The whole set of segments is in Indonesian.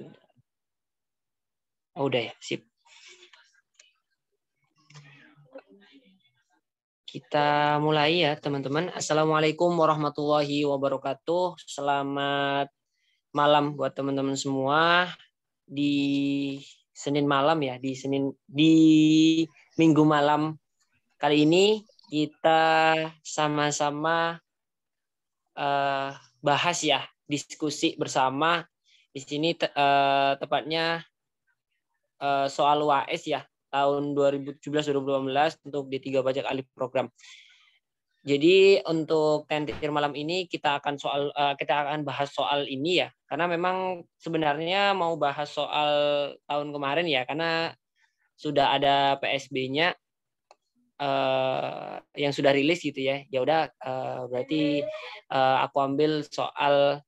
Sudah. Oh, udah ya, sip. Kita mulai ya, teman-teman. Assalamualaikum warahmatullahi wabarakatuh. Selamat malam buat teman-teman semua di Senin malam ya, di Senin di Minggu malam kali ini kita sama-sama uh, bahas ya diskusi bersama di sini te, uh, tepatnya uh, soal UAS ya tahun 2017-2018 untuk D3 pajak alih program. Jadi untuk tentir malam ini kita akan soal uh, kita akan bahas soal ini ya karena memang sebenarnya mau bahas soal tahun kemarin ya karena sudah ada PSB-nya uh, yang sudah rilis gitu ya. Ya udah uh, berarti uh, aku ambil soal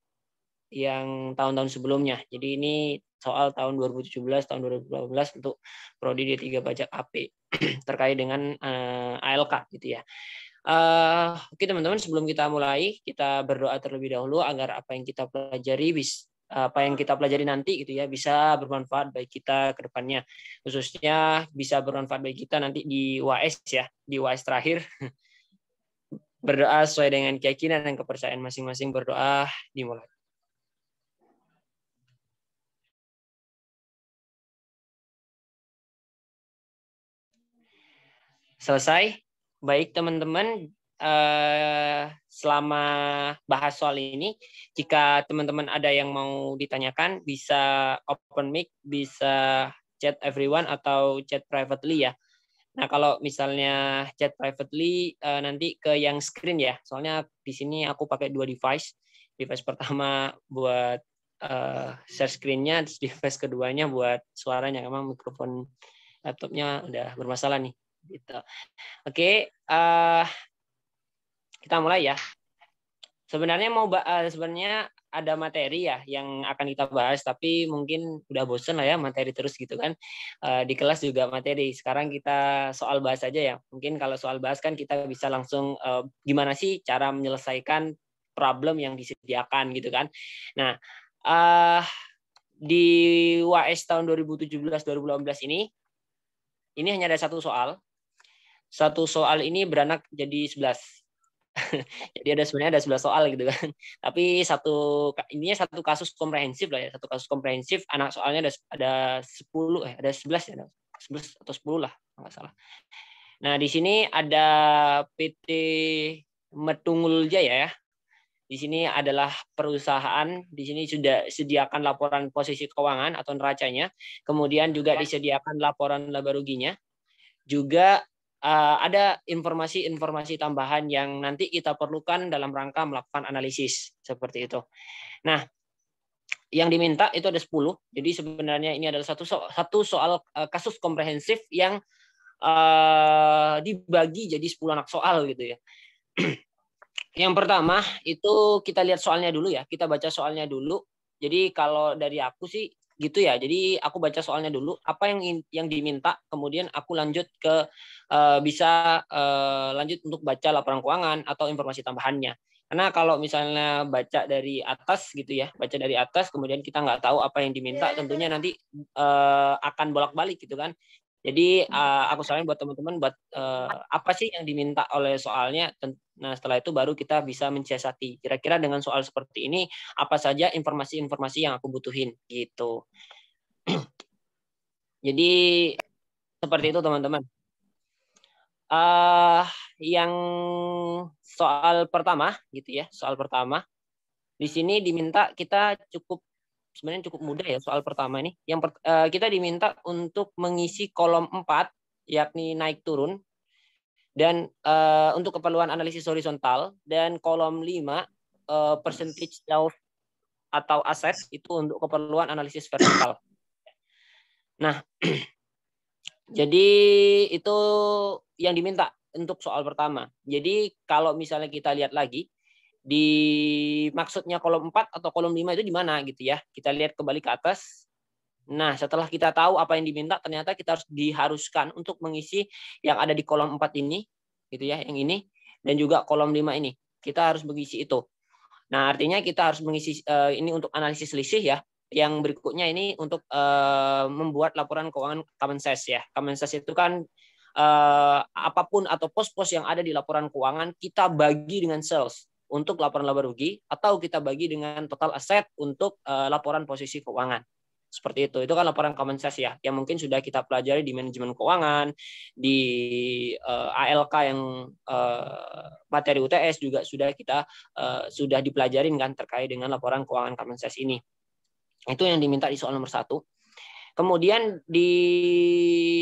yang tahun-tahun sebelumnya. Jadi ini soal tahun 2017, tahun 2018 untuk prodi D3 pajak AP terkait dengan uh, eh, ALK gitu ya. Uh, Oke teman-teman, sebelum kita mulai, kita berdoa terlebih dahulu agar apa yang kita pelajari bis apa yang kita pelajari nanti gitu ya bisa bermanfaat bagi kita ke depannya khususnya bisa bermanfaat bagi kita nanti di UAS ya di UAS terakhir berdoa sesuai dengan keyakinan dan kepercayaan masing-masing berdoa dimulai Selesai? Baik teman-teman, eh, selama bahas soal ini, jika teman-teman ada yang mau ditanyakan, bisa open mic, bisa chat everyone atau chat privately ya. Nah, kalau misalnya chat privately uh, nanti ke yang screen ya. Soalnya di sini aku pakai dua device. Device pertama buat uh, share screen-nya, device keduanya buat suaranya. Emang mikrofon laptopnya udah bermasalah nih gitu. Oke, uh, kita mulai ya. Sebenarnya mau uh, sebenarnya ada materi ya yang akan kita bahas, tapi mungkin udah bosen lah ya materi terus gitu kan. Uh, di kelas juga materi. Sekarang kita soal bahas aja ya. Mungkin kalau soal bahas kan kita bisa langsung uh, gimana sih cara menyelesaikan problem yang disediakan gitu kan. Nah, uh, di WAS tahun 2017-2018 ini, ini hanya ada satu soal satu soal ini beranak jadi 11 jadi ada sebenarnya ada 11 soal gitu kan tapi satu ininya satu kasus komprehensif lah ya satu kasus komprehensif anak soalnya ada ada 10 eh ada 11 ya 11 atau 10 lah nggak salah nah di sini ada PT Metungul Jaya ya di sini adalah perusahaan di sini sudah sediakan laporan posisi keuangan atau neracanya kemudian juga disediakan laporan laba ruginya juga uh, ada informasi-informasi tambahan yang nanti kita perlukan dalam rangka melakukan analisis seperti itu. Nah, yang diminta itu ada 10. Jadi sebenarnya ini adalah satu so satu soal eh, kasus komprehensif yang uh, dibagi jadi 10 anak soal gitu ya. yang pertama itu kita lihat soalnya dulu ya, kita baca soalnya dulu. Jadi kalau dari aku sih gitu ya. Jadi aku baca soalnya dulu apa yang yang diminta, kemudian aku lanjut ke uh, bisa uh, lanjut untuk baca laporan keuangan atau informasi tambahannya. Karena kalau misalnya baca dari atas gitu ya, baca dari atas kemudian kita nggak tahu apa yang diminta, tentunya nanti uh, akan bolak-balik gitu kan. Jadi uh, aku saranin buat teman-teman buat uh, apa sih yang diminta oleh soalnya. Nah setelah itu baru kita bisa mencesati. Kira-kira dengan soal seperti ini apa saja informasi-informasi yang aku butuhin gitu. Jadi seperti itu teman-teman. Uh, yang soal pertama gitu ya soal pertama di sini diminta kita cukup sebenarnya cukup mudah ya soal pertama ini. Yang per, uh, eh, kita diminta untuk mengisi kolom 4 yakni naik turun dan uh, untuk keperluan analisis horizontal dan kolom 5 uh, eh, percentage of atau aset itu untuk keperluan analisis vertikal. Nah, jadi itu yang diminta untuk soal pertama. Jadi kalau misalnya kita lihat lagi di maksudnya kolom 4 atau kolom 5 itu di mana gitu ya. Kita lihat kembali ke atas. Nah, setelah kita tahu apa yang diminta, ternyata kita harus diharuskan untuk mengisi yang ada di kolom 4 ini, gitu ya, yang ini dan juga kolom 5 ini. Kita harus mengisi itu. Nah, artinya kita harus mengisi uh, ini untuk analisis selisih ya. Yang berikutnya ini untuk uh, membuat laporan keuangan common sense ya. Common sense itu kan uh, apapun atau pos-pos yang ada di laporan keuangan kita bagi dengan sales untuk laporan laba rugi atau kita bagi dengan total aset untuk uh, laporan posisi keuangan. Seperti itu. Itu kan laporan kompensasi ya, yang mungkin sudah kita pelajari di manajemen keuangan, di uh, eh, ALK yang uh, materi UTS juga sudah kita uh, sudah dipelajarin kan terkait dengan laporan keuangan kompensasi ini. Itu yang diminta di soal nomor satu. Kemudian di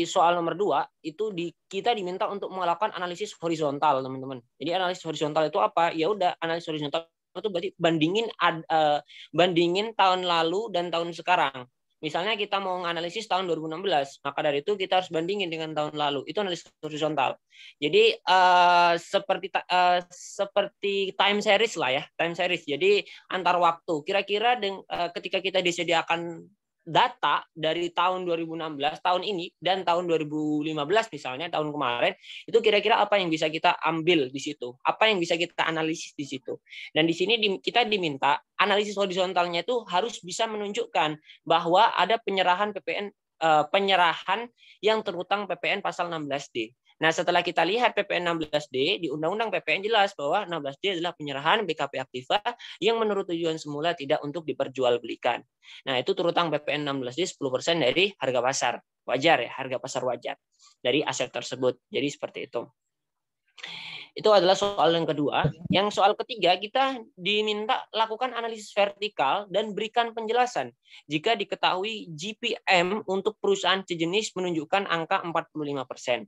soal nomor dua itu di, kita diminta untuk melakukan analisis horizontal teman-teman. Jadi analisis horizontal itu apa? Ya udah analisis horizontal itu berarti bandingin ad, uh, bandingin tahun lalu dan tahun sekarang. Misalnya kita mau analisis tahun 2016, maka dari itu kita harus bandingin dengan tahun lalu. Itu analisis horizontal. Jadi uh, seperti uh, seperti time series lah ya, time series. Jadi antar waktu. Kira-kira uh, ketika kita disediakan data dari tahun 2016 tahun ini dan tahun 2015 misalnya tahun kemarin itu kira-kira apa yang bisa kita ambil di situ apa yang bisa kita analisis di situ dan di sini kita diminta analisis horizontalnya itu harus bisa menunjukkan bahwa ada penyerahan PPN eh, penyerahan yang terutang PPN pasal 16D Nah, setelah kita lihat PPN 16D, di Undang-Undang PPN jelas bahwa 16D adalah penyerahan BKP aktiva yang menurut tujuan semula tidak untuk diperjualbelikan. Nah, itu terutang PPN 16D 10% dari harga pasar. Wajar ya, harga pasar wajar dari aset tersebut. Jadi seperti itu. Itu adalah soal yang kedua. Yang soal ketiga, kita diminta lakukan analisis vertikal dan berikan penjelasan jika diketahui GPM untuk perusahaan sejenis menunjukkan angka 45%. persen.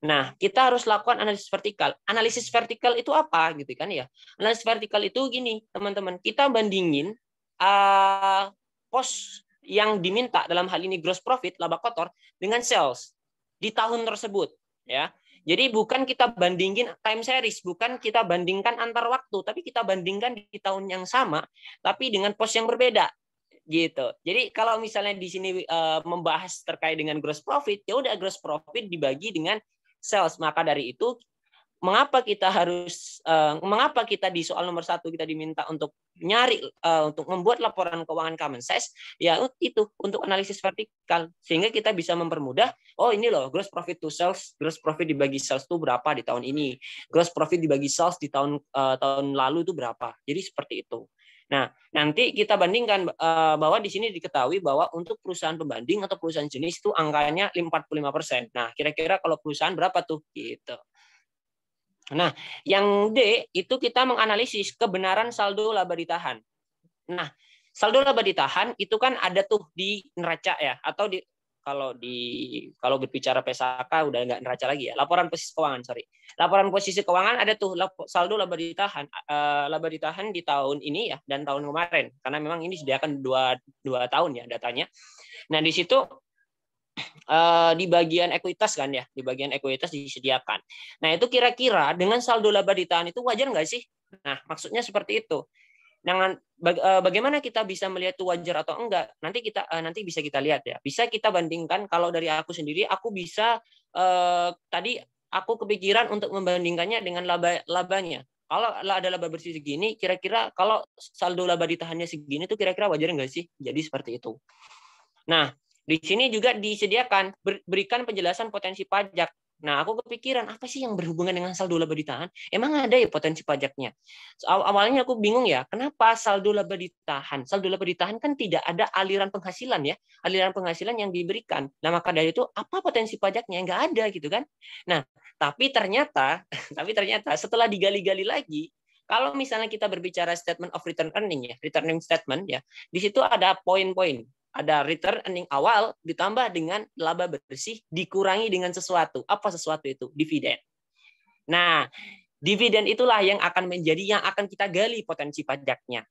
Nah, kita harus lakukan analisis vertikal. Analisis vertikal itu apa gitu kan ya? Analisis vertikal itu gini, teman-teman. Kita bandingin uh, pos yang diminta dalam hal ini gross profit, laba kotor dengan sales di tahun tersebut, ya. Jadi bukan kita bandingin time series, bukan kita bandingkan antar waktu, tapi kita bandingkan di tahun yang sama tapi dengan pos yang berbeda gitu. Jadi kalau misalnya di sini uh, membahas terkait dengan gross profit, ya udah gross profit dibagi dengan sales. Maka dari itu, mengapa kita harus, uh, mengapa kita di soal nomor satu kita diminta untuk nyari, uh, untuk membuat laporan keuangan common sense, ya itu untuk analisis vertikal. Sehingga kita bisa mempermudah, oh ini loh, gross profit to sales, gross profit dibagi sales itu berapa di tahun ini, gross profit dibagi sales di tahun uh, tahun lalu itu berapa. Jadi seperti itu. Nah, nanti kita bandingkan eh, bahwa di sini diketahui bahwa untuk perusahaan pembanding atau perusahaan jenis itu angkanya 45%. Nah, kira-kira kalau perusahaan berapa tuh? Gitu. Nah, yang D itu kita menganalisis kebenaran saldo laba ditahan. Nah, saldo laba ditahan itu kan ada tuh di neraca ya atau di kalau di kalau berbicara PSAK udah nggak neraca lagi ya laporan posisi keuangan sorry laporan posisi keuangan ada tuh saldo laba ditahan eh, laba ditahan di tahun ini ya dan tahun kemarin karena memang ini disediakan dua dua tahun ya datanya nah di situ eh, di bagian ekuitas kan ya di bagian ekuitas disediakan nah itu kira-kira dengan saldo laba ditahan itu wajar nggak sih nah maksudnya seperti itu dengan eh, bagaimana kita bisa melihat itu wajar atau enggak nanti kita eh, nanti bisa kita lihat ya bisa kita bandingkan kalau dari aku sendiri aku bisa eh, tadi aku kepikiran untuk membandingkannya dengan laba labanya kalau ada laba bersih segini kira-kira kalau saldo laba ditahannya segini tuh kira-kira wajar enggak sih jadi seperti itu nah di sini juga disediakan berikan penjelasan potensi pajak Nah, aku kepikiran apa sih yang berhubungan dengan saldo laba ditahan? Emang ada ya potensi pajaknya? So, awalnya aku bingung ya, kenapa saldo laba ditahan? Saldo laba ditahan kan tidak ada aliran penghasilan ya, aliran penghasilan yang diberikan. Nah, maka dari itu apa potensi pajaknya? Enggak ada gitu kan? Nah, tapi ternyata tapi ternyata setelah digali-gali lagi, kalau misalnya kita berbicara statement of return earning ya, returning statement ya, di situ ada poin-poin ada return earning awal ditambah dengan laba bersih dikurangi dengan sesuatu. Apa sesuatu itu? Dividen. Nah, dividen itulah yang akan menjadi yang akan kita gali potensi pajaknya.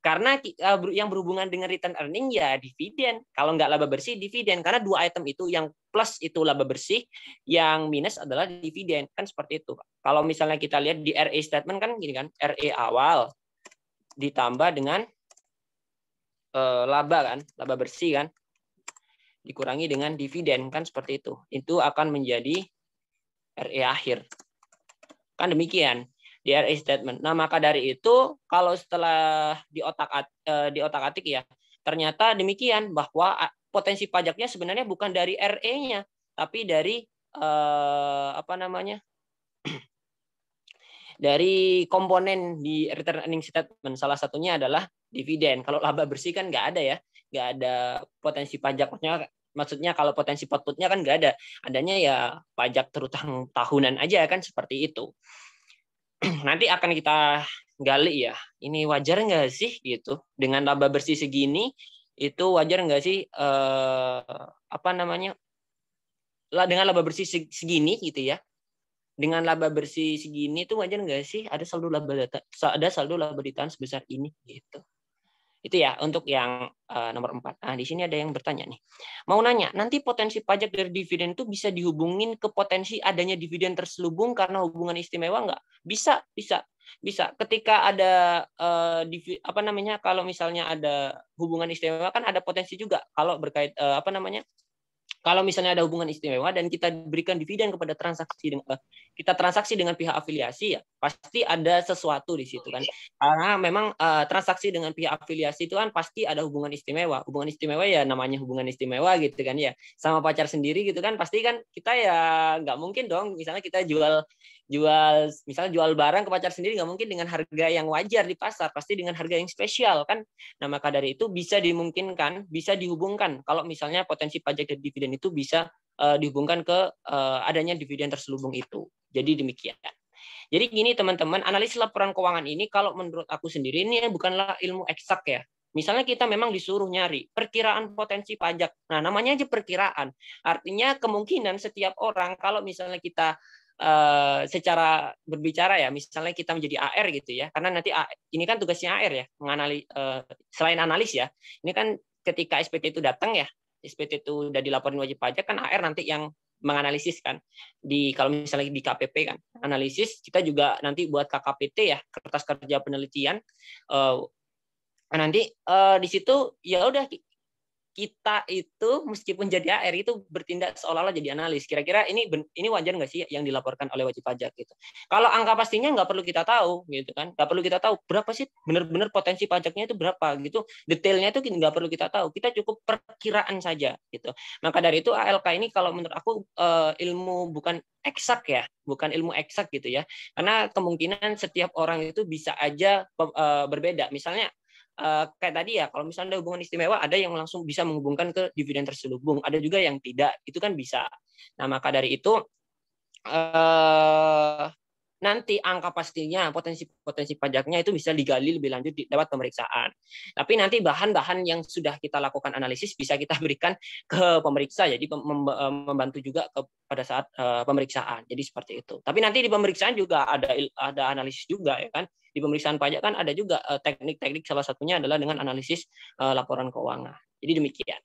Karena eh, yang berhubungan dengan return earning ya dividen. Kalau nggak laba bersih, dividen. Karena dua item itu yang plus itu laba bersih, yang minus adalah dividen. Kan seperti itu. Kalau misalnya kita lihat di RE statement kan gini kan, RE awal ditambah dengan eh, laba kan, laba bersih kan, dikurangi dengan dividen kan seperti itu. Itu akan menjadi RE akhir. Kan demikian di RE statement. Nah, maka dari itu kalau setelah di otak eh, di otak-atik ya, ternyata demikian bahwa potensi pajaknya sebenarnya bukan dari RE-nya, tapi dari eh, apa namanya? dari komponen di return earning statement salah satunya adalah dividen. Kalau laba bersih kan nggak ada ya, nggak ada potensi pajak maksudnya maksudnya kalau potensi potputnya kan nggak ada, adanya ya pajak terutang tahunan aja kan seperti itu. Nanti akan kita gali ya, ini wajar nggak sih gitu dengan laba bersih segini itu wajar nggak sih eh, apa namanya dengan laba bersih segini gitu ya dengan laba bersih segini tuh wajar nggak sih ada saldo laba data, ada saldo laba ditahan sebesar ini gitu. Itu ya untuk yang uh, nomor empat. Nah, di sini ada yang bertanya nih. Mau nanya, nanti potensi pajak dari dividen itu bisa dihubungin ke potensi adanya dividen terselubung karena hubungan istimewa nggak? Bisa, bisa. Bisa. Ketika ada uh, apa namanya? Kalau misalnya ada hubungan istimewa kan ada potensi juga kalau berkait uh, apa namanya? Kalau misalnya ada hubungan istimewa dan kita berikan dividen kepada transaksi dengan eh, kita transaksi dengan pihak afiliasi ya pasti ada sesuatu di situ kan. Karena memang uh, transaksi dengan pihak afiliasi itu kan pasti ada hubungan istimewa. Hubungan istimewa ya namanya hubungan istimewa gitu kan ya. Sama pacar sendiri gitu kan pasti kan kita ya nggak mungkin dong misalnya kita jual jual misalnya jual barang ke pacar sendiri nggak mungkin dengan harga yang wajar di pasar pasti dengan harga yang spesial kan nah maka dari itu bisa dimungkinkan bisa dihubungkan kalau misalnya potensi pajak dan dividen itu bisa uh, dihubungkan ke uh, adanya dividen terselubung itu jadi demikian jadi gini teman-teman analisis laporan keuangan ini kalau menurut aku sendiri ini bukanlah ilmu eksak ya Misalnya kita memang disuruh nyari perkiraan potensi pajak. Nah, namanya aja perkiraan. Artinya kemungkinan setiap orang kalau misalnya kita Eh, secara berbicara ya, misalnya kita menjadi AR gitu ya, karena nanti ini kan tugasnya AR ya, menganali, eh, selain analis ya, ini kan ketika SPT itu datang ya, SPT itu sudah dilaporin wajib pajak kan AR nanti yang menganalisis kan di kalau misalnya di KPP kan analisis kita juga nanti buat KKPT ya kertas kerja penelitian eh, nanti di situ ya udah kita itu meskipun jadi AR itu bertindak seolah-olah jadi analis. Kira-kira ini ini wajar nggak sih yang dilaporkan oleh wajib pajak gitu. Kalau angka pastinya nggak perlu kita tahu gitu kan. Nggak perlu kita tahu berapa sih benar-benar potensi pajaknya itu berapa gitu. Detailnya itu nggak perlu kita tahu. Kita cukup perkiraan saja gitu. Maka dari itu ALK ini kalau menurut aku eh, ilmu bukan eksak ya, bukan ilmu eksak gitu ya. Karena kemungkinan setiap orang itu bisa aja eh, berbeda. Misalnya Eh, kayak tadi ya kalau misalnya ada hubungan istimewa ada yang langsung bisa menghubungkan ke dividen terselubung ada juga yang tidak itu kan bisa nah maka dari itu uh, nanti angka pastinya potensi-potensi pajaknya itu bisa digali lebih lanjut di, lewat pemeriksaan. Tapi nanti bahan-bahan yang sudah kita lakukan analisis bisa kita berikan ke pemeriksa, jadi mem eh, membantu juga ke, pada saat uh, pemeriksaan. Jadi seperti itu. Tapi nanti di pemeriksaan juga ada ada analisis juga ya kan di pemeriksaan pajak kan ada juga eh, teknik-teknik salah satunya adalah dengan analisis eh, laporan keuangan. Jadi demikian.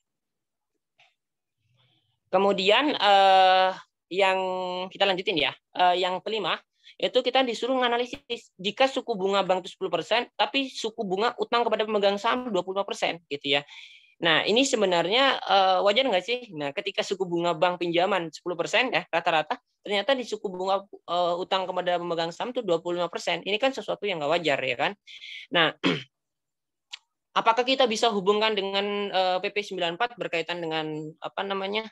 Kemudian eh, yang kita lanjutin ya, yang kelima itu kita disuruh menganalisis jika suku bunga bank itu 10%, tapi suku bunga utang kepada pemegang saham 25%, gitu ya. Nah, ini sebenarnya uh, wajar nggak sih? Nah, ketika suku bunga bank pinjaman 10% ya rata-rata, ternyata di suku bunga uh, utang kepada pemegang saham itu 25%. Ini kan sesuatu yang nggak wajar ya kan? Nah, apakah kita bisa hubungkan dengan uh, PP 94 berkaitan dengan apa namanya?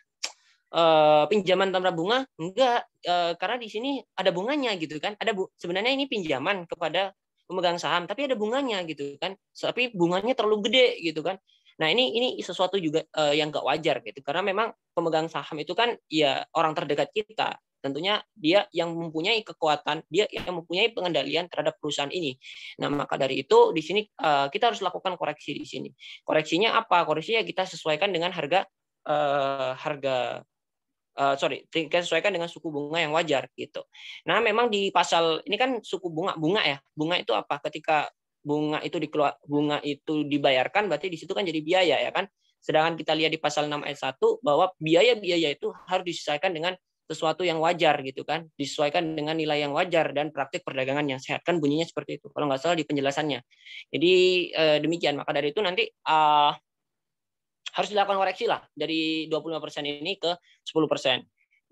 Uh, pinjaman tanpa bunga enggak uh, karena di sini ada bunganya gitu kan ada bu sebenarnya ini pinjaman kepada pemegang saham tapi ada bunganya gitu kan tapi bunganya terlalu gede gitu kan Nah ini ini sesuatu juga uh, yang gak wajar gitu karena memang pemegang saham itu kan ya orang terdekat kita tentunya dia yang mempunyai kekuatan, dia yang mempunyai pengendalian terhadap perusahaan ini. Nah, maka dari itu di sini uh, kita harus lakukan koreksi di sini. Koreksinya apa? Koreksinya kita sesuaikan dengan harga uh, harga uh, sorry, kita sesuaikan dengan suku bunga yang wajar gitu. Nah, memang di pasal ini kan suku bunga bunga ya. Bunga itu apa? Ketika bunga itu dikeluar bunga itu dibayarkan berarti di situ kan jadi biaya ya kan. Sedangkan kita lihat di pasal 6 ayat 1 bahwa biaya-biaya itu harus disesuaikan dengan sesuatu yang wajar gitu kan, disesuaikan dengan nilai yang wajar dan praktik perdagangan yang sehat kan bunyinya seperti itu. Kalau nggak salah di penjelasannya. Jadi eh, demikian. Maka dari itu nanti uh, harus dilakukan koreksi lah dari 25% ini ke 10%.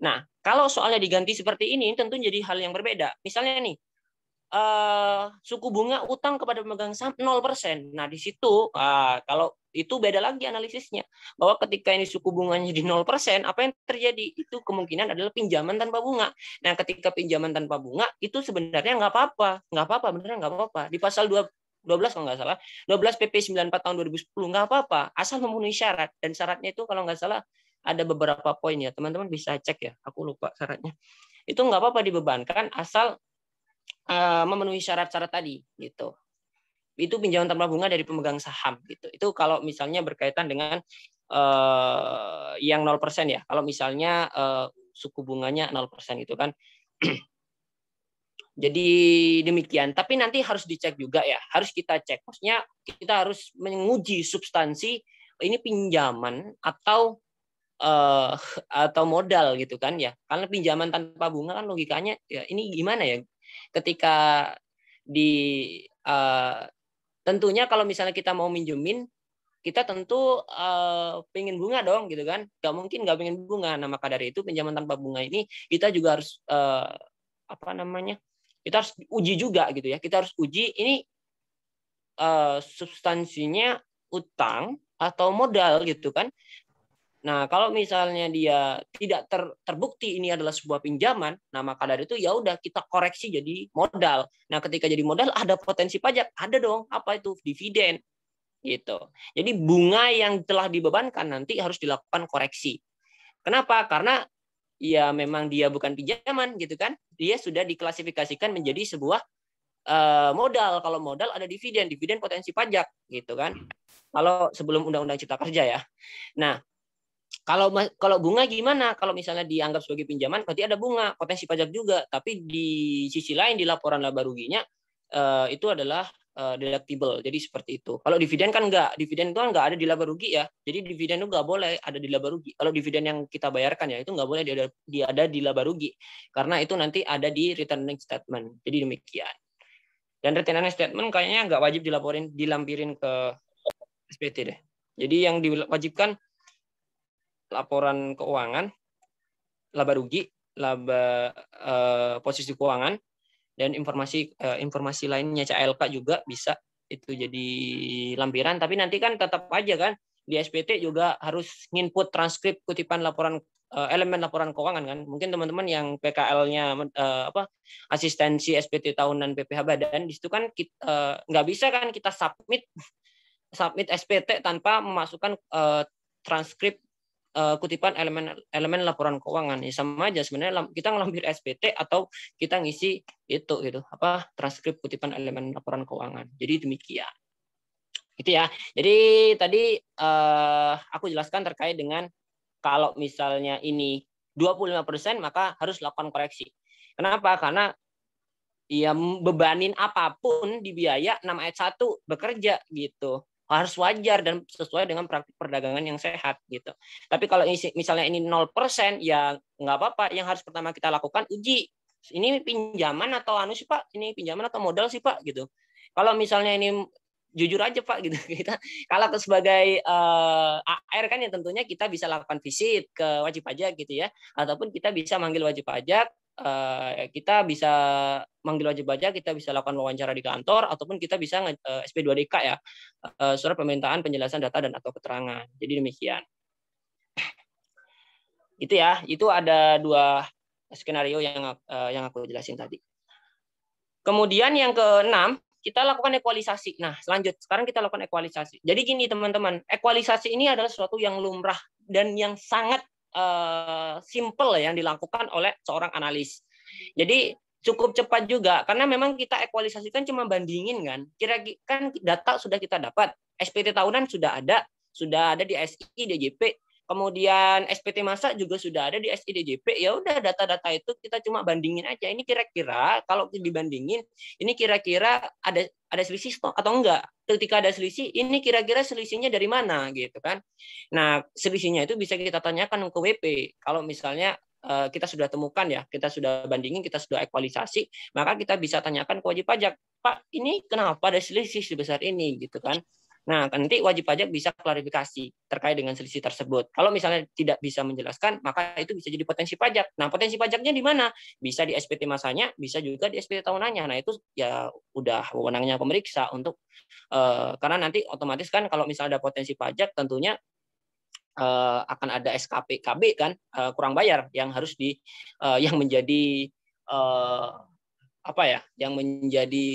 Nah, kalau soalnya diganti seperti ini tentu jadi hal yang berbeda. Misalnya nih, uh, suku bunga utang kepada pemegang saham 0%. Nah, di situ uh, kalau itu beda lagi analisisnya. Bahwa ketika ini suku bunganya jadi 0%, apa yang terjadi? Itu kemungkinan adalah pinjaman tanpa bunga. Nah, ketika pinjaman tanpa bunga, itu sebenarnya nggak apa-apa. Nggak apa-apa, beneran nggak apa-apa. Di pasal 2 12 kalau nggak salah, 12 PP 94 tahun 2010 nggak apa-apa, asal memenuhi syarat dan syaratnya itu kalau nggak salah ada beberapa poin ya, teman-teman bisa cek ya, aku lupa syaratnya. Itu nggak apa-apa dibebankan asal Eh, memenuhi syarat-syarat tadi gitu itu pinjaman tanpa bunga dari pemegang saham gitu. Itu kalau misalnya berkaitan dengan uh, yang 0% ya. Kalau misalnya uh, suku bunganya 0% gitu kan. Jadi demikian, tapi nanti harus dicek juga ya. Harus kita cek. Maksudnya kita harus menguji substansi ini pinjaman atau uh, atau modal gitu kan ya. Karena pinjaman tanpa bunga kan logikanya ya ini gimana ya? ketika di uh, tentunya kalau misalnya kita mau minjemin kita tentu uh, eh, pengen bunga dong gitu kan nggak mungkin nggak pengen bunga nah maka dari itu pinjaman tanpa bunga ini kita juga harus uh, apa namanya kita harus uji juga gitu ya kita harus uji ini uh, substansinya utang atau modal gitu kan Nah, kalau misalnya dia tidak ter, terbukti ini adalah sebuah pinjaman, nah maka dari itu ya udah kita koreksi jadi modal. Nah, ketika jadi modal ada potensi pajak, ada dong apa itu dividen gitu. Jadi bunga yang telah dibebankan nanti harus dilakukan koreksi. Kenapa? Karena ya memang dia bukan pinjaman gitu kan. Dia sudah diklasifikasikan menjadi sebuah uh, modal. Kalau modal ada dividen, dividen potensi pajak gitu kan. Kalau sebelum undang-undang cipta kerja ya. Nah, kalau kalau bunga gimana? Kalau misalnya dianggap sebagai pinjaman, berarti ada bunga, potensi pajak juga. Tapi di sisi lain di laporan laba ruginya uh, itu adalah uh, deductible. Jadi seperti itu. Kalau dividen kan enggak, dividen itu kan enggak ada di laba rugi ya. Jadi dividen itu enggak boleh ada di laba rugi. Kalau dividen yang kita bayarkan ya itu enggak boleh dia ada, di laba rugi karena itu nanti ada di returning statement. Jadi demikian. Dan returning statement kayaknya nggak wajib dilaporin, dilampirin ke SPT deh. Jadi yang diwajibkan laporan keuangan, laba rugi, laba eh, posisi keuangan, dan informasi eh, informasi lainnya CLK juga bisa itu jadi lampiran. Tapi nanti kan tetap aja kan di SPT juga harus nginput transkrip kutipan laporan eh, elemen laporan keuangan kan. Mungkin teman-teman yang PKL-nya eh, apa asistensi SPT tahunan PPH Badan di situ kan kita eh, nggak eh, bisa kan kita submit submit SPT tanpa memasukkan eh, transkrip uh, kutipan elemen elemen laporan keuangan ya sama aja sebenarnya kita ngelampir SPT atau kita ngisi itu gitu apa transkrip kutipan elemen laporan keuangan jadi demikian itu ya jadi tadi uh, aku jelaskan terkait dengan kalau misalnya ini 25% maka harus lakukan koreksi kenapa karena ya bebanin apapun di biaya 6 ayat 1 bekerja gitu harus wajar dan sesuai dengan praktik perdagangan yang sehat gitu. Tapi kalau misalnya ini 0% ya nggak apa-apa. Yang harus pertama kita lakukan uji ini pinjaman atau anu sih Pak? Ini pinjaman atau modal sih Pak gitu. Kalau misalnya ini jujur aja pak gitu kita kalau sebagai uh, eh, AR kan ya tentunya kita bisa lakukan visit ke wajib pajak gitu ya ataupun kita bisa manggil wajib pajak Eh, ya kita bisa manggil wajib pajak, kita bisa lakukan wawancara di kantor, ataupun kita bisa uh, eh, SP2DK ya, uh, surat permintaan penjelasan data dan atau keterangan. Jadi demikian. Itu ya, itu ada dua skenario yang uh, yang aku jelasin tadi. Kemudian yang keenam, kita lakukan ekualisasi. Nah, selanjut Sekarang kita lakukan ekualisasi. Jadi gini teman-teman, ekualisasi ini adalah sesuatu yang lumrah dan yang sangat Eh, simple yang dilakukan oleh seorang analis. Jadi cukup cepat juga karena memang kita ekualisasikan cuma bandingin kan. Kira kan data sudah kita dapat, SPT tahunan sudah ada, sudah ada di SI, DJP kemudian SPT masa juga sudah ada di SIDJP ya udah data-data itu kita cuma bandingin aja ini kira-kira kalau dibandingin ini kira-kira ada ada selisih atau enggak ketika ada selisih ini kira-kira selisihnya dari mana gitu kan nah selisihnya itu bisa kita tanyakan ke WP kalau misalnya eh, kita sudah temukan ya, kita sudah bandingin, kita sudah ekualisasi maka kita bisa tanyakan ke wajib pajak, Pak, ini kenapa ada selisih sebesar ini gitu kan? Nah, kan nanti wajib pajak bisa klarifikasi terkait dengan selisih tersebut. Kalau misalnya tidak bisa menjelaskan, maka itu bisa jadi potensi pajak. Nah, potensi pajaknya di mana? Bisa di SPT masanya, bisa juga di SPT tahunannya. Nah, itu ya udah wewenangnya pemeriksa untuk uh, karena nanti otomatis kan kalau misalnya ada potensi pajak tentunya uh, akan ada SKP KB kan uh, kurang bayar yang harus di yang menjadi apa ya yang menjadi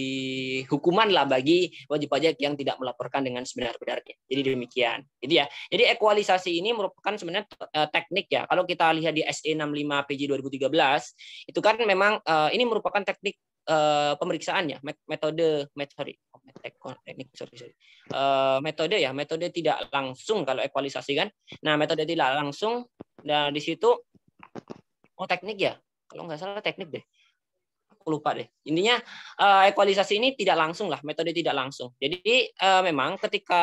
hukuman lah bagi wajib pajak yang tidak melaporkan dengan sebenar-benarnya. Jadi demikian. Jadi gitu ya, jadi ekualisasi ini merupakan sebenarnya eh, teknik ya. Kalau kita lihat di SE 65 PJ 2013 itu kan memang eh, ini merupakan teknik eh, pemeriksaan ya metode metode oh, teknik sorry, sorry. metode ya, metode tidak langsung kalau ekualisasi kan. Nah, metode tidak langsung dan di situ oh teknik ya. Kalau nggak salah teknik deh aku lupa deh. Intinya uh, eh, equalisasi ini tidak langsung lah, metode tidak langsung. Jadi uh, memang ketika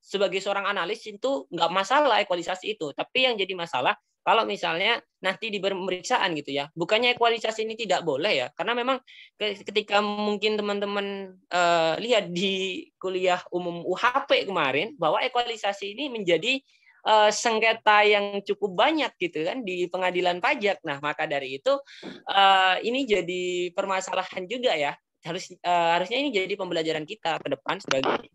sebagai seorang analis itu nggak masalah ekualisasi itu, tapi yang jadi masalah kalau misalnya nanti di pemeriksaan gitu ya. Bukannya ekualisasi ini tidak boleh ya, karena memang ketika mungkin teman-teman uh, lihat di kuliah umum UHP kemarin bahwa ekualisasi ini menjadi Eh, sengketa yang cukup banyak gitu kan di pengadilan pajak. Nah, maka dari itu eh, ini jadi permasalahan juga ya. Harus eh, harusnya ini jadi pembelajaran kita ke depan sebagai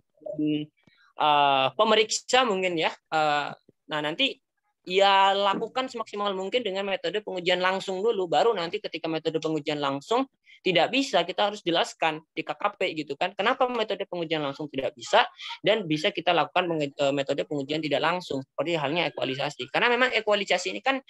pemeriksa mungkin ya. nah, nanti ya lakukan semaksimal mungkin dengan metode pengujian langsung dulu baru nanti ketika metode pengujian langsung tidak bisa, kita harus jelaskan di KKP gitu kan. Kenapa metode pengujian langsung tidak bisa dan bisa kita lakukan eh, metode pengujian tidak langsung seperti halnya ekualisasi. Karena memang ekualisasi ini kan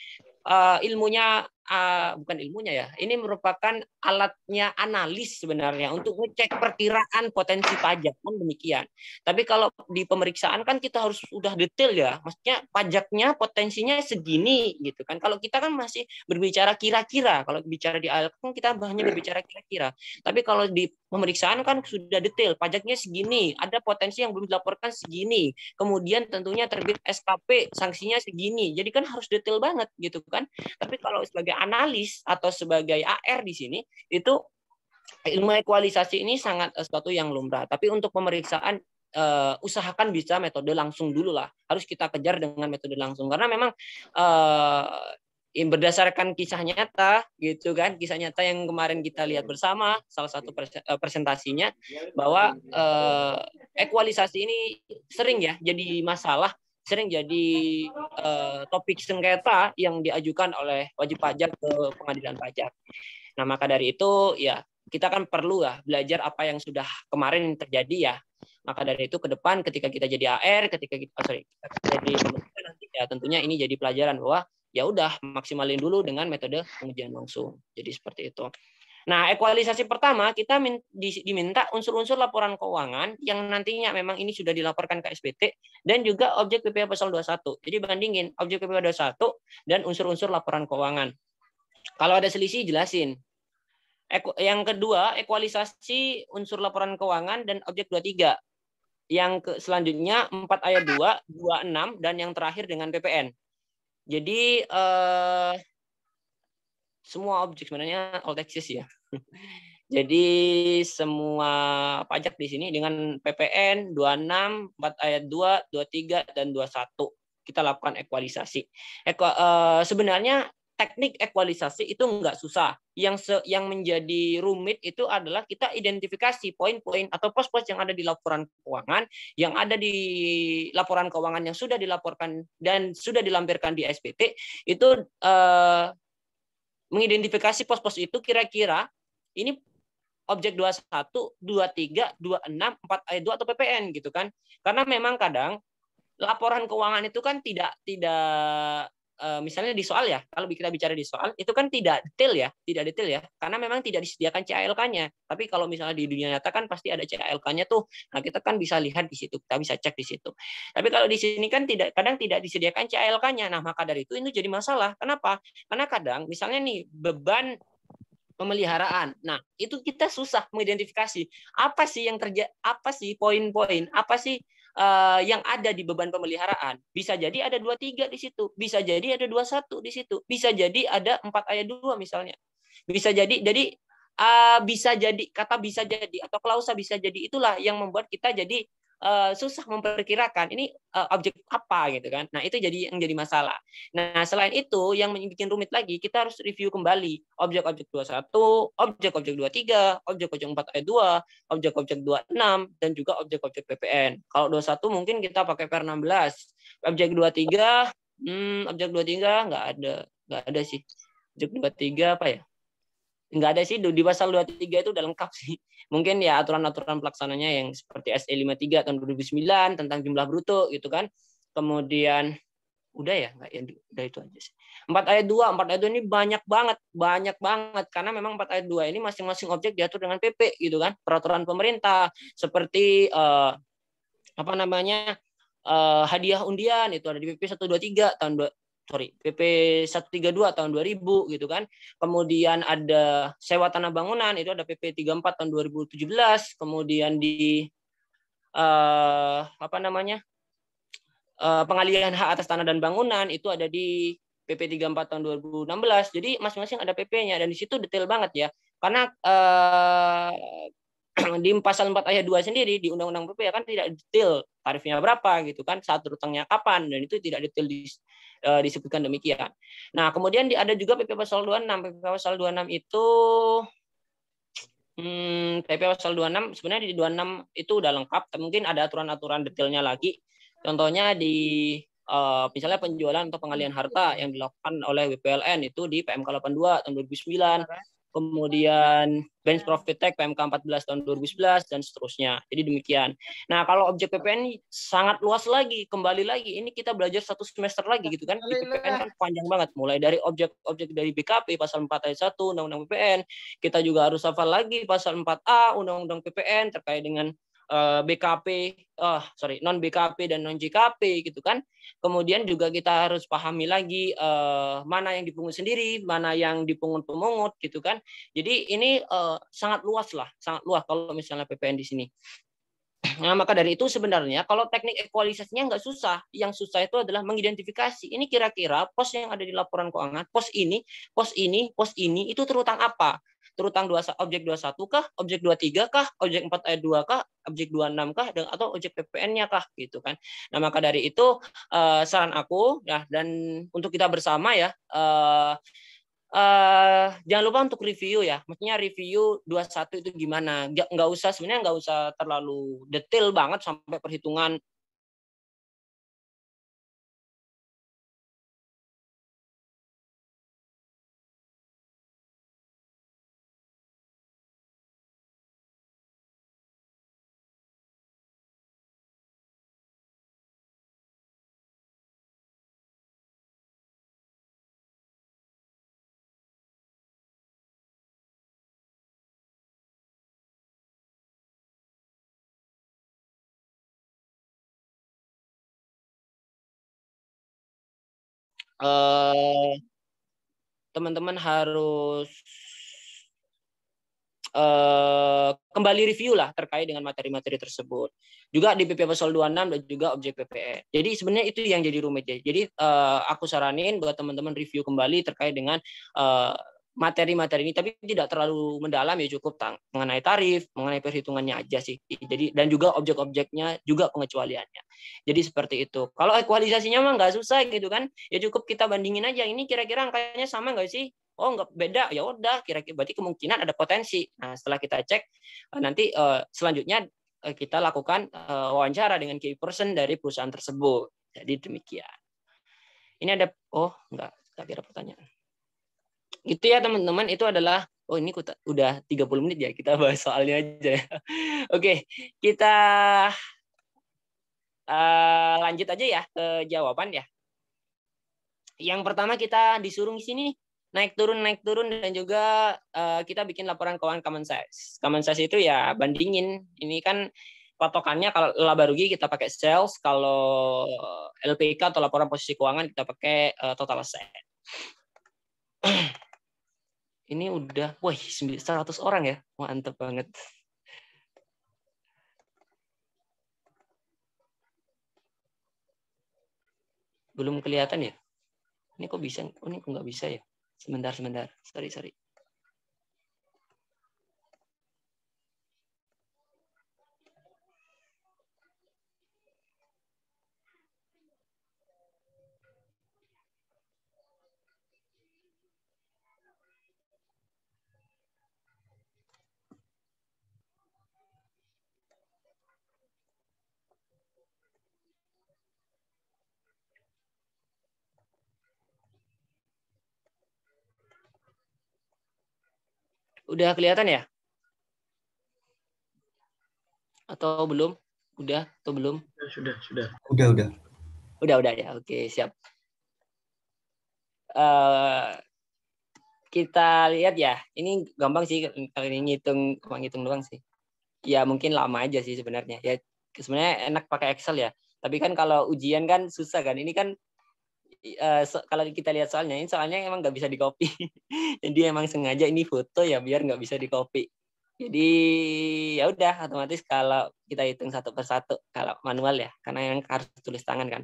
uh, ilmunya uh, bukan ilmunya ya. Ini merupakan alatnya analis sebenarnya untuk ngecek perkiraan potensi pajak kan demikian. Tapi kalau di pemeriksaan kan kita harus sudah detail ya. Maksudnya pajaknya potensinya segini gitu kan. Kalau kita kan masih berbicara kira-kira. Kalau bicara di alat kan kita hanya iya. berbicara kira-kira. Tapi kalau di pemeriksaan kan sudah detail pajaknya segini, ada potensi yang belum dilaporkan segini. Kemudian tentunya terbit SKP sanksinya segini. Jadi kan harus detail banget gitu kan. Tapi kalau sebagai sebagai analis atau sebagai AR di sini itu ilmu ekualisasi ini sangat eh, sesuatu yang lumrah. Tapi untuk pemeriksaan uh, usahakan bisa metode langsung dulu lah. Harus kita kejar dengan metode langsung karena memang uh, berdasarkan kisah nyata gitu kan, kisah nyata yang kemarin kita lihat bersama salah satu presentasinya bahwa uh, ekualisasi ini sering ya jadi masalah sering jadi uh, topik sengketa yang diajukan oleh wajib pajak ke pengadilan pajak. Nah, maka dari itu ya kita kan perlu lah belajar apa yang sudah kemarin terjadi ya. Maka dari itu ke depan ketika kita jadi AR, ketika kita oh, sorry, kita jadi nanti ya tentunya ini jadi pelajaran bahwa ya udah maksimalin dulu dengan metode pengujian langsung. Jadi seperti itu. Nah, ekualisasi pertama kita diminta unsur-unsur laporan keuangan yang nantinya memang ini sudah dilaporkan ke SPT dan juga objek PPh pasal 21. Jadi bandingin objek PPh 21 dan unsur-unsur laporan keuangan. Kalau ada selisih jelasin. Yang kedua, ekualisasi unsur laporan keuangan dan objek 23. Yang ke, selanjutnya 4 ayat 2, 26 dan yang terakhir dengan PPN. Jadi eh semua objek sebenarnya all taxes ya. Jadi semua pajak di sini dengan PPN 26, 4 ayat 2, 23 dan 21 kita lakukan ekualisasi. Eko, e, eh, sebenarnya teknik ekualisasi itu nggak susah. Yang se, yang menjadi rumit itu adalah kita identifikasi poin-poin atau pos-pos yang ada di laporan keuangan, yang ada di laporan keuangan yang sudah dilaporkan dan sudah dilampirkan di SPT itu eh, mengidentifikasi pos-pos itu kira-kira ini objek 21, 23, 26, 4 ayat 2 atau PPN gitu kan. Karena memang kadang laporan keuangan itu kan tidak tidak Eh, misalnya di soal ya, kalau kita bicara di soal itu kan tidak detail ya, tidak detail ya, karena memang tidak disediakan CALK-nya. Tapi kalau misalnya di dunia nyata kan pasti ada CALK-nya tuh. Nah, kita kan bisa lihat di situ, kita bisa cek di situ. Tapi kalau di sini kan tidak kadang tidak disediakan CALK-nya. Nah, maka dari itu itu jadi masalah. Kenapa? Karena kadang misalnya nih beban pemeliharaan. Nah, itu kita susah mengidentifikasi apa sih yang terjadi, apa sih poin-poin, apa sih uh, yang ada di beban pemeliharaan. Bisa jadi ada dua tiga di situ, bisa jadi ada dua satu di situ, bisa jadi ada empat ayat dua misalnya. Bisa jadi jadi uh, bisa jadi kata bisa jadi atau klausa bisa jadi itulah yang membuat kita jadi uh, susah memperkirakan ini uh, objek apa gitu kan. Nah, itu jadi yang jadi masalah. Nah, selain itu yang bikin rumit lagi kita harus review kembali objek-objek 21, objek-objek 23, objek-objek 4 ayat 2, objek-objek 26 dan juga objek-objek PPN. Kalau 21 mungkin kita pakai per 16. Objek 23 hmm objek 23 nggak ada, nggak ada sih. Objek 23 apa ya? nggak ada sih di pasal 23 itu udah lengkap sih. Mungkin ya aturan-aturan pelaksananya yang seperti SE 53 tahun 2009 tentang jumlah bruto gitu kan. Kemudian udah ya enggak ya udah itu aja sih. 4 ayat 2, 4 ayat 2 ini banyak banget, banyak banget karena memang 4 ayat 2 ini masing-masing objek diatur dengan PP gitu kan, peraturan pemerintah seperti eh, apa namanya? eh, hadiah undian itu ada di PP 123 tahun sorry PP 132 tahun 2000 gitu kan kemudian ada sewa tanah bangunan itu ada PP 34 tahun 2017 kemudian di eh, apa namanya eh, pengalihan hak atas tanah dan bangunan itu ada di PP 34 tahun 2016 jadi masing-masing ada PP-nya dan di situ detail banget ya karena eh, di pasal 4 ayat 2 sendiri di undang-undang PP kan tidak detail tarifnya berapa gitu kan saat utangnya kapan dan itu tidak detail di, uh, disebutkan demikian. Nah, kemudian ada juga PP pasal 26. PP pasal 26 itu hmm, PP pasal 26 sebenarnya di 26 itu udah lengkap, mungkin ada aturan-aturan detailnya lagi. Contohnya di uh, misalnya penjualan atau pengalian harta yang dilakukan oleh BPLN itu di PMK 82 tahun 2009 kemudian iya. Bench Profit Tech PMK 14 tahun 2011 dan seterusnya. Jadi demikian. Nah, kalau objek PPN ini sangat luas lagi, kembali lagi ini kita belajar satu semester lagi gitu kan. Di PPN kan panjang banget mulai dari objek-objek dari BKP pasal 4 ayat 1 Undang-Undang PPN, kita juga harus hafal lagi pasal 4A Undang-Undang PPN terkait dengan Eh, BKP, oh, eh, sorry non BKP dan non JKP gitu kan. Kemudian juga kita harus pahami lagi uh, mana yang dipungut sendiri, mana yang dipungut pemungut gitu kan. Jadi ini uh, sangat luas lah, sangat luas kalau misalnya PPN di sini. Nah, maka dari itu sebenarnya kalau teknik ekualisasinya nggak susah, yang susah itu adalah mengidentifikasi ini kira-kira pos yang ada di laporan keuangan, pos ini, pos ini, pos ini itu terutang apa terutang dua objek 21 kah, objek 23 kah, objek 4 ayat 2 kah, objek 26 kah dan atau objek PPN-nya kah gitu kan. Nah, maka dari itu uh, saran aku ya dan untuk kita bersama ya uh, Uh, jangan lupa untuk review ya. Maksudnya review 21 itu gimana? Nggak usah sebenarnya nggak usah terlalu detail banget sampai perhitungan Eh, teman-teman uh, harus uh, kembali review lah terkait dengan materi-materi tersebut. Juga di PP Pasal 26 dan juga objek PPE. Jadi sebenarnya itu yang jadi rumit ya. Jadi uh, aku saranin buat teman-teman review kembali terkait dengan uh, materi-materi ini tapi tidak terlalu mendalam ya cukup tang mengenai tarif mengenai perhitungannya aja sih jadi dan juga objek-objeknya juga pengecualiannya jadi seperti itu kalau ekualisasinya mah nggak susah gitu kan ya cukup kita bandingin aja ini kira-kira angkanya sama nggak sih oh nggak beda ya udah kira-kira berarti kemungkinan ada potensi nah setelah kita cek eh, nanti uh, selanjutnya uh, kita lakukan uh, wawancara dengan key person dari perusahaan tersebut jadi demikian ini ada oh nggak tak kira pertanyaan itu ya teman-teman itu adalah oh ini kuta, udah 30 menit ya kita bahas soalnya aja ya. Oke, kita uh, lanjut aja ya ke jawaban ya. Yang pertama kita disuruh di sini naik turun naik turun dan juga uh, kita bikin laporan keuangan common size. Common size itu ya bandingin. Ini kan patokannya kalau laba rugi kita pakai sales, kalau LPK atau laporan posisi keuangan kita pakai eh, total asset. ini udah wah 100 orang ya mantep banget belum kelihatan ya ini kok bisa oh, ini kok nggak bisa ya sebentar sebentar sorry sorry Udah kelihatan ya? Atau belum? Udah atau belum? Sudah, sudah. Udah, udah. Udah, udah ya. Oke, siap. Uh, kita lihat ya. Ini gampang sih ini ngitung cuma ngitung doang sih. Ya mungkin lama aja sih sebenarnya. Ya sebenarnya enak pakai Excel ya. Tapi kan kalau ujian kan susah kan. Ini kan Eh, so, kalau kita lihat soalnya ini soalnya emang nggak bisa di copy jadi emang sengaja ini foto ya biar nggak bisa di copy jadi ya udah otomatis kalau kita hitung satu persatu kalau manual ya karena yang harus tulis tangan kan.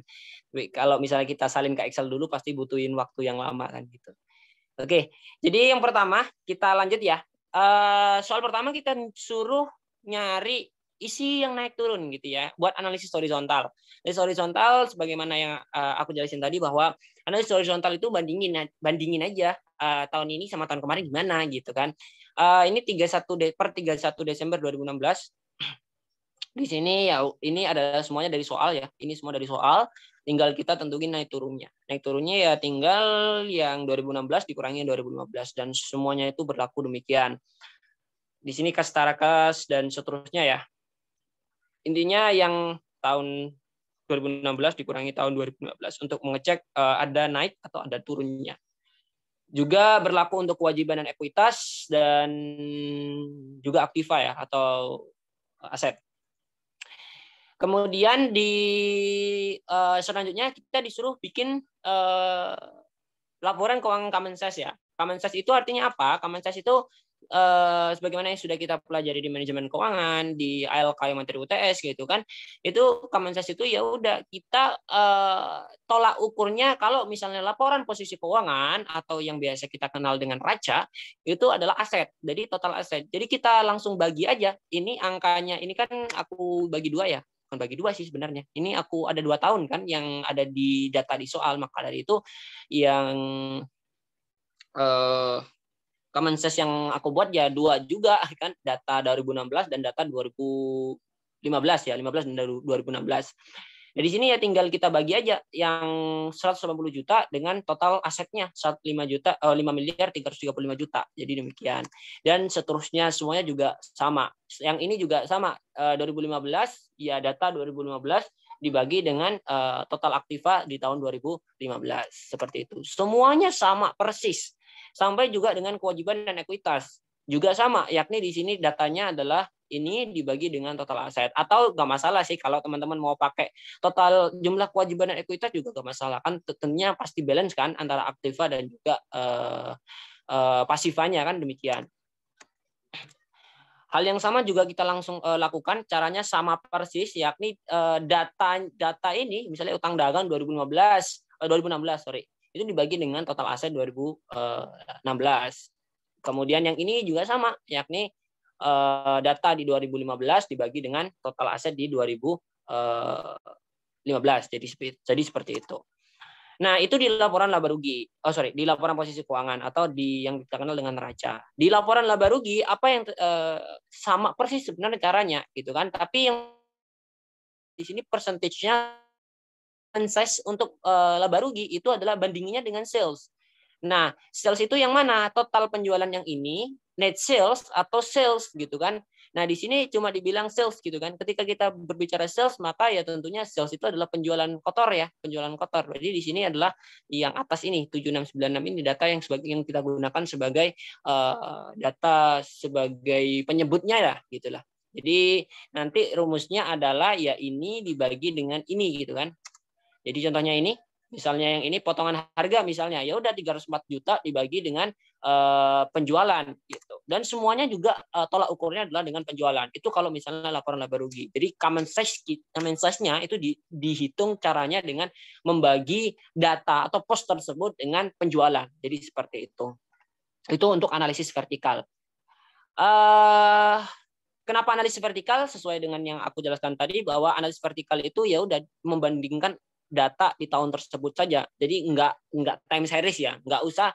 Tapi kalau misalnya kita salin ke Excel dulu pasti butuhin waktu yang lama kan gitu. Oke, jadi yang pertama kita lanjut ya. Eh, soal pertama kita suruh nyari isi yang naik turun gitu ya buat analisis horizontal. Analisis horizontal sebagaimana yang uh, aku jelasin tadi bahwa analisis horizontal itu bandingin bandingin aja uh, tahun ini sama tahun kemarin gimana gitu kan. Uh, ini 31 de per 31 Desember 2016 di sini ya ini ada semuanya dari soal ya. Ini semua dari soal. Tinggal kita tentuin naik turunnya. Naik turunnya ya tinggal yang 2016 dikurangi 2015 dan semuanya itu berlaku demikian. Di sini kastarakas dan seterusnya ya intinya yang tahun 2016 dikurangi tahun 2015 untuk mengecek eh, ada naik atau ada turunnya. Juga berlaku untuk kewajiban dan ekuitas dan juga aktiva ya atau aset. Kemudian di eh, selanjutnya kita disuruh bikin eh, laporan keuangan common sense ya. Common sense itu artinya apa? Common sense itu eh, sebagaimana yang sudah kita pelajari di manajemen keuangan di ALK materi UTS gitu kan itu sense itu ya udah kita eh, tolak ukurnya kalau misalnya laporan posisi keuangan atau yang biasa kita kenal dengan raca itu adalah aset jadi total aset jadi kita langsung bagi aja ini angkanya ini kan aku bagi dua ya bukan bagi dua sih sebenarnya. Ini aku ada dua tahun kan yang ada di data di soal, maka dari itu yang eh, common sense yang aku buat ya dua juga kan data 2016 dan data 2015 ya 15 dan 2016 Nah, di sini ya tinggal kita bagi aja yang 180 juta dengan total asetnya 5 juta 5 eh, miliar 335 juta. Jadi demikian. Dan seterusnya semuanya juga sama. Yang ini juga sama 2015 eh, ya data 2015 dibagi dengan eh, total aktiva di tahun 2015 seperti itu. Semuanya sama persis sampai juga dengan kewajiban dan ekuitas juga sama yakni di sini datanya adalah ini dibagi dengan total aset atau nggak masalah sih kalau teman-teman mau pakai total jumlah kewajiban dan ekuitas juga nggak masalah kan tentunya pasti balance kan antara aktiva dan juga uh, uh, pasifanya kan demikian Hal yang sama juga kita langsung uh, lakukan, caranya sama persis, yakni uh, data data ini, misalnya utang dagang 2015, uh, 2016, sorry, itu dibagi dengan total aset 2016. Eh, Kemudian yang ini juga sama, yakni eh, data di 2015 dibagi dengan total aset di 2015. Eh, jadi jadi seperti itu. Nah, itu di laporan laba rugi. Oh, sorry, di laporan posisi keuangan atau di yang kita kenal dengan neraca. Di laporan laba rugi apa yang eh, sama persis sebenarnya caranya gitu kan, tapi yang di sini persentasenya size untuk uh, laba rugi itu adalah bandinginya dengan sales. Nah, sales itu yang mana? Total penjualan yang ini, net sales atau sales gitu kan. Nah, di sini cuma dibilang sales gitu kan. Ketika kita berbicara sales, maka ya tentunya sales itu adalah penjualan kotor ya, penjualan kotor. Jadi di sini adalah yang atas ini 7696 ini data yang sebagai yang kita gunakan sebagai uh, data sebagai penyebutnya ya gitulah. Jadi nanti rumusnya adalah ya ini dibagi dengan ini gitu kan. Jadi contohnya ini, misalnya yang ini potongan harga misalnya, ya udah 304 juta dibagi dengan uh, penjualan gitu. Dan semuanya juga uh, tolak ukurnya adalah dengan penjualan. Itu kalau misalnya laporan laba rugi. Jadi common size common size-nya itu di, dihitung caranya dengan membagi data atau pos tersebut dengan penjualan. Jadi seperti itu. Itu untuk analisis vertikal. Uh, kenapa analisis vertikal sesuai dengan yang aku jelaskan tadi bahwa analisis vertikal itu ya udah membandingkan data di tahun tersebut saja. Jadi nggak nggak time series ya, nggak usah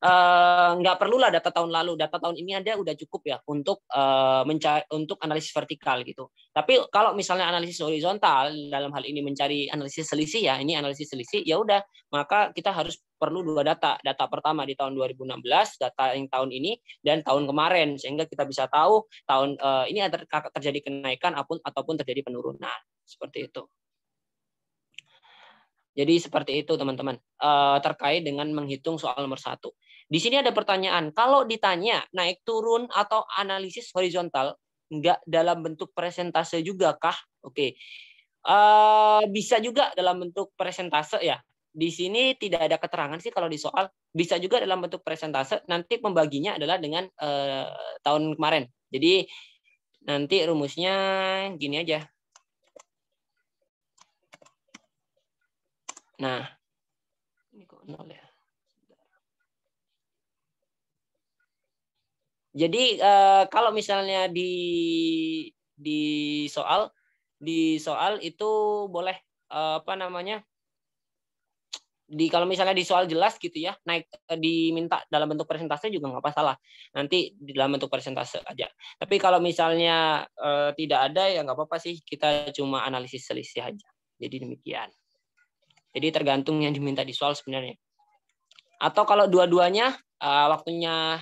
Uh, nggak perlulah data tahun lalu, data tahun ini ada udah cukup ya untuk uh, eh, mencari untuk analisis vertikal gitu. Tapi kalau misalnya analisis horizontal dalam hal ini mencari analisis selisih ya, ini analisis selisih ya udah, maka kita harus perlu dua data. Data pertama di tahun 2016, data yang tahun ini dan tahun kemarin sehingga kita bisa tahu tahun uh, ini ada terjadi kenaikan ataupun ataupun terjadi penurunan. Seperti itu. Jadi seperti itu teman-teman uh, terkait dengan menghitung soal nomor satu. Di sini ada pertanyaan, kalau ditanya naik turun atau analisis horizontal, nggak dalam bentuk presentase juga kah? Oke, uh, bisa juga dalam bentuk presentase ya. Di sini tidak ada keterangan sih kalau di soal, bisa juga dalam bentuk presentase. Nanti membaginya adalah dengan uh, tahun kemarin. Jadi nanti rumusnya gini aja. Nah, ini kok nol ya. Jadi eh, kalau misalnya di di soal di soal itu boleh eh, apa namanya? di kalau misalnya di soal jelas gitu ya naik eh, diminta dalam bentuk presentase juga nggak apa masalah nanti di dalam bentuk presentase aja tapi kalau misalnya e, tidak ada ya nggak apa-apa sih kita cuma analisis selisih aja jadi demikian jadi tergantung yang diminta di soal sebenarnya. Atau kalau dua-duanya eh, waktunya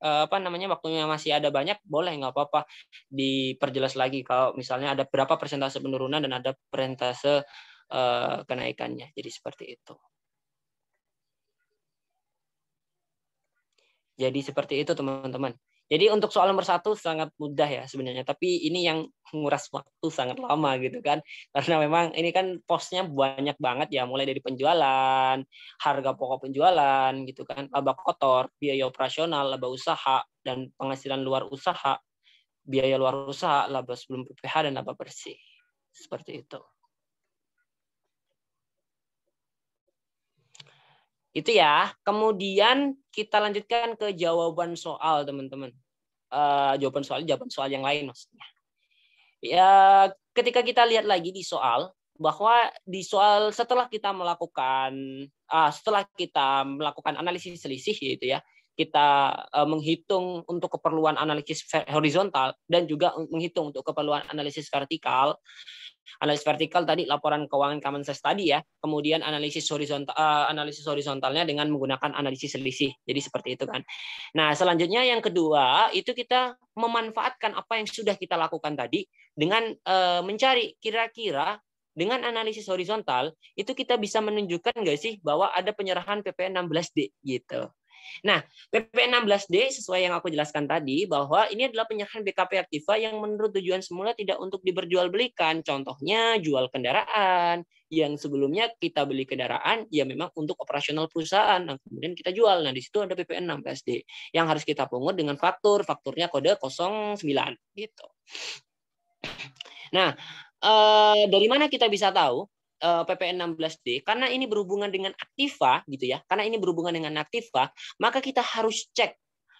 eh, apa namanya waktunya masih ada banyak boleh nggak apa-apa diperjelas lagi kalau misalnya ada berapa persentase penurunan dan ada persentase eh, kenaikannya. Jadi seperti itu. Jadi seperti itu teman-teman. Jadi untuk soal nomor satu sangat mudah ya sebenarnya, tapi ini yang menguras waktu sangat lama gitu kan. Karena memang ini kan posnya banyak banget ya, mulai dari penjualan, harga pokok penjualan gitu kan, laba kotor, biaya operasional, laba usaha, dan penghasilan luar usaha, biaya luar usaha, laba sebelum PPH, dan laba bersih. Seperti itu. Itu ya. Kemudian kita lanjutkan ke jawaban soal, teman-teman. Uh, jawaban soal, jawaban soal yang lain maksudnya. Ya, ketika kita lihat lagi di soal bahwa di soal setelah kita melakukan uh, setelah kita melakukan analisis selisih gitu ya, kita uh, menghitung untuk keperluan analisis horizontal dan juga menghitung untuk keperluan analisis vertikal Analisis vertikal tadi laporan keuangan Kemenses tadi ya. Kemudian analisis horizontal uh, eh, analisis horizontalnya dengan menggunakan analisis selisih. Jadi seperti itu kan. Nah, selanjutnya yang kedua itu kita memanfaatkan apa yang sudah kita lakukan tadi dengan uh, mencari kira-kira dengan analisis horizontal itu kita bisa menunjukkan nggak sih bahwa ada penyerahan PPN 16D gitu. Nah, PP16D sesuai yang aku jelaskan tadi bahwa ini adalah penyerahan BKP aktiva yang menurut tujuan semula tidak untuk diperjualbelikan. Contohnya jual kendaraan yang sebelumnya kita beli kendaraan ya memang untuk operasional perusahaan. Nah, kemudian kita jual. Nah, di situ ada PP16D yang harus kita pungut dengan faktur. Fakturnya kode 09 gitu. Nah, eh, dari mana kita bisa tahu Eh, PPN 16D karena ini berhubungan dengan aktiva gitu ya. Karena ini berhubungan dengan aktiva, maka kita harus cek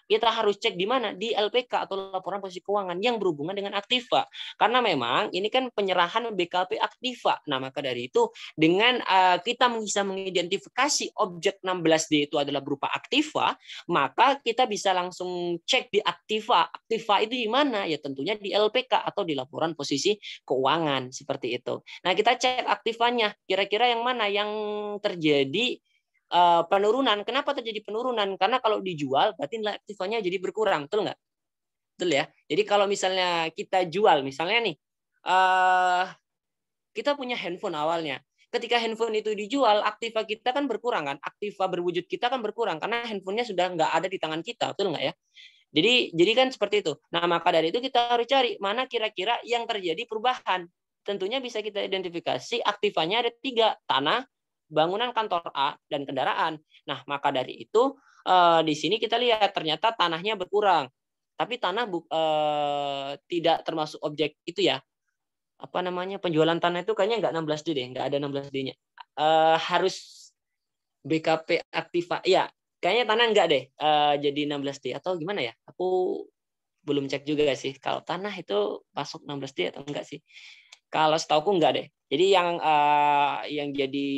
kita harus cek di mana di LPK atau laporan posisi keuangan yang berhubungan dengan aktiva karena memang ini kan penyerahan BKP aktiva nah maka dari itu dengan uh, kita bisa mengidentifikasi objek 16D itu adalah berupa aktiva maka kita bisa langsung cek di aktiva aktiva itu di mana ya tentunya di LPK atau di laporan posisi keuangan seperti itu nah kita cek aktivanya kira-kira yang mana yang terjadi Eh, penurunan. Kenapa terjadi penurunan? Karena kalau dijual berarti nilai aktifanya jadi berkurang, betul nggak? Betul ya. Jadi kalau misalnya kita jual, misalnya nih, uh, kita punya handphone awalnya. Ketika handphone itu dijual, aktiva kita kan berkurang kan, aktiva berwujud kita kan berkurang karena handphonenya sudah nggak ada di tangan kita, betul nggak ya? Jadi jadi kan seperti itu. Nah maka dari itu kita harus cari mana kira-kira yang terjadi perubahan. Tentunya bisa kita identifikasi aktivanya ada tiga, tanah, bangunan kantor A dan kendaraan. Nah, maka dari itu eh, di sini kita lihat ternyata tanahnya berkurang. Tapi tanah bu, eh, tidak termasuk objek itu ya. Apa namanya? Penjualan tanah itu kayaknya nggak 16D deh, enggak ada 16D-nya. Eh, harus BKP aktiva ya. Kayaknya tanah enggak deh eh, jadi 16D atau gimana ya? Aku belum cek juga sih kalau tanah itu masuk 16D atau enggak sih. Kalau setahu aku enggak deh. Jadi yang uh, yang jadi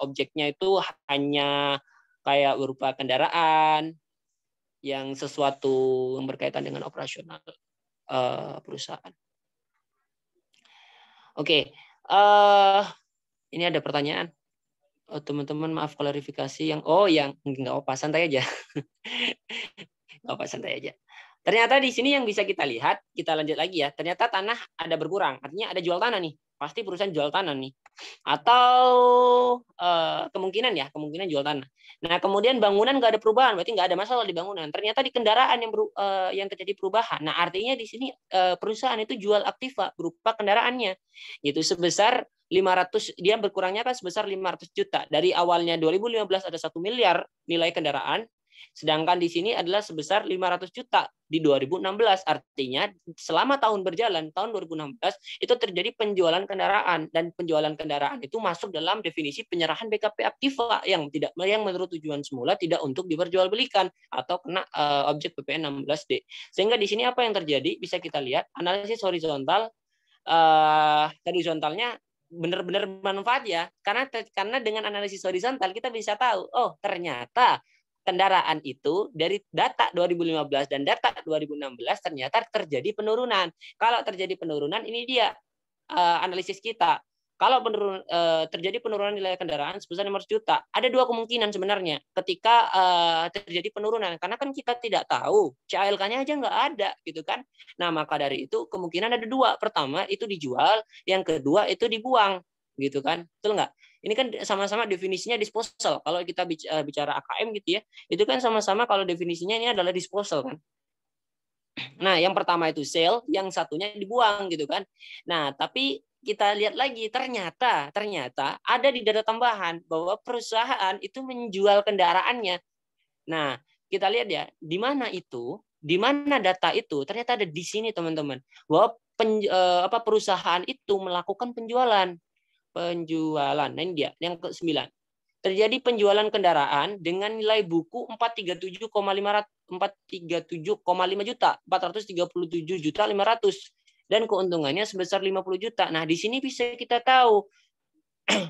objeknya itu hanya kayak berupa kendaraan yang sesuatu yang berkaitan dengan operasional uh, perusahaan. Oke, okay. uh, eh, ini ada pertanyaan. Oh, teman-teman maaf klarifikasi yang oh yang nggak apa santai aja. nggak apa santai aja. Ternyata di sini yang bisa kita lihat, kita lanjut lagi ya. Ternyata tanah ada berkurang, artinya ada jual tanah nih pasti perusahaan jual tanah nih atau uh, kemungkinan ya kemungkinan jual tanah. Nah kemudian bangunan nggak ada perubahan berarti nggak ada masalah di bangunan. Ternyata di kendaraan yang beru, uh, yang terjadi perubahan. Nah artinya di sini uh, perusahaan itu jual aktiva berupa kendaraannya yaitu sebesar 500 dia berkurangnya kan sebesar 500 juta dari awalnya 2015 ada satu miliar nilai kendaraan Sedangkan di sini adalah sebesar 500 juta di 2016. Artinya selama tahun berjalan, tahun 2016 itu terjadi penjualan kendaraan dan penjualan kendaraan itu masuk dalam definisi penyerahan BKP aktiva yang tidak yang menurut tujuan semula tidak untuk diperjualbelikan atau kena uh, objek PPN 16D. Sehingga di sini apa yang terjadi bisa kita lihat analisis horizontal uh, horizontalnya benar-benar manfaat ya karena karena dengan analisis horizontal kita bisa tahu oh ternyata kendaraan itu dari data 2015 dan data 2016 ternyata terjadi penurunan. Kalau terjadi penurunan ini dia uh, analisis kita. Kalau penurun, uh, eh, terjadi penurunan nilai kendaraan sebesar 500 juta, ada dua kemungkinan sebenarnya ketika uh, terjadi penurunan karena kan kita tidak tahu clk nya aja nggak ada gitu kan. Nah, maka dari itu kemungkinan ada dua. Pertama itu dijual, yang kedua itu dibuang gitu kan betul nggak ini kan sama-sama definisinya disposal. Kalau kita eh, bicara AKM gitu ya, itu kan sama-sama kalau definisinya ini adalah disposal kan. Nah, yang pertama itu sale, yang satunya dibuang gitu kan. Nah, tapi kita lihat lagi ternyata ternyata ada di data tambahan bahwa perusahaan itu menjual kendaraannya. Nah, kita lihat ya, di mana itu? Di mana data itu? Ternyata ada di sini, teman-teman. Bahwa pen, eh, apa perusahaan itu melakukan penjualan penjualan. Nah, ini dia, yang ke-9. Terjadi penjualan kendaraan dengan nilai buku 437,5 lima juta, 437 juta 500 dan keuntungannya sebesar 50 juta. Nah, di sini bisa kita tahu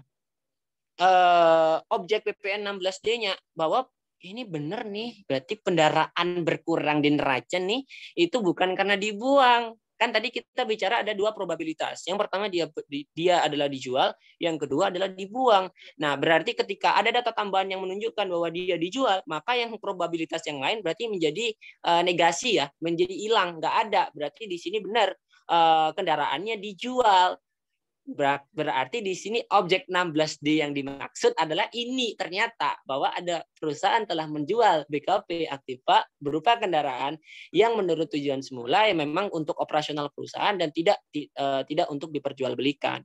eh, objek PPN 16D-nya bahwa ini benar nih, berarti kendaraan berkurang di neraca nih itu bukan karena dibuang, kan tadi kita bicara ada dua probabilitas. Yang pertama dia dia adalah dijual, yang kedua adalah dibuang. Nah, berarti ketika ada data tambahan yang menunjukkan bahwa dia dijual, maka yang probabilitas yang lain berarti menjadi uh, negasi ya, menjadi hilang, nggak ada. Berarti di sini benar uh, kendaraannya dijual berarti di sini objek 16D yang dimaksud adalah ini ternyata bahwa ada perusahaan telah menjual BKP aktiva berupa kendaraan yang menurut tujuan semula ya memang untuk operasional perusahaan dan tidak uh, tidak untuk diperjualbelikan.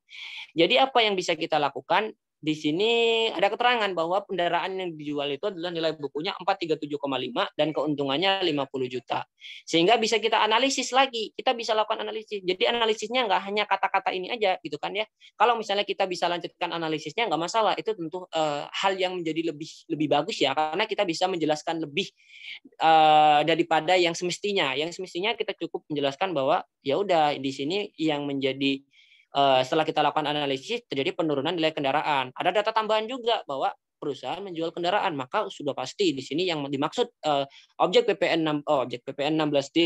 Jadi apa yang bisa kita lakukan di sini ada keterangan bahwa kendaraan yang dijual itu adalah nilai bukunya 437,5 dan keuntungannya 50 juta. Sehingga bisa kita analisis lagi, kita bisa lakukan analisis. Jadi analisisnya nggak hanya kata-kata ini aja gitu kan ya. Kalau misalnya kita bisa lanjutkan analisisnya nggak masalah, itu tentu uh, hal yang menjadi lebih lebih bagus ya karena kita bisa menjelaskan lebih uh, daripada yang semestinya. Yang semestinya kita cukup menjelaskan bahwa ya udah di sini yang menjadi Eh, setelah kita lakukan analisis terjadi penurunan nilai kendaraan. Ada data tambahan juga bahwa perusahaan menjual kendaraan, maka sudah pasti di sini yang dimaksud uh, objek PPN 6 oh, objek PPN 16D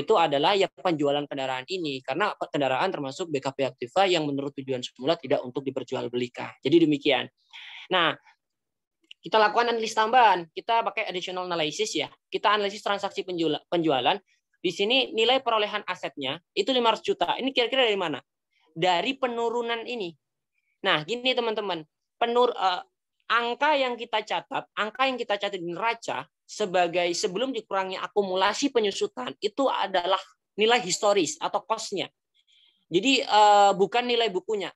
itu adalah ya penjualan kendaraan ini karena kendaraan termasuk BKP aktiva yang menurut tujuan semula tidak untuk diperjualbelikan. Jadi demikian. Nah, kita lakukan analisis tambahan, kita pakai additional analysis ya. Kita analisis transaksi penjualan. penjualan. Di sini nilai perolehan asetnya itu 500 juta. Ini kira-kira dari mana? dari penurunan ini. Nah, gini teman-teman, penur uh, angka yang kita catat, angka yang kita catat di neraca sebagai sebelum dikurangi akumulasi penyusutan itu adalah nilai historis atau kosnya. Jadi uh, bukan nilai bukunya.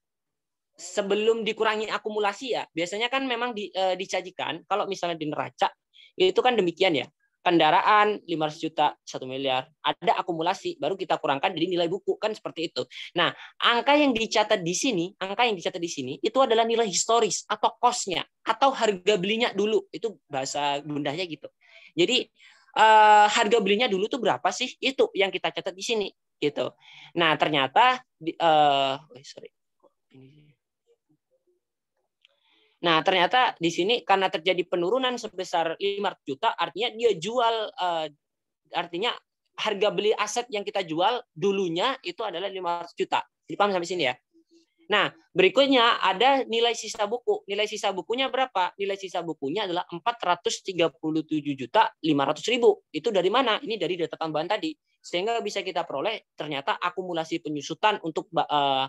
Sebelum dikurangi akumulasi ya, biasanya kan memang di, uh, eh, dicajikan kalau misalnya di neraca itu kan demikian ya kendaraan 500 juta, 1 miliar. Ada akumulasi, baru kita kurangkan jadi nilai buku. Kan seperti itu. Nah, angka yang dicatat di sini, angka yang dicatat di sini, itu adalah nilai historis atau kosnya, atau harga belinya dulu. Itu bahasa bundanya gitu. Jadi, eh, harga belinya dulu tuh berapa sih? Itu yang kita catat di sini. gitu. Nah, ternyata... Di, eh, sorry. Ini Nah, ternyata di sini karena terjadi penurunan sebesar ratus juta, artinya dia jual uh, artinya harga beli aset yang kita jual dulunya itu adalah 500 juta. Dipaham sampai sini ya? Nah, berikutnya ada nilai sisa buku. Nilai sisa bukunya berapa? Nilai sisa bukunya adalah 437 juta 500 ribu. Itu dari mana? Ini dari data tambahan tadi. Sehingga bisa kita peroleh ternyata akumulasi penyusutan untuk uh,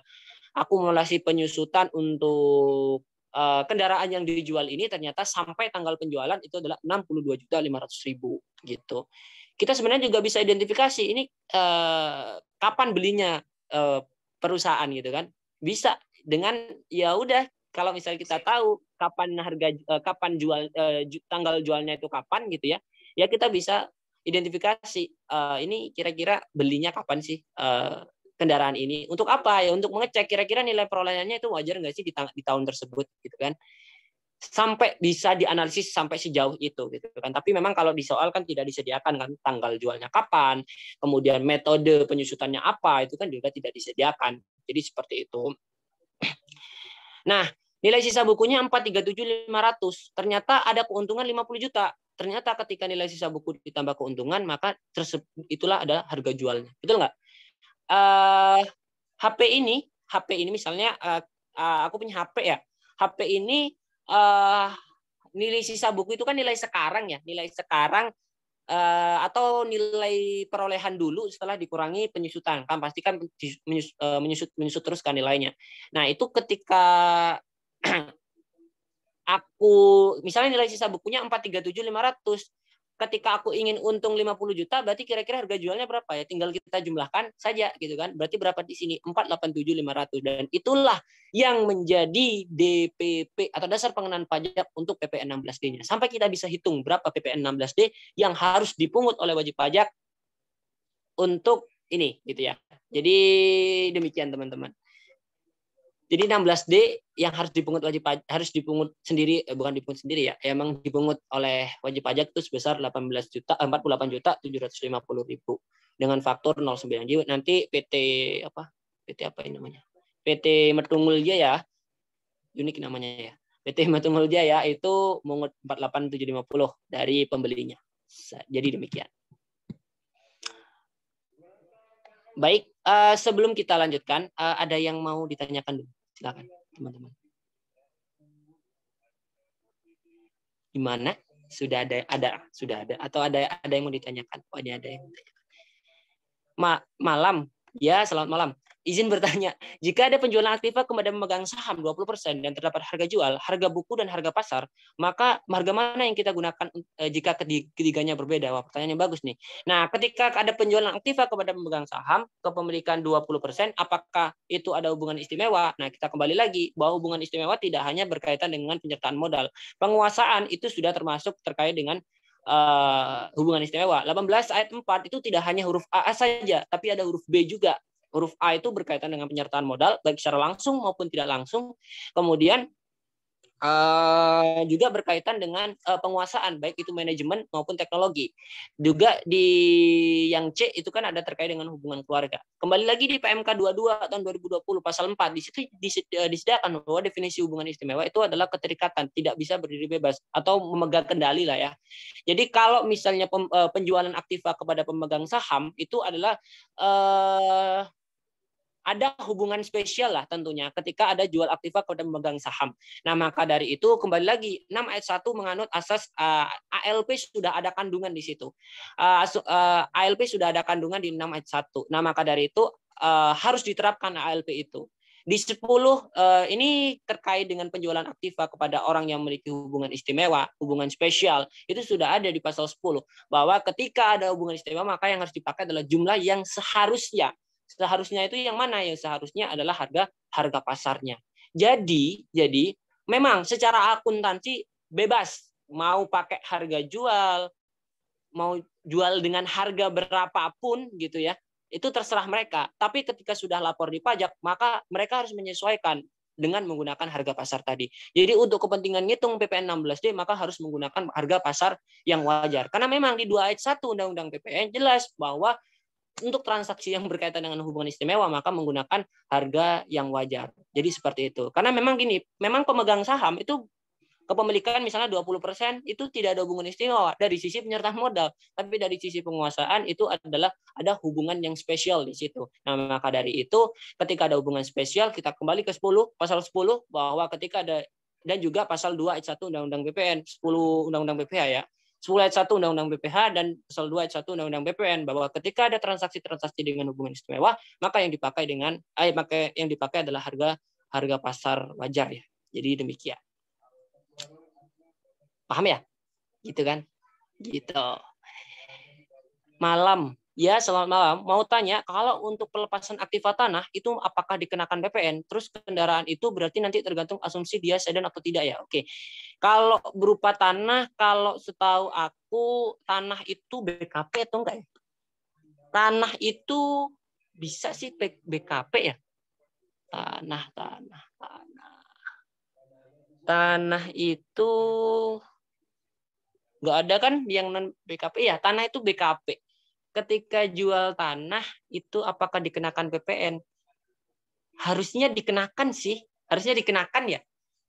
akumulasi penyusutan untuk Eh, kendaraan yang dijual ini ternyata sampai tanggal penjualan itu adalah 62.500.000 gitu. Kita sebenarnya juga bisa identifikasi ini eh, kapan belinya eh, perusahaan gitu kan. Bisa dengan ya udah kalau misalnya kita tahu kapan harga eh, kapan jual eh, ju, tanggal jualnya itu kapan gitu ya. Ya kita bisa identifikasi eh, ini kira-kira belinya kapan sih eh, kendaraan ini untuk apa ya untuk mengecek kira-kira nilai perolehannya itu wajar nggak sih di, di tahun tersebut gitu kan sampai bisa dianalisis sampai sejauh itu gitu kan tapi memang kalau di soal kan tidak disediakan kan tanggal jualnya kapan kemudian metode penyusutannya apa itu kan juga tidak disediakan jadi seperti itu nah nilai sisa bukunya 437.500 ternyata ada keuntungan 50 juta ternyata ketika nilai sisa buku ditambah keuntungan maka itulah adalah harga jualnya betul nggak uh, eh, HP ini, HP ini misalnya uh, uh, aku punya HP ya. HP ini uh, nilai sisa buku itu kan nilai sekarang ya, nilai sekarang uh, atau nilai perolehan dulu setelah dikurangi penyusutan. Kan pastikan menyusut, uh, menyusut menyusut terus kan nilainya. Nah, itu ketika aku misalnya nilai sisa bukunya 437500 ketika aku ingin untung 50 juta berarti kira-kira harga jualnya berapa ya tinggal kita jumlahkan saja gitu kan berarti berapa di sini 487500 dan itulah yang menjadi DPP atau dasar pengenaan pajak untuk PPN 16D-nya sampai kita bisa hitung berapa PPN 16D yang harus dipungut oleh wajib pajak untuk ini gitu ya jadi demikian teman-teman jadi 16D yang harus dipungut wajib pajak, harus dipungut sendiri eh, bukan dipungut sendiri ya. ya emang dipungut oleh wajib pajak itu sebesar 18 juta 48 eh, juta 750 ribu dengan faktor 0,9 jiwa. Nanti PT apa? PT apa ini namanya? PT Mertumulja ya. Unik namanya ya. PT Mertumul Jaya ya itu mengut 48750 dari pembelinya. Jadi demikian. Baik, Eh, sebelum kita lanjutkan, uh, ada yang mau ditanyakan dulu? Silakan, teman-teman. Gimana? Sudah ada, ada, sudah ada, atau ada ada yang mau ditanyakan? Oh, ada ada yang Ma malam, ya, selamat malam. Izin bertanya, jika ada penjualan aktiva kepada pemegang saham 20% dan terdapat harga jual, harga buku dan harga pasar, maka harga mana yang kita gunakan eh, jika ketiganya berbeda? Wah, pertanyaannya bagus nih. Nah, ketika ada penjualan aktiva kepada pemegang saham kepemilikan 20%, apakah itu ada hubungan istimewa? Nah, kita kembali lagi bahwa hubungan istimewa tidak hanya berkaitan dengan penyertaan modal. Penguasaan itu sudah termasuk terkait dengan uh, hubungan istimewa. 18 ayat 4 itu tidak hanya huruf A saja, tapi ada huruf B juga. Huruf A itu berkaitan dengan penyertaan modal baik secara langsung maupun tidak langsung. Kemudian Uh, juga berkaitan dengan uh, penguasaan baik itu manajemen maupun teknologi. Juga di yang C itu kan ada terkait dengan hubungan keluarga. Kembali lagi di PMK 22 tahun 2020 pasal 4 di situ eh, disediakan bahwa definisi hubungan istimewa itu adalah keterikatan, tidak bisa berdiri bebas atau memegang kendali lah ya. Jadi kalau misalnya pem, uh, penjualan aktiva kepada pemegang saham itu adalah uh, ada hubungan spesial lah tentunya ketika ada jual aktiva kepada pemegang saham. Nah, maka dari itu kembali lagi 6 ayat 1 menganut asas uh, eh, ALP sudah ada kandungan di situ. Uh, uh, eh, ALP eh, sudah ada kandungan di 6 ayat 1. Nah, maka dari itu uh, harus diterapkan ALP itu. Di 10 uh, ini terkait dengan penjualan aktiva kepada orang yang memiliki hubungan istimewa, hubungan spesial. Itu sudah ada di pasal 10 bahwa ketika ada hubungan istimewa maka yang harus dipakai adalah jumlah yang seharusnya seharusnya itu yang mana ya seharusnya adalah harga harga pasarnya jadi jadi memang secara akuntansi bebas mau pakai harga jual mau jual dengan harga berapapun gitu ya itu terserah mereka tapi ketika sudah lapor di pajak maka mereka harus menyesuaikan dengan menggunakan harga pasar tadi. Jadi untuk kepentingan ngitung PPN 16D maka harus menggunakan harga pasar yang wajar. Karena memang di 2 ayat 1 Undang-Undang PPN jelas bahwa untuk transaksi yang berkaitan dengan hubungan istimewa maka menggunakan harga yang wajar. Jadi seperti itu. Karena memang gini, memang pemegang saham itu kepemilikan misalnya 20% itu tidak ada hubungan istimewa dari sisi penyerta modal, tapi dari sisi penguasaan itu adalah ada hubungan yang spesial di situ. Nah, maka dari itu ketika ada hubungan spesial kita kembali ke 10 pasal 10 bahwa ketika ada dan juga pasal 2 ayat 1 Undang-Undang BPN 10 Undang-Undang BPH ya 10 ayat 1 Undang-Undang BPH dan pasal 2 ayat 1 Undang-Undang BPN bahwa ketika ada transaksi-transaksi dengan hubungan istimewa, maka yang dipakai dengan eh, maka yang dipakai adalah harga harga pasar wajar ya. Jadi demikian. Paham ya? Gitu kan? Gitu. Malam Ya, selamat malam. Mau tanya, kalau untuk pelepasan aktiva tanah itu apakah dikenakan BPN? Terus kendaraan itu berarti nanti tergantung asumsi dia sedan atau tidak ya? Oke. Kalau berupa tanah, kalau setahu aku tanah itu BKP atau enggak ya? Tanah itu bisa sih BKP ya? Tanah, tanah, tanah. Tanah itu enggak ada kan yang non BKP ya? Tanah itu BKP ketika jual tanah itu apakah dikenakan PPN? Harusnya dikenakan sih, harusnya dikenakan ya.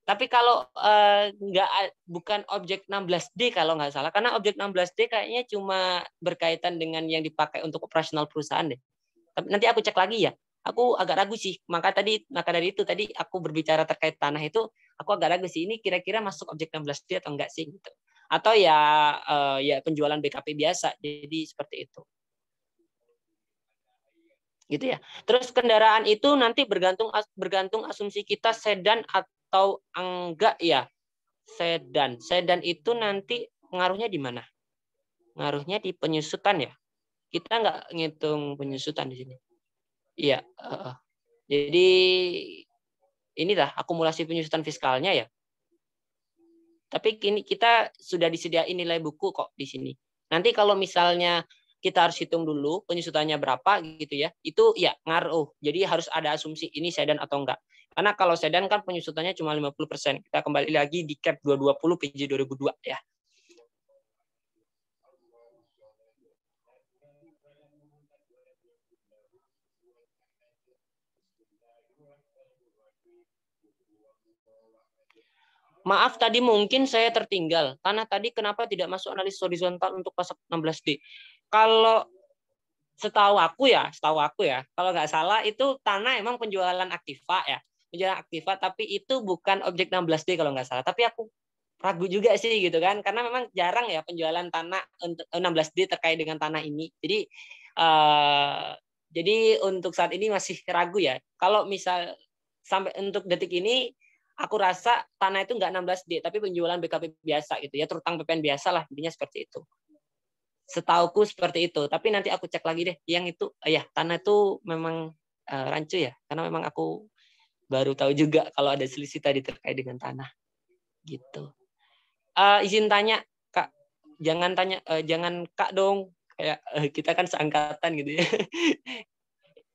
Tapi kalau eh, nggak bukan objek 16D kalau nggak salah, karena objek 16D kayaknya cuma berkaitan dengan yang dipakai untuk operasional perusahaan deh. Tapi nanti aku cek lagi ya. Aku agak ragu sih. Maka tadi maka dari itu tadi aku berbicara terkait tanah itu, aku agak ragu sih ini kira-kira masuk objek 16D atau enggak sih gitu. Atau ya uh, ya penjualan BKP biasa. Jadi seperti itu gitu ya. Terus kendaraan itu nanti bergantung bergantung asumsi kita sedan atau enggak ya. Sedan. Sedan itu nanti pengaruhnya di mana? Pengaruhnya di penyusutan ya. Kita nggak ngitung penyusutan di sini. Iya. Uh, jadi inilah akumulasi penyusutan fiskalnya ya. Tapi kini kita sudah disediain nilai buku kok di sini. Nanti kalau misalnya kita harus hitung dulu penyusutannya berapa gitu ya. Itu ya ngaruh. Jadi harus ada asumsi ini sedan atau enggak. Karena kalau sedan kan penyusutannya cuma 50%. Kita kembali lagi di cap 220 PJ 2002 ya. Maaf tadi mungkin saya tertinggal tanah tadi kenapa tidak masuk analisis horizontal untuk pasal 16D. Kalau setahu aku ya, setahu aku ya, kalau nggak salah itu tanah emang penjualan aktiva ya, penjualan aktiva tapi itu bukan objek 16D kalau nggak salah. Tapi aku ragu juga sih gitu kan karena memang jarang ya penjualan tanah 16D eh, terkait dengan tanah ini. Jadi uh, jadi untuk saat ini masih ragu ya. Kalau misal sampai untuk detik ini aku rasa tanah itu nggak 16D, tapi penjualan BKP biasa gitu ya, terutang PPN biasa lah, intinya seperti itu. Setauku seperti itu, tapi nanti aku cek lagi deh, yang itu, eh, ya tanah itu memang uh, rancu ya, karena memang aku baru tahu juga kalau ada selisih tadi terkait dengan tanah, gitu. Uh, izin tanya, kak, jangan tanya, uh, jangan kak dong, kayak uh, kita kan seangkatan gitu ya.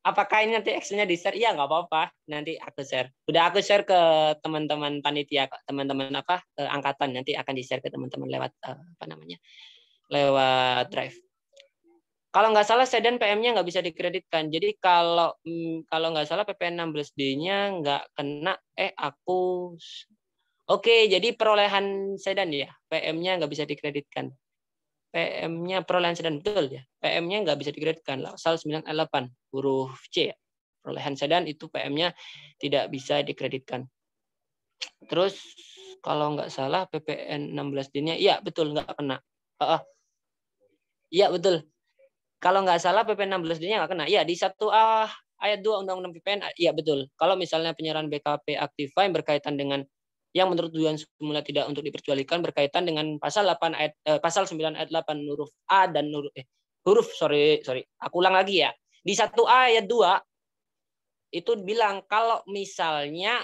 apakah ini nanti actionnya di share? Iya nggak apa-apa, nanti aku share. Udah aku share ke teman-teman panitia, teman-teman apa ke eh, angkatan nanti akan di share ke teman-teman lewat eh, apa namanya, lewat drive. Kalau nggak salah sedan PM-nya nggak bisa dikreditkan. Jadi kalau mm, kalau nggak salah PPN 16D-nya nggak kena. Eh aku Oke, jadi perolehan sedan ya, PM-nya nggak bisa dikreditkan. PM-nya perolehan sedan betul ya. PM-nya nggak bisa digradekan. Asal 98 huruf C. Ya. Perolehan sedan itu PM-nya tidak bisa dikreditkan. Terus kalau nggak salah PPN 16 D-nya, iya betul nggak kena. Uh, uh. Iya betul. Kalau nggak salah PPN 16 D-nya nggak kena. Iya di satu a ayat 2 Undang-Undang PPN, iya betul. Kalau misalnya penyerahan BKP aktif yang berkaitan dengan yang menurut tujuan semula tidak untuk diperjualbelikan berkaitan dengan pasal 8 ayat eh, pasal 9 ayat 8 huruf A dan huruf eh, huruf sorry sorry aku ulang lagi ya di satu A ayat 2 itu bilang kalau misalnya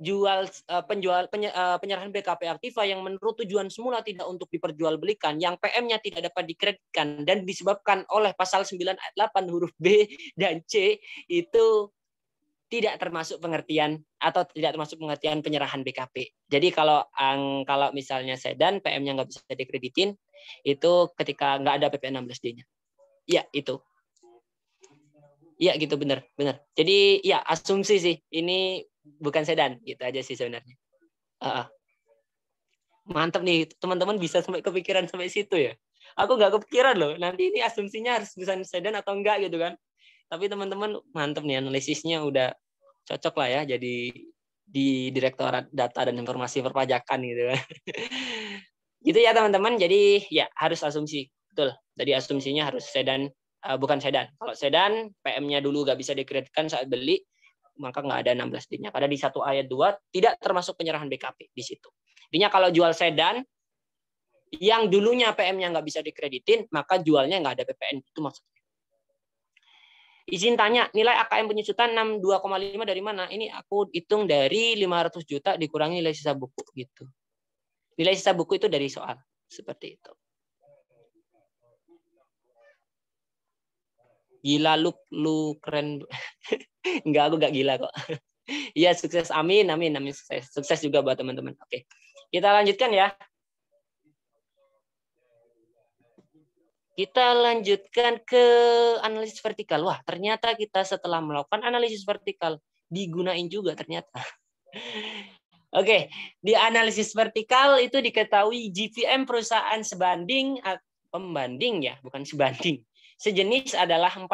jual eh, penjual eh, penyerahan BKP aktiva yang menurut tujuan semula tidak untuk diperjualbelikan yang PM-nya tidak dapat dikreditkan dan disebabkan oleh pasal 9 ayat 8 huruf B dan C itu tidak termasuk pengertian atau tidak termasuk pengertian penyerahan BKP. Jadi kalau ang, kalau misalnya sedan PM-nya nggak bisa dikreditin itu ketika nggak ada PP 16D-nya. Ya itu. Ya gitu benar benar. Jadi ya asumsi sih ini bukan sedan gitu aja sih sebenarnya. Uh, mantap nih teman-teman bisa sampai kepikiran sampai situ ya. Aku nggak kepikiran loh. Nanti ini asumsinya harus bisa sedan atau enggak gitu kan tapi teman-teman mantep nih analisisnya udah cocok lah ya jadi di Direktorat Data dan Informasi Perpajakan gitu gitu ya teman-teman. Jadi ya harus asumsi. Betul. Jadi asumsinya harus sedan uh, bukan sedan. Kalau sedan PM-nya dulu nggak bisa dikreditkan saat beli, maka nggak ada 16D-nya. Karena di satu ayat 2 tidak termasuk penyerahan BKP di situ. Artinya kalau jual sedan yang dulunya PM-nya nggak bisa dikreditin, maka jualnya nggak ada PPN. Itu maksudnya. Izin tanya, nilai AKM penyusutan 62,5 dari mana? Ini aku hitung dari 500 juta dikurangi nilai sisa buku gitu. Nilai sisa buku itu dari soal seperti itu. Gila lu lu keren. Enggak, aku enggak gila kok. Iya, sukses. Amin, amin, amin sukses. Sukses juga buat teman-teman. Oke. Kita lanjutkan ya. Kita lanjutkan ke analisis vertikal. Wah, ternyata kita setelah melakukan analisis vertikal digunain juga ternyata. Oke, okay. di analisis vertikal itu diketahui GPM perusahaan sebanding ah, pembanding ya, bukan sebanding. Sejenis adalah 45%.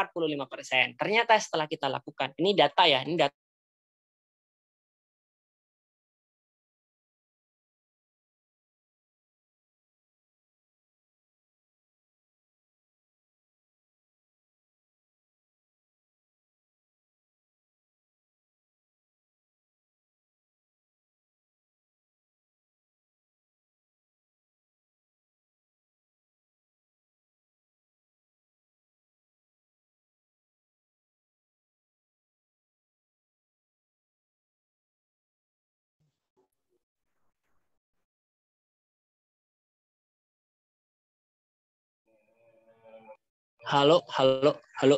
Ternyata setelah kita lakukan, ini data ya, ini data Halo, halo, halo.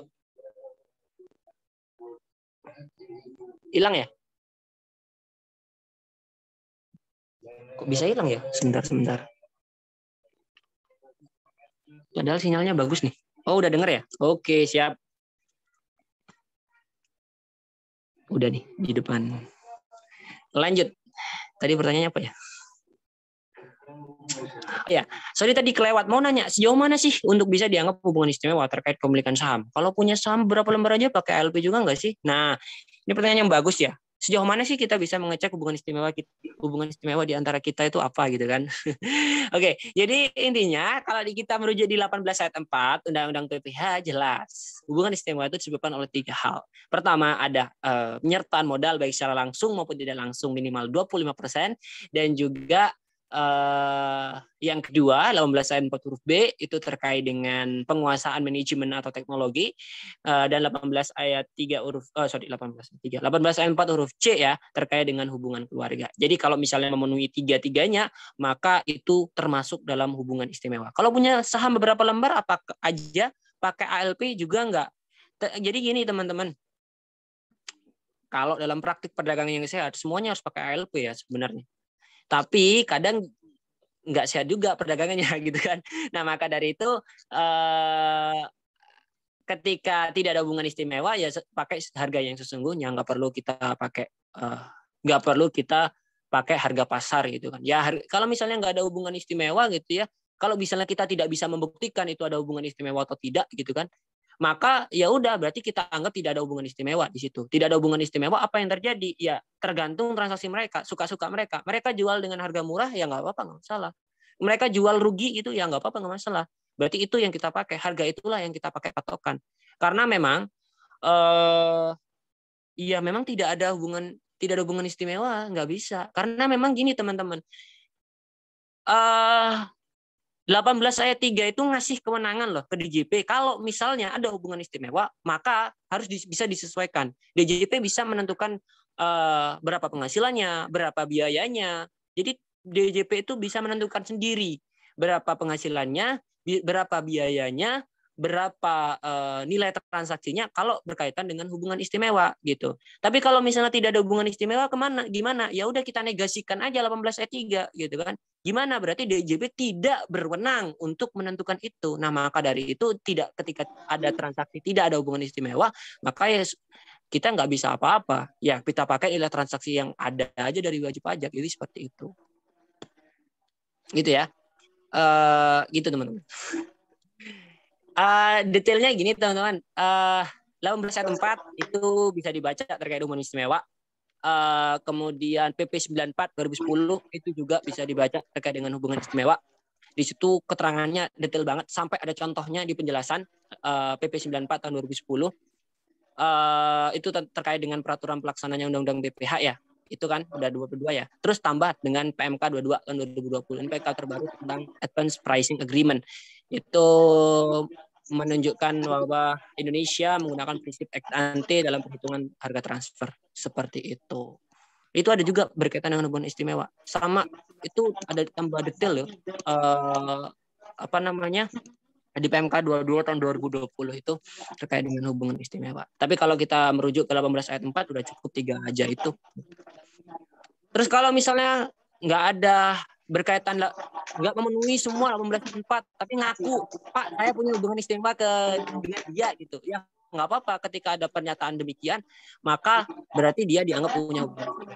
Hilang ya? Kok bisa hilang ya? Sebentar, sebentar. Padahal sinyalnya bagus nih. Oh, udah denger ya? Oke, siap. Udah nih, di depan. Lanjut. Tadi pertanyaannya apa ya? Ya, sorry tadi kelewat. Mau nanya, sejauh mana sih untuk bisa dianggap hubungan istimewa terkait kepemilikan saham? Kalau punya saham berapa lembar aja pakai LP juga nggak sih? Nah, ini pertanyaan yang bagus ya. Sejauh mana sih kita bisa mengecek hubungan istimewa kita, hubungan istimewa di antara kita itu apa gitu kan? Oke, jadi intinya kalau kita merujuk di 18 ayat 4 Undang-Undang PPH jelas hubungan istimewa itu disebabkan oleh tiga hal. Pertama ada e, penyertaan modal baik secara langsung maupun tidak langsung minimal 25% dan juga Uh, yang kedua, 18 ayat 4 huruf B itu terkait dengan penguasaan manajemen atau teknologi uh, dan 18 ayat 3 huruf uh, sorry 18 3 18 ayat 4 huruf C ya terkait dengan hubungan keluarga. Jadi kalau misalnya memenuhi tiga-tiganya maka itu termasuk dalam hubungan istimewa. Kalau punya saham beberapa lembar apa aja pakai ALP juga enggak. Jadi gini teman-teman, kalau dalam praktik perdagangan yang sehat semuanya harus pakai ALP ya sebenarnya tapi kadang nggak sehat juga perdagangannya gitu kan. Nah maka dari itu eh, ketika tidak ada hubungan istimewa ya pakai harga yang sesungguhnya nggak perlu kita pakai eh, nggak perlu kita pakai harga pasar gitu kan. Ya harga, kalau misalnya nggak ada hubungan istimewa gitu ya, kalau misalnya kita tidak bisa membuktikan itu ada hubungan istimewa atau tidak gitu kan, maka ya udah berarti kita anggap tidak ada hubungan istimewa di situ. Tidak ada hubungan istimewa apa yang terjadi? Ya tergantung transaksi mereka, suka-suka mereka. Mereka jual dengan harga murah ya nggak apa-apa nggak masalah. Mereka jual rugi itu ya nggak apa-apa nggak masalah. Berarti itu yang kita pakai, harga itulah yang kita pakai patokan. Karena memang eh ya memang tidak ada hubungan tidak ada hubungan istimewa nggak bisa. Karena memang gini teman-teman. Eh 18 ayat 3 itu ngasih kewenangan loh ke DJP. Kalau misalnya ada hubungan istimewa, maka harus bisa disesuaikan. DJP bisa menentukan uh, berapa penghasilannya, berapa biayanya. Jadi DJP itu bisa menentukan sendiri berapa penghasilannya, berapa biayanya, berapa uh, nilai transaksinya kalau berkaitan dengan hubungan istimewa gitu. Tapi kalau misalnya tidak ada hubungan istimewa kemana gimana? Ya udah kita negasikan aja 18E3 gitu kan. Gimana berarti DJP tidak berwenang untuk menentukan itu. Nah, maka dari itu tidak ketika ada transaksi tidak ada hubungan istimewa, maka ya kita nggak bisa apa-apa. Ya kita pakai nilai transaksi yang ada aja dari wajib pajak. Jadi seperti itu. Gitu ya. Uh, gitu teman-teman. Eh, detailnya gini teman-teman. Uh, eh, Law tempat itu bisa dibaca terkait umum istimewa. Uh, kemudian PP 94 2010 itu juga bisa dibaca terkait dengan hubungan istimewa. Di situ keterangannya detail banget sampai ada contohnya di penjelasan uh, PP 94 tahun 2010. Uh, itu terkait dengan peraturan pelaksananya Undang-Undang BPH ya. Itu kan udah 22 ya. Terus tambah dengan PMK 22 tahun 2020 NPK terbaru tentang Advance Pricing Agreement itu menunjukkan bahwa Indonesia menggunakan prinsip ex ante dalam perhitungan harga transfer seperti itu. Itu ada juga berkaitan dengan hubungan istimewa. Sama itu ada tambah detail loh. Uh, apa namanya? di PMK 22 tahun 2020 itu terkait dengan hubungan istimewa. Tapi kalau kita merujuk ke 18 ayat 4 sudah cukup tiga aja itu. Terus kalau misalnya nggak ada berkaitan nggak memenuhi semua 18.4 tempat tapi ngaku Pak saya punya hubungan istimewa ke dengan dia gitu ya nggak apa-apa ketika ada pernyataan demikian maka berarti dia dianggap punya hubungan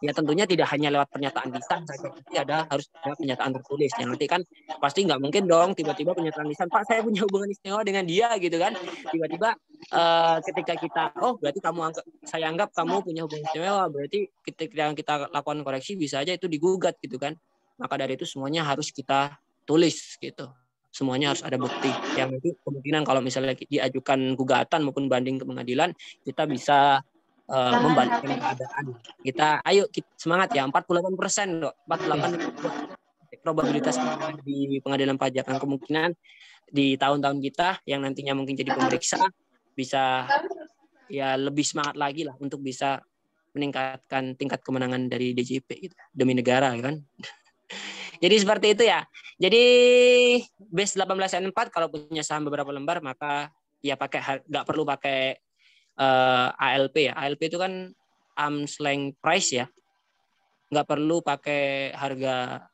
ya tentunya tidak hanya lewat pernyataan lisan tapi ada harus ada pernyataan tertulis yang nanti kan pasti nggak mungkin dong tiba-tiba pernyataan lisan pak saya punya hubungan istimewa dengan dia gitu kan tiba-tiba uh, ketika kita oh berarti kamu anggap saya anggap kamu punya hubungan istimewa berarti ketika kita lakukan koreksi bisa aja itu digugat gitu kan maka dari itu semuanya harus kita tulis gitu semuanya harus ada bukti yang itu kemungkinan kalau misalnya diajukan gugatan maupun banding ke pengadilan kita bisa uh, membantu keadaan kita ayo kita, semangat ya 48 persen loh 48 probabilitas di pengadilan pajak dan kemungkinan di tahun-tahun kita yang nantinya mungkin jadi pemeriksa bisa ya lebih semangat lagi lah untuk bisa meningkatkan tingkat kemenangan dari DJP gitu, demi negara kan. Jadi seperti itu ya. Jadi base 18N4 kalau punya saham beberapa lembar maka ya pakai nggak perlu pakai uh, eh, ALP ya. ALP itu kan arms length price ya. Nggak perlu pakai harga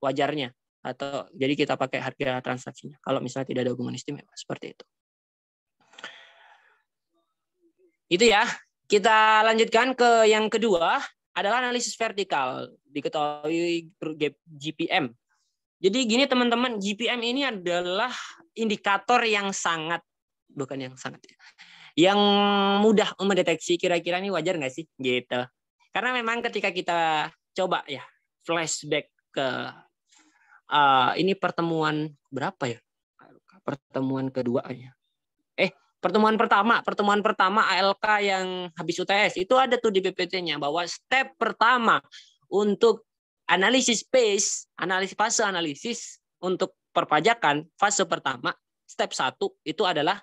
wajarnya atau jadi kita pakai harga transaksinya. Kalau misalnya tidak ada hubungan istimewa ya, seperti itu. Itu ya. Kita lanjutkan ke yang kedua adalah analisis vertikal diketahui GPM. Jadi gini teman-teman, GPM ini adalah indikator yang sangat bukan yang sangat ya, yang mudah mendeteksi kira-kira ini wajar nggak sih gitu. Karena memang ketika kita coba ya flashback ke uh, ini pertemuan berapa ya? Pertemuan keduanya pertemuan pertama, pertemuan pertama ALK yang habis UTS itu ada tuh di PPT-nya bahwa step pertama untuk analisis space, analisis fase analisis untuk perpajakan fase pertama step satu itu adalah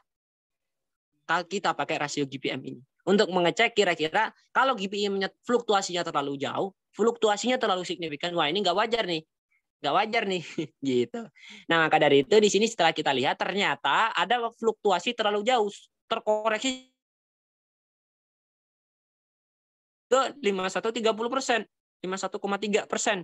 kita pakai rasio GPM ini untuk mengecek kira-kira kalau GPM-nya fluktuasinya terlalu jauh, fluktuasinya terlalu signifikan, wah ini nggak wajar nih nggak wajar nih gitu. Nah maka dari itu di sini setelah kita lihat ternyata ada fluktuasi terlalu jauh terkoreksi ke tiga puluh persen, lima 51,3 persen.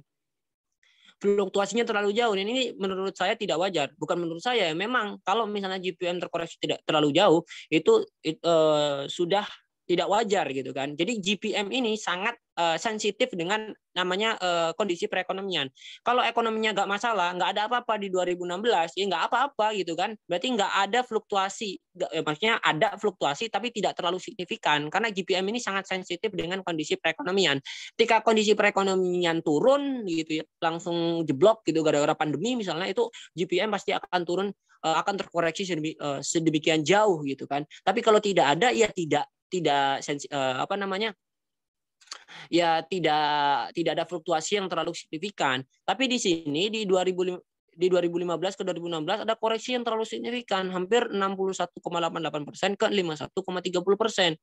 Fluktuasinya terlalu jauh. ini menurut saya tidak wajar. Bukan menurut saya, memang kalau misalnya GPM terkoreksi tidak terlalu jauh, itu it, uh, sudah tidak wajar gitu kan. Jadi GPM ini sangat uh, sensitif dengan namanya uh, kondisi perekonomian. Kalau ekonominya nggak masalah, nggak ada apa-apa di 2016, ya nggak apa-apa gitu kan. Berarti nggak ada fluktuasi, gak, ya, eh, maksudnya ada fluktuasi tapi tidak terlalu signifikan karena GPM ini sangat sensitif dengan kondisi perekonomian. Ketika kondisi perekonomian turun gitu ya, langsung jeblok gitu gara-gara pandemi misalnya itu GPM pasti akan turun akan terkoreksi sedemikian jauh gitu kan. Tapi kalau tidak ada ya tidak tidak sensi, uh, apa namanya ya tidak tidak ada fluktuasi yang terlalu signifikan. Tapi di sini di 2000 di 2015 ke 2016 ada koreksi yang terlalu signifikan hampir 61,88 persen ke 51,30 persen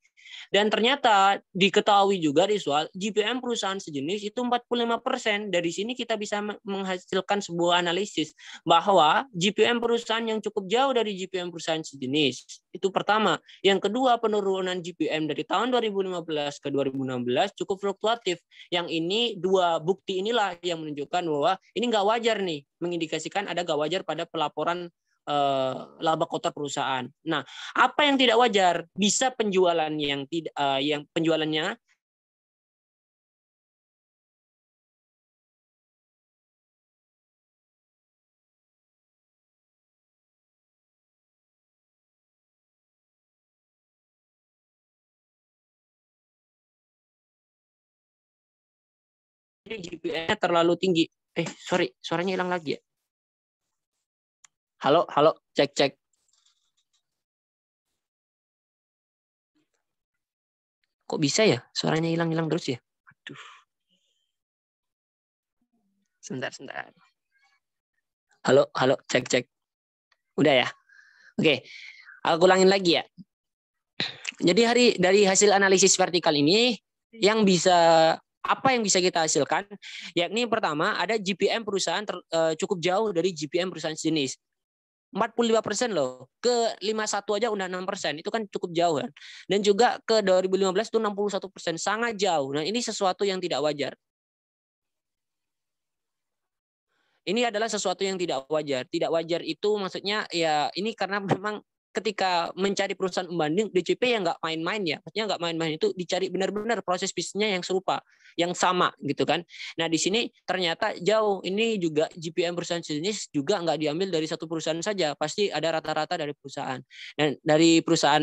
dan ternyata diketahui juga di soal GPM perusahaan sejenis itu 45 persen dari sini kita bisa menghasilkan sebuah analisis bahwa GPM perusahaan yang cukup jauh dari GPM perusahaan sejenis itu pertama. Yang kedua, penurunan GPM dari tahun 2015 ke 2016 cukup fluktuatif. Yang ini dua bukti inilah yang menunjukkan bahwa ini nggak wajar nih, mengindikasikan ada nggak wajar pada pelaporan eh, laba kotor perusahaan. Nah, apa yang tidak wajar? Bisa penjualan yang tidak eh, yang penjualannya BBM-nya terlalu tinggi. Eh, sorry, suaranya hilang lagi ya. Halo, halo, cek cek. Kok bisa ya? Suaranya hilang-hilang terus ya? Aduh. Sebentar, sebentar. Halo, halo, cek cek. Udah ya? Oke. Aku ulangin lagi ya. Jadi hari dari hasil analisis vertikal ini yang bisa apa yang bisa kita hasilkan? Yakni pertama ada GPM perusahaan ter, uh, cukup jauh dari GPM perusahaan jenis. 45 persen loh ke 51 aja udah 6 persen itu kan cukup jauh kan dan juga ke 2015 itu 61 persen sangat jauh nah ini sesuatu yang tidak wajar ini adalah sesuatu yang tidak wajar tidak wajar itu maksudnya ya ini karena memang ketika mencari perusahaan pembanding DCP yang nggak main-main ya, maksudnya nggak main-main itu dicari benar-benar proses bisnisnya yang serupa, yang sama gitu kan. Nah di sini ternyata jauh ini juga GPM perusahaan jenis juga nggak diambil dari satu perusahaan saja, pasti ada rata-rata dari perusahaan dan dari perusahaan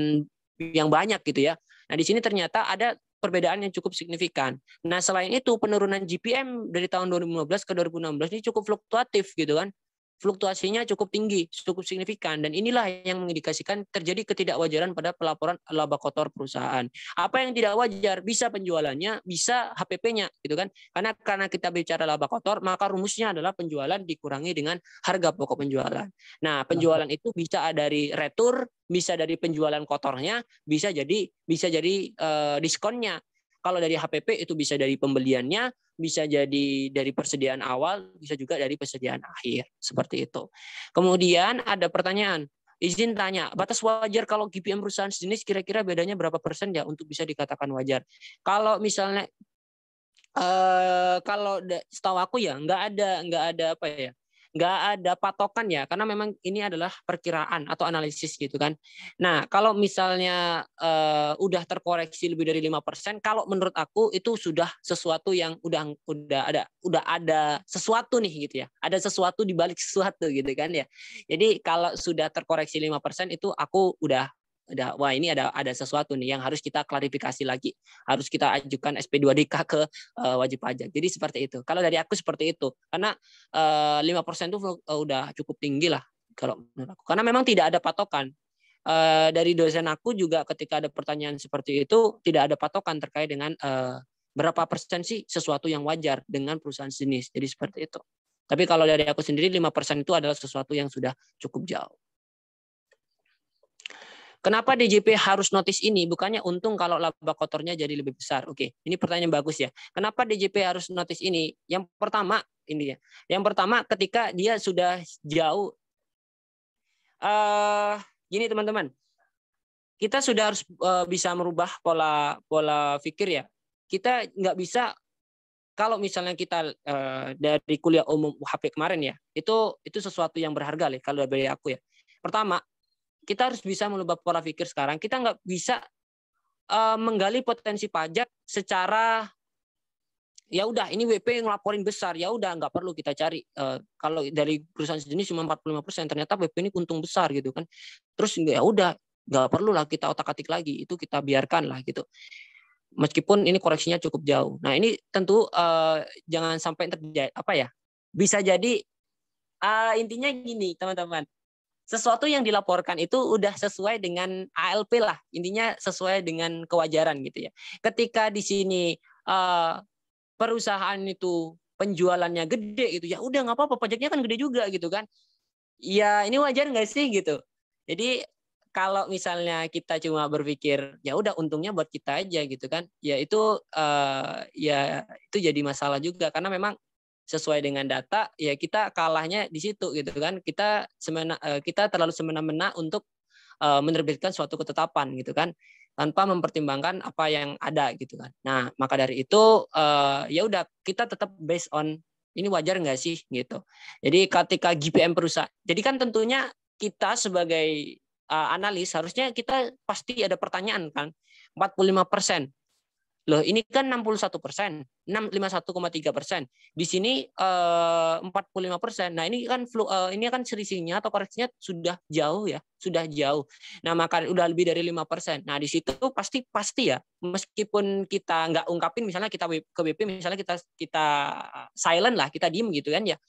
yang banyak gitu ya. Nah di sini ternyata ada perbedaan yang cukup signifikan. Nah selain itu penurunan GPM dari tahun 2015 ke 2016 ini cukup fluktuatif gitu kan fluktuasinya cukup tinggi, cukup signifikan dan inilah yang mengindikasikan terjadi ketidakwajaran pada pelaporan laba kotor perusahaan. Apa yang tidak wajar bisa penjualannya, bisa HPP-nya gitu kan. Karena karena kita bicara laba kotor, maka rumusnya adalah penjualan dikurangi dengan harga pokok penjualan. Nah, penjualan itu bisa dari retur, bisa dari penjualan kotornya, bisa jadi bisa jadi uh, diskonnya kalau dari HPP itu bisa dari pembeliannya, bisa jadi dari persediaan awal, bisa juga dari persediaan akhir, seperti itu. Kemudian ada pertanyaan, izin tanya, batas wajar kalau GPM perusahaan sejenis kira-kira bedanya berapa persen ya untuk bisa dikatakan wajar? Kalau misalnya eh, kalau setahu aku ya nggak ada nggak ada apa ya nggak ada patokan ya karena memang ini adalah perkiraan atau analisis gitu kan. Nah, kalau misalnya uh, udah terkoreksi lebih dari lima persen kalau menurut aku itu sudah sesuatu yang udah udah ada udah ada sesuatu nih gitu ya. Ada sesuatu di balik sesuatu gitu kan ya. Jadi kalau sudah terkoreksi lima persen itu aku udah ada wah ini ada ada sesuatu nih yang harus kita klarifikasi lagi harus kita ajukan SP2DK ke uh, wajib pajak jadi seperti itu kalau dari aku seperti itu karena eh, lima uh, persen itu eh, udah cukup tinggi lah kalau menurut aku karena memang tidak ada patokan uh, dari dosen aku juga ketika ada pertanyaan seperti itu tidak ada patokan terkait dengan uh, berapa persen sih sesuatu yang wajar dengan perusahaan jenis jadi seperti itu tapi kalau dari aku sendiri lima persen itu adalah sesuatu yang sudah cukup jauh Kenapa DJP harus notice ini? Bukannya untung kalau laba kotornya jadi lebih besar. Oke, ini pertanyaan bagus ya. Kenapa DJP harus notice ini? Yang pertama, ini ya. Yang pertama ketika dia sudah jauh uh, gini teman-teman. Kita sudah harus uh, bisa merubah pola pola pikir ya. Kita nggak bisa kalau misalnya kita uh, dari kuliah umum HP kemarin ya, itu itu sesuatu yang berharga nih kalau dari aku ya. Pertama, kita harus bisa melubah pola pikir sekarang. Kita nggak bisa uh, menggali potensi pajak secara ya udah ini WP yang laporin besar ya udah nggak perlu kita cari uh, kalau dari perusahaan sejenis cuma 45% ternyata WP ini untung besar gitu kan terus ya udah nggak perlu lah kita otak atik lagi itu kita biarkan lah gitu meskipun ini koreksinya cukup jauh nah ini tentu uh, jangan sampai terjadi apa ya bisa jadi uh, intinya gini teman-teman sesuatu yang dilaporkan itu udah sesuai dengan ALP lah intinya sesuai dengan kewajaran gitu ya ketika di sini uh, perusahaan itu penjualannya gede gitu ya udah nggak apa-apa pajaknya kan gede juga gitu kan ya ini wajar nggak sih gitu jadi kalau misalnya kita cuma berpikir ya udah untungnya buat kita aja gitu kan ya itu uh, ya itu jadi masalah juga karena memang sesuai dengan data ya kita kalahnya di situ gitu kan kita semena eh, kita terlalu semena-mena untuk uh, menerbitkan suatu ketetapan gitu kan tanpa mempertimbangkan apa yang ada gitu kan nah maka dari itu uh, ya udah kita tetap based on ini wajar nggak sih gitu jadi ketika GPM perusahaan jadi kan tentunya kita sebagai uh, analis harusnya kita pasti ada pertanyaan kan 45 persen Loh, ini kan 61 persen, 51,3 persen. Di sini eh, 45 persen. Nah, ini kan flu, eh, ini kan selisihnya atau koreksinya sudah jauh ya, sudah jauh. Nah, maka udah lebih dari 5 persen. Nah, di situ pasti pasti ya, meskipun kita nggak ungkapin, misalnya kita ke BP, misalnya kita kita silent lah, kita diem gitu kan ya.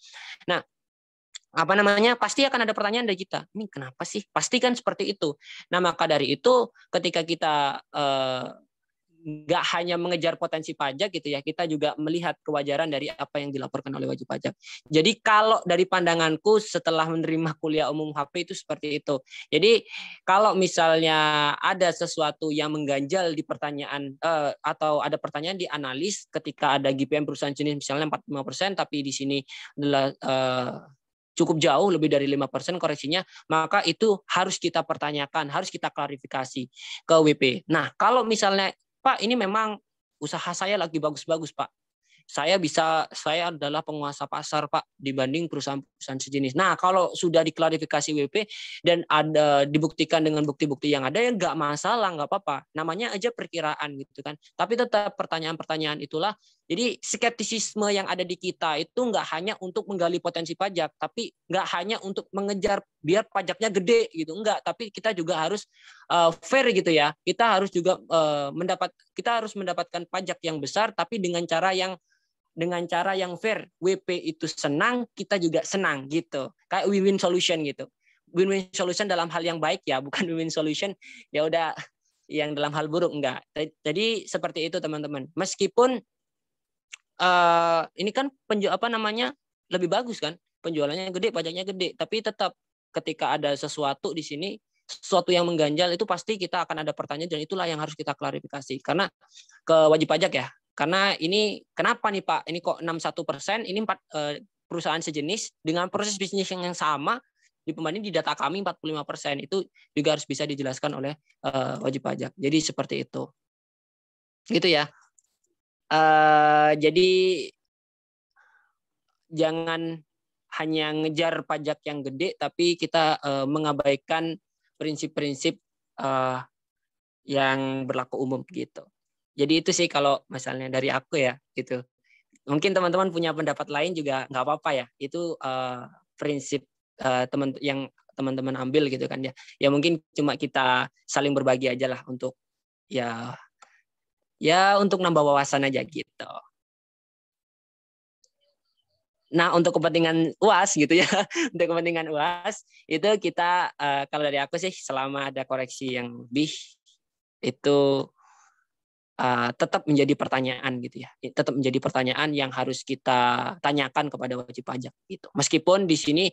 Nah, apa namanya pasti akan ada pertanyaan dari kita ini kenapa sih pasti kan seperti itu nah maka dari itu ketika kita eh, nggak hanya mengejar potensi pajak gitu ya, kita juga melihat kewajaran dari apa yang dilaporkan oleh wajib pajak. Jadi kalau dari pandanganku setelah menerima kuliah umum HP itu seperti itu. Jadi kalau misalnya ada sesuatu yang mengganjal di pertanyaan eh, atau ada pertanyaan di analis ketika ada GPM perusahaan jenis misalnya 45% persen tapi di sini adalah eh, cukup jauh lebih dari lima persen koreksinya, maka itu harus kita pertanyakan, harus kita klarifikasi ke WP. Nah, kalau misalnya Pak, ini memang usaha saya lagi bagus-bagus, Pak saya bisa saya adalah penguasa pasar Pak dibanding perusahaan-perusahaan sejenis. Nah, kalau sudah diklarifikasi WP dan ada dibuktikan dengan bukti-bukti yang ada ya nggak masalah, nggak apa-apa. Namanya aja perkiraan gitu kan. Tapi tetap pertanyaan-pertanyaan itulah. Jadi skeptisisme yang ada di kita itu nggak hanya untuk menggali potensi pajak, tapi nggak hanya untuk mengejar biar pajaknya gede gitu, nggak. Tapi kita juga harus uh, fair gitu ya. Kita harus juga uh, mendapat kita harus mendapatkan pajak yang besar, tapi dengan cara yang dengan cara yang fair. WP itu senang, kita juga senang gitu. Kayak win-win solution gitu. Win-win solution dalam hal yang baik ya, bukan win-win solution ya udah yang dalam hal buruk enggak. Jadi seperti itu teman-teman. Meskipun uh, ini kan penjual apa namanya lebih bagus kan, penjualannya gede, pajaknya gede, tapi tetap ketika ada sesuatu di sini sesuatu yang mengganjal itu pasti kita akan ada pertanyaan dan itulah yang harus kita klarifikasi karena ke wajib pajak ya karena ini kenapa nih Pak? Ini kok 61 persen? Ini empat eh, perusahaan sejenis dengan proses bisnis yang sama dibanding di data kami 45 persen itu juga harus bisa dijelaskan oleh uh, wajib pajak. Jadi seperti itu, gitu ya. uh, jadi jangan hanya ngejar pajak yang gede, tapi kita uh, mengabaikan prinsip-prinsip uh, yang berlaku umum gitu jadi itu sih kalau misalnya dari aku ya gitu mungkin teman-teman punya pendapat lain juga nggak apa-apa ya itu uh, prinsip uh, teman yang teman-teman ambil gitu kan ya ya mungkin cuma kita saling berbagi aja lah untuk ya ya untuk nambah wawasan aja gitu Nah, untuk kepentingan UAS gitu ya, untuk kepentingan UAS itu kita uh, kalau dari aku sih selama ada koreksi yang lebih itu uh, tetap menjadi pertanyaan gitu ya. Tetap menjadi pertanyaan yang harus kita tanyakan kepada wajib pajak gitu. Meskipun di sini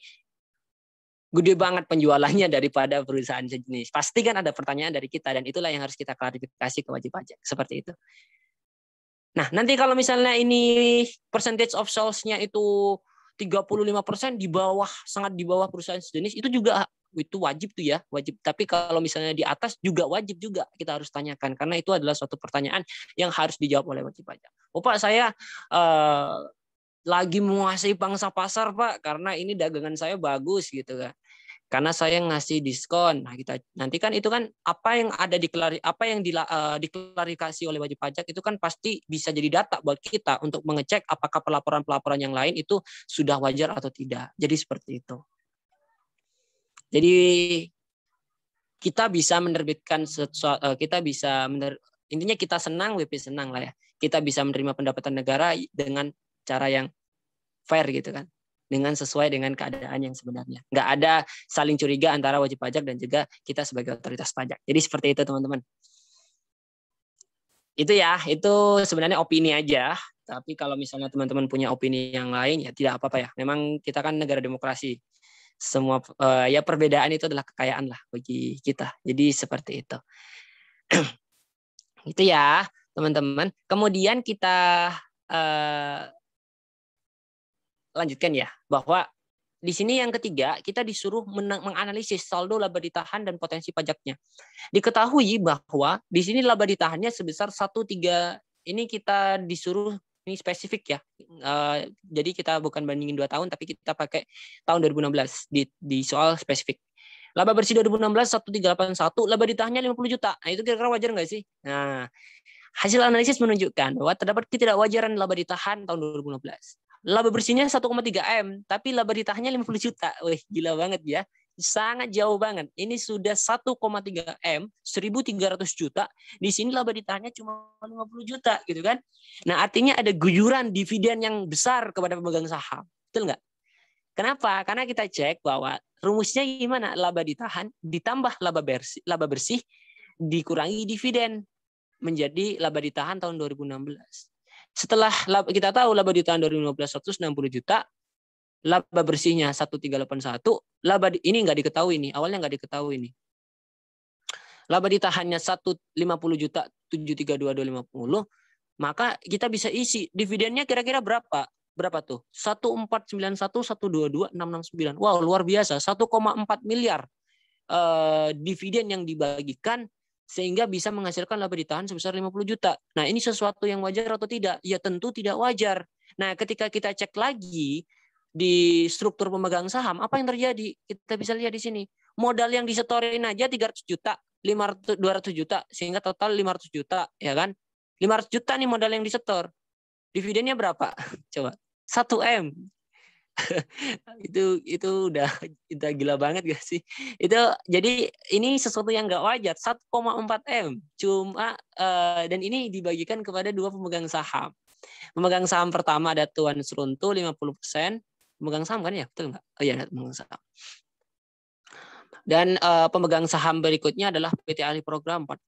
gede banget penjualannya daripada perusahaan sejenis. Pasti kan ada pertanyaan dari kita dan itulah yang harus kita klarifikasi ke wajib pajak. Seperti itu. Nah, nanti kalau misalnya ini percentage of salesnya itu 35% di bawah sangat di bawah perusahaan sejenis itu juga itu wajib tuh ya wajib tapi kalau misalnya di atas juga wajib juga kita harus tanyakan karena itu adalah suatu pertanyaan yang harus dijawab oleh wajib pajak oh pak saya uh, lagi menguasai bangsa pasar pak karena ini dagangan saya bagus gitu kan karena saya ngasih diskon. Nah, kita nanti kan itu kan apa yang ada di apa yang di, uh, eh, diklarifikasi oleh wajib pajak itu kan pasti bisa jadi data buat kita untuk mengecek apakah pelaporan-pelaporan yang lain itu sudah wajar atau tidak. Jadi seperti itu. Jadi kita bisa menerbitkan sesuatu, eh, kita bisa mener, intinya kita senang, WP senang lah ya. Kita bisa menerima pendapatan negara dengan cara yang fair gitu kan, dengan sesuai dengan keadaan yang sebenarnya. Nggak ada saling curiga antara wajib pajak dan juga kita sebagai otoritas pajak. Jadi seperti itu teman-teman. Itu ya, itu sebenarnya opini aja. Tapi kalau misalnya teman-teman punya opini yang lain, ya tidak apa-apa ya. Memang kita kan negara demokrasi semua uh, ya perbedaan itu adalah kekayaan lah bagi kita. Jadi seperti itu. itu ya, teman-teman. Kemudian kita uh, lanjutkan ya bahwa di sini yang ketiga, kita disuruh menganalisis saldo laba ditahan dan potensi pajaknya. Diketahui bahwa di sini laba ditahannya sebesar 13 ini kita disuruh ini spesifik ya. Uh, jadi kita bukan bandingin dua tahun, tapi kita pakai tahun 2016 di, di soal spesifik. Laba bersih 2016 1381, laba ditahannya 50 juta. Nah, itu kira-kira wajar nggak sih? Nah, hasil analisis menunjukkan bahwa terdapat ketidakwajaran laba ditahan tahun 2016. Laba bersihnya 1,3 M, tapi laba ditahannya 50 juta. Wih, gila banget ya sangat jauh banget. Ini sudah 1,3 M, 1.300 juta. Di sini laba ditanya cuma 50 juta gitu kan. Nah artinya ada guyuran dividen yang besar kepada pemegang saham. Betul nggak? Kenapa? Karena kita cek bahwa rumusnya gimana? Laba ditahan ditambah laba bersih, laba bersih dikurangi dividen menjadi laba ditahan tahun 2016. Setelah kita tahu laba ditahan 2015 160 juta, laba bersihnya 1381, laba di, ini nggak diketahui nih, awalnya nggak diketahui nih. Laba ditahannya 150 juta 732.250, maka kita bisa isi dividennya kira-kira berapa? Berapa tuh? sembilan Wow, luar biasa, 1,4 miliar eh, dividen yang dibagikan sehingga bisa menghasilkan laba ditahan sebesar 50 juta. Nah, ini sesuatu yang wajar atau tidak? Ya tentu tidak wajar. Nah, ketika kita cek lagi di struktur pemegang saham, apa yang terjadi? Kita bisa lihat di sini. Modal yang disetorin aja 300 juta, 500 200 juta, sehingga total 500 juta, ya kan? 500 juta nih modal yang disetor. Dividennya berapa? Coba. 1M. itu itu udah kita gila banget gak sih? Itu jadi ini sesuatu yang nggak wajar. 1,4 M cuma uh, dan ini dibagikan kepada dua pemegang saham. Pemegang saham pertama ada Tuan Seruntu 50%, pemegang saham kan ya betul nggak oh iya pemegang saham dan uh, pemegang saham berikutnya adalah PT Ari program 40%.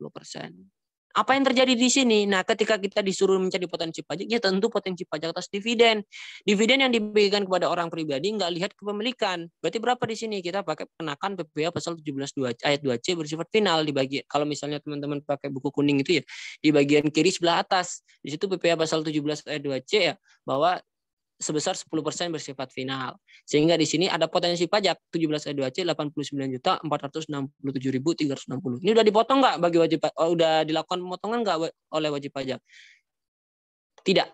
Apa yang terjadi di sini? Nah, ketika kita disuruh mencari potensi pajak, ya tentu potensi pajak atas dividen. Dividen yang diberikan kepada orang pribadi nggak lihat kepemilikan. Berarti berapa di sini? Kita pakai kenakan PPA pasal 17 ayat 2C bersifat final dibagi. kalau misalnya teman-teman pakai buku kuning itu ya di bagian kiri sebelah atas. Di situ PPA pasal 17 ayat 2C ya bahwa sebesar 10% bersifat final. Sehingga di sini ada potensi pajak 17 E2C 89 juta 467.360. Ini udah dipotong nggak bagi wajib oh, udah dilakukan pemotongan nggak oleh wajib pajak? Tidak.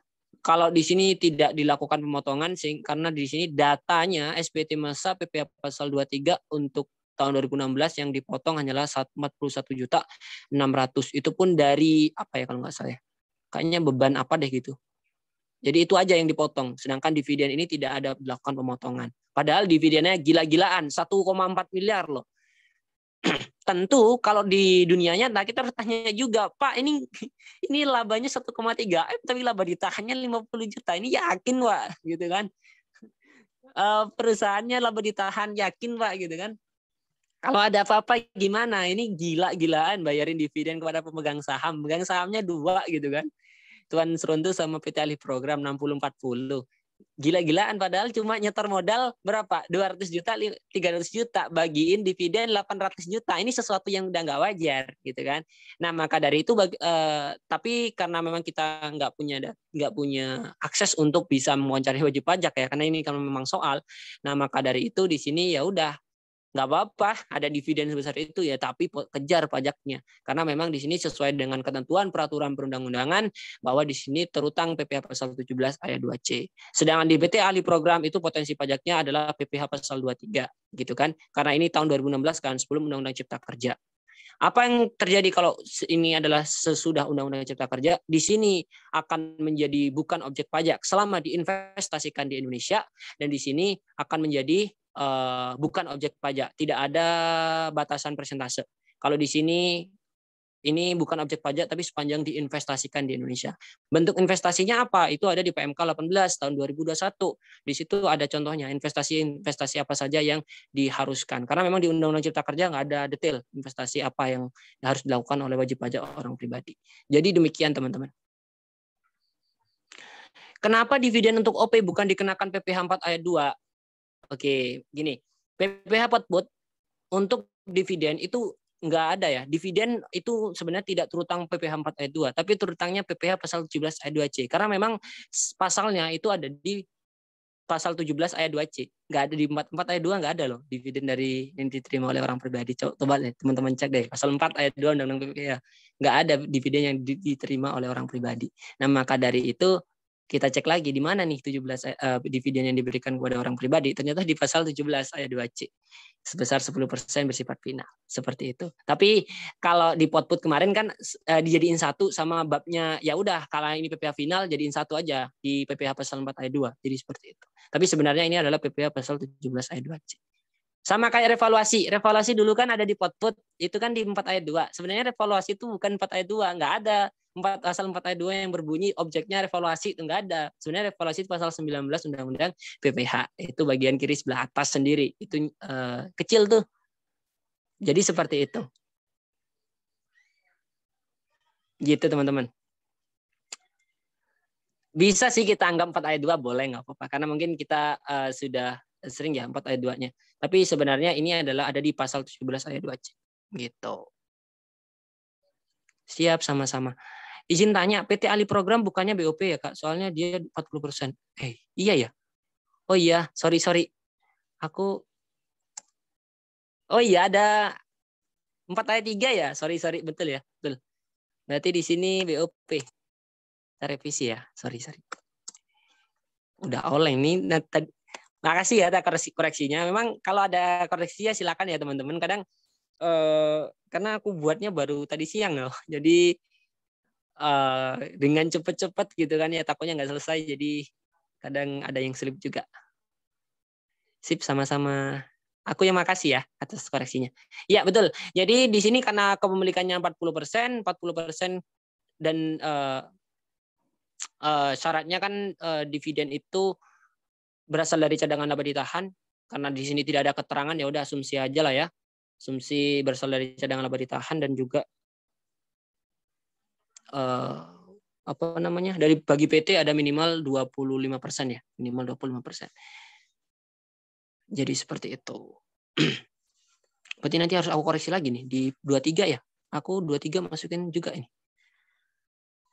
Kalau di sini tidak dilakukan pemotongan sing karena di sini datanya SPT masa PPh pasal 23 untuk tahun 2016 yang dipotong hanyalah 41 juta 600 itu pun dari apa ya kalau nggak salah ya kayaknya beban apa deh gitu jadi itu aja yang dipotong. Sedangkan dividen ini tidak ada dilakukan pemotongan. Padahal dividennya gila-gilaan, 1,4 miliar loh. Tentu kalau di dunianya, nah kita bertanya juga, Pak ini ini labanya 1,3 M tapi laba ditahannya 50 juta. Ini yakin Pak gitu kan. Uh, perusahaannya laba ditahan yakin Pak gitu kan. Kalau ada apa-apa gimana? Ini gila-gilaan bayarin dividen kepada pemegang saham. Pemegang sahamnya dua gitu kan Tuan Serundu sama PT Alih Program 60-40. Gila-gilaan padahal cuma nyetor modal berapa? 200 juta, 300 juta. Bagiin dividen 800 juta. Ini sesuatu yang udah nggak wajar gitu kan. Nah maka dari itu bagi, eh, tapi karena memang kita nggak punya nggak punya akses untuk bisa mewawancarai wajib pajak ya karena ini kan memang soal. Nah maka dari itu di sini ya udah nggak apa-apa ada dividen sebesar itu ya tapi kejar pajaknya karena memang di sini sesuai dengan ketentuan peraturan perundang-undangan bahwa di sini terutang PPh pasal 17 ayat 2C sedangkan di PT ahli program itu potensi pajaknya adalah PPh pasal 23 gitu kan karena ini tahun 2016 kan sebelum undang-undang cipta kerja apa yang terjadi kalau ini adalah sesudah Undang-Undang Cipta Kerja? Di sini akan menjadi bukan objek pajak selama diinvestasikan di Indonesia dan di sini akan menjadi uh, bukan objek pajak, tidak ada batasan persentase. Kalau di sini ini bukan objek pajak tapi sepanjang diinvestasikan di Indonesia. Bentuk investasinya apa? Itu ada di PMK 18 tahun 2021. Di situ ada contohnya investasi-investasi apa saja yang diharuskan. Karena memang di Undang-Undang Cipta Kerja nggak ada detail investasi apa yang harus dilakukan oleh wajib pajak orang pribadi. Jadi demikian teman-teman. Kenapa dividen untuk OP bukan dikenakan PPh 4 ayat 2? Oke, gini. PPH Potbot untuk dividen itu nggak ada ya. Dividen itu sebenarnya tidak terutang PPH 4 ayat 2, tapi terutangnya PPH pasal 17 ayat 2C. Karena memang pasalnya itu ada di pasal 17 ayat 2C. Nggak ada di 44 ayat 2 nggak ada loh dividen dari yang diterima oleh orang pribadi. Coba deh teman-teman cek deh pasal 4 ayat 2 Undang-Undang PPH. Nggak ada dividen yang diterima oleh orang pribadi. Nah, maka dari itu kita cek lagi di mana nih 17 uh, eh, eh, dividen yang diberikan kepada orang pribadi ternyata di pasal 17 ayat 2C sebesar 10% bersifat final seperti itu. Tapi kalau di pot put kemarin kan uh, dijadiin satu sama babnya ya udah kalau ini PPH final jadiin satu aja di PPH pasal 4 ayat 2. Jadi seperti itu. Tapi sebenarnya ini adalah PPH pasal 17 ayat 2C. Sama kayak revaluasi. Revaluasi dulu kan ada di pot-pot, itu kan di 4 ayat 2. Sebenarnya revaluasi itu bukan 4 ayat 2, nggak ada. 4, asal 4 ayat 2 yang berbunyi objeknya revaluasi itu nggak ada. Sebenarnya revaluasi itu pasal 19 Undang-Undang PPH. Itu bagian kiri sebelah atas sendiri. Itu uh, kecil tuh. Jadi seperti itu. Gitu teman-teman. Bisa sih kita anggap 4 ayat 2 boleh nggak apa-apa karena mungkin kita uh, sudah sering ya 4 ayat 2-nya. Tapi sebenarnya ini adalah ada di pasal 17 ayat 2 c Gitu. Siap sama-sama. Izin tanya, PT Ali Program bukannya BOP ya Kak? Soalnya dia 40%. Eh, iya ya? Oh iya, sorry, sorry. Aku Oh iya ada 4 ayat 3 ya. Sorry, sorry. Betul ya. Betul. Berarti di sini BOP. Kita revisi ya. Sorry, sorry. Udah oleng nih. Nah, Makasih ya ada koreksinya. Memang kalau ada koreksinya silakan ya teman-teman. Kadang eh, karena aku buatnya baru tadi siang loh. Jadi eh, dengan cepet-cepet gitu kan ya takutnya nggak selesai. Jadi kadang ada yang slip juga. Sip sama-sama. Aku yang makasih ya atas koreksinya. ya betul. Jadi di sini karena kepemilikannya 40%, 40% dan uh, uh, syaratnya kan uh, dividen itu berasal dari cadangan dapat ditahan karena di sini tidak ada keterangan ya udah asumsi aja lah ya asumsi berasal dari cadangan dapat ditahan dan juga uh, apa namanya dari bagi PT ada minimal 25% persen ya minimal 25% persen jadi seperti itu berarti nanti harus aku koreksi lagi nih di 23 ya aku 23 masukin juga ini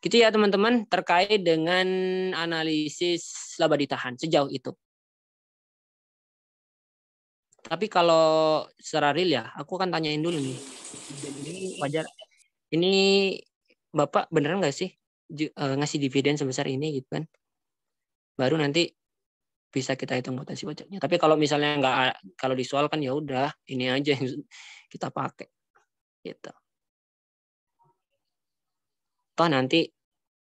Gitu ya teman-teman terkait dengan analisis laba ditahan sejauh itu. Tapi kalau secara real ya, aku akan tanyain dulu nih. Wajar. Ini Bapak beneran nggak sih e, ngasih dividen sebesar ini gitu kan? Baru nanti bisa kita hitung potensi pajaknya. Tapi kalau misalnya nggak kalau di kan ya udah ini aja yang kita pakai. Gitu toh nanti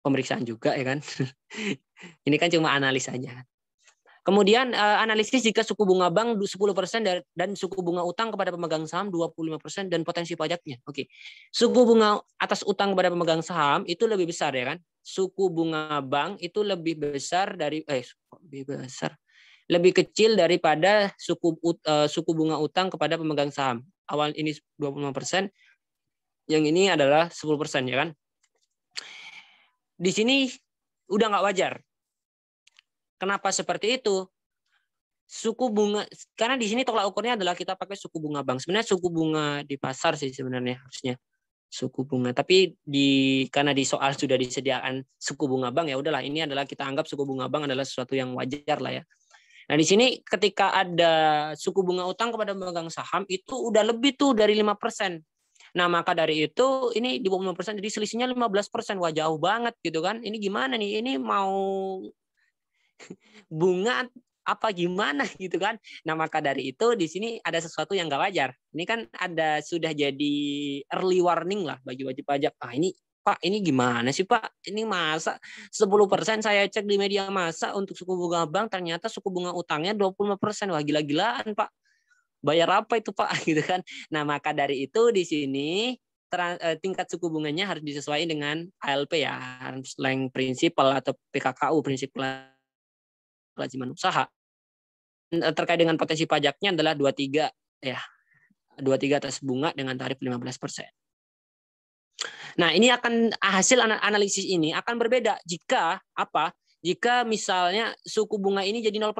pemeriksaan juga ya kan. Ini kan cuma analis aja. Kemudian eh, analisis jika suku bunga bank 10% dan suku bunga utang kepada pemegang saham 25% dan potensi pajaknya. Oke. Suku bunga atas utang kepada pemegang saham itu lebih besar ya kan? Suku bunga bank itu lebih besar dari eh lebih besar. Lebih kecil daripada suku eh, suku bunga utang kepada pemegang saham. Awal ini 25%, yang ini adalah 10% ya kan? di sini udah nggak wajar. Kenapa seperti itu? Suku bunga karena di sini tolak ukurnya adalah kita pakai suku bunga bank. Sebenarnya suku bunga di pasar sih sebenarnya harusnya suku bunga. Tapi di karena di soal sudah disediakan suku bunga bank ya udahlah ini adalah kita anggap suku bunga bank adalah sesuatu yang wajar lah ya. Nah, di sini ketika ada suku bunga utang kepada pemegang saham itu udah lebih tuh dari lima persen Nah, maka dari itu ini di bawah persen jadi selisihnya 15%. Wah, jauh banget gitu kan. Ini gimana nih? Ini mau bunga apa gimana gitu kan. Nah, maka dari itu di sini ada sesuatu yang nggak wajar. Ini kan ada sudah jadi early warning lah bagi wajib pajak. Ah, ini Pak, ini gimana sih Pak? Ini masa 10% saya cek di media masa untuk suku bunga bank ternyata suku bunga utangnya 25%. Wah, gila-gilaan Pak bayar apa itu Pak gitu kan. Nah, maka dari itu di sini eh, tingkat suku bunganya harus disesuaikan dengan ALP ya, arm's length principle atau PKKU prinsip kelajiman usaha. Eh, terkait dengan potensi pajaknya adalah 23 ya. 23 atas bunga dengan tarif 15%. Nah, ini akan hasil analisis ini akan berbeda jika apa? Jika misalnya suku bunga ini jadi 0%.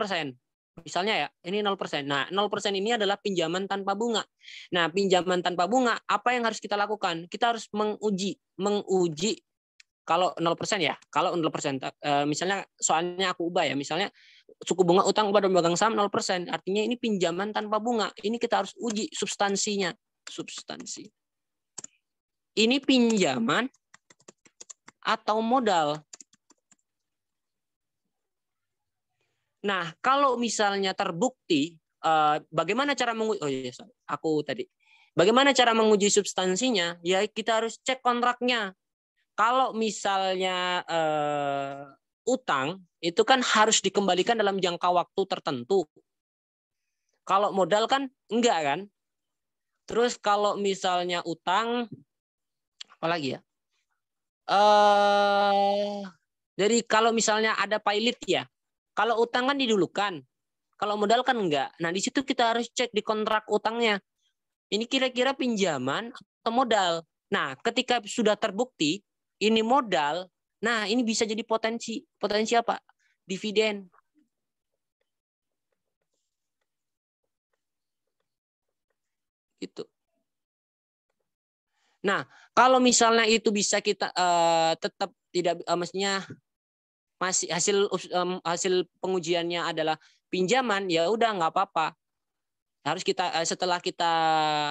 Misalnya ya, ini 0%. Nah, 0% ini adalah pinjaman tanpa bunga. Nah, pinjaman tanpa bunga, apa yang harus kita lakukan? Kita harus menguji, menguji kalau 0% ya, kalau 0% e, misalnya soalnya aku ubah ya, misalnya suku bunga utang kepada pemegang saham 0%, artinya ini pinjaman tanpa bunga. Ini kita harus uji substansinya, substansi. Ini pinjaman atau modal? Nah, kalau misalnya terbukti uh, bagaimana cara menguji oh yes, iya, aku tadi. Bagaimana cara menguji substansinya? Ya kita harus cek kontraknya. Kalau misalnya uh, utang itu kan harus dikembalikan dalam jangka waktu tertentu. Kalau modal kan enggak kan? Terus kalau misalnya utang apa lagi ya? Eh uh, jadi kalau misalnya ada pilot ya, kalau utang kan didulukan. Kalau modal kan enggak. Nah, di situ kita harus cek di kontrak utangnya. Ini kira-kira pinjaman atau modal. Nah, ketika sudah terbukti ini modal, nah ini bisa jadi potensi. Potensi apa? Dividen. Gitu. Nah, kalau misalnya itu bisa kita uh, tetap tidak uh, maksudnya masih hasil um, hasil pengujiannya adalah pinjaman ya udah nggak apa-apa harus kita eh, setelah kita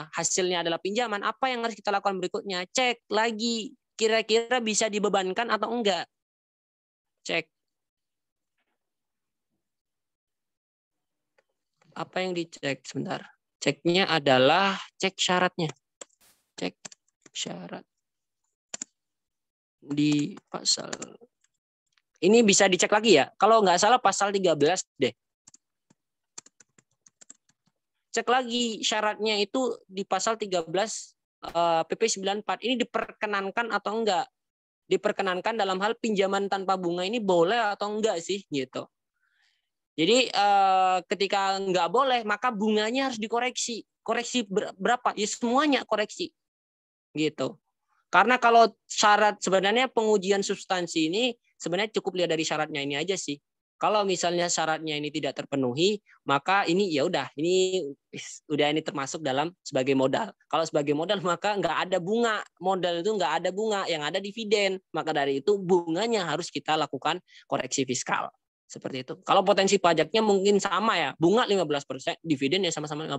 hasilnya adalah pinjaman apa yang harus kita lakukan berikutnya cek lagi kira-kira bisa dibebankan atau enggak cek apa yang dicek sebentar ceknya adalah cek syaratnya cek syarat di pasal ini bisa dicek lagi ya. Kalau nggak salah pasal 13 deh. Cek lagi syaratnya itu di pasal 13 PP 94 ini diperkenankan atau enggak? Diperkenankan dalam hal pinjaman tanpa bunga ini boleh atau enggak sih gitu. Jadi eh, ketika enggak boleh maka bunganya harus dikoreksi. Koreksi berapa? Ya semuanya koreksi. Gitu. Karena kalau syarat sebenarnya pengujian substansi ini sebenarnya cukup lihat dari syaratnya ini aja sih. Kalau misalnya syaratnya ini tidak terpenuhi, maka ini ya udah, ini udah ini termasuk dalam sebagai modal. Kalau sebagai modal maka nggak ada bunga, modal itu nggak ada bunga, yang ada dividen. Maka dari itu bunganya harus kita lakukan koreksi fiskal seperti itu. Kalau potensi pajaknya mungkin sama ya, bunga 15%, dividen ya sama-sama 15%.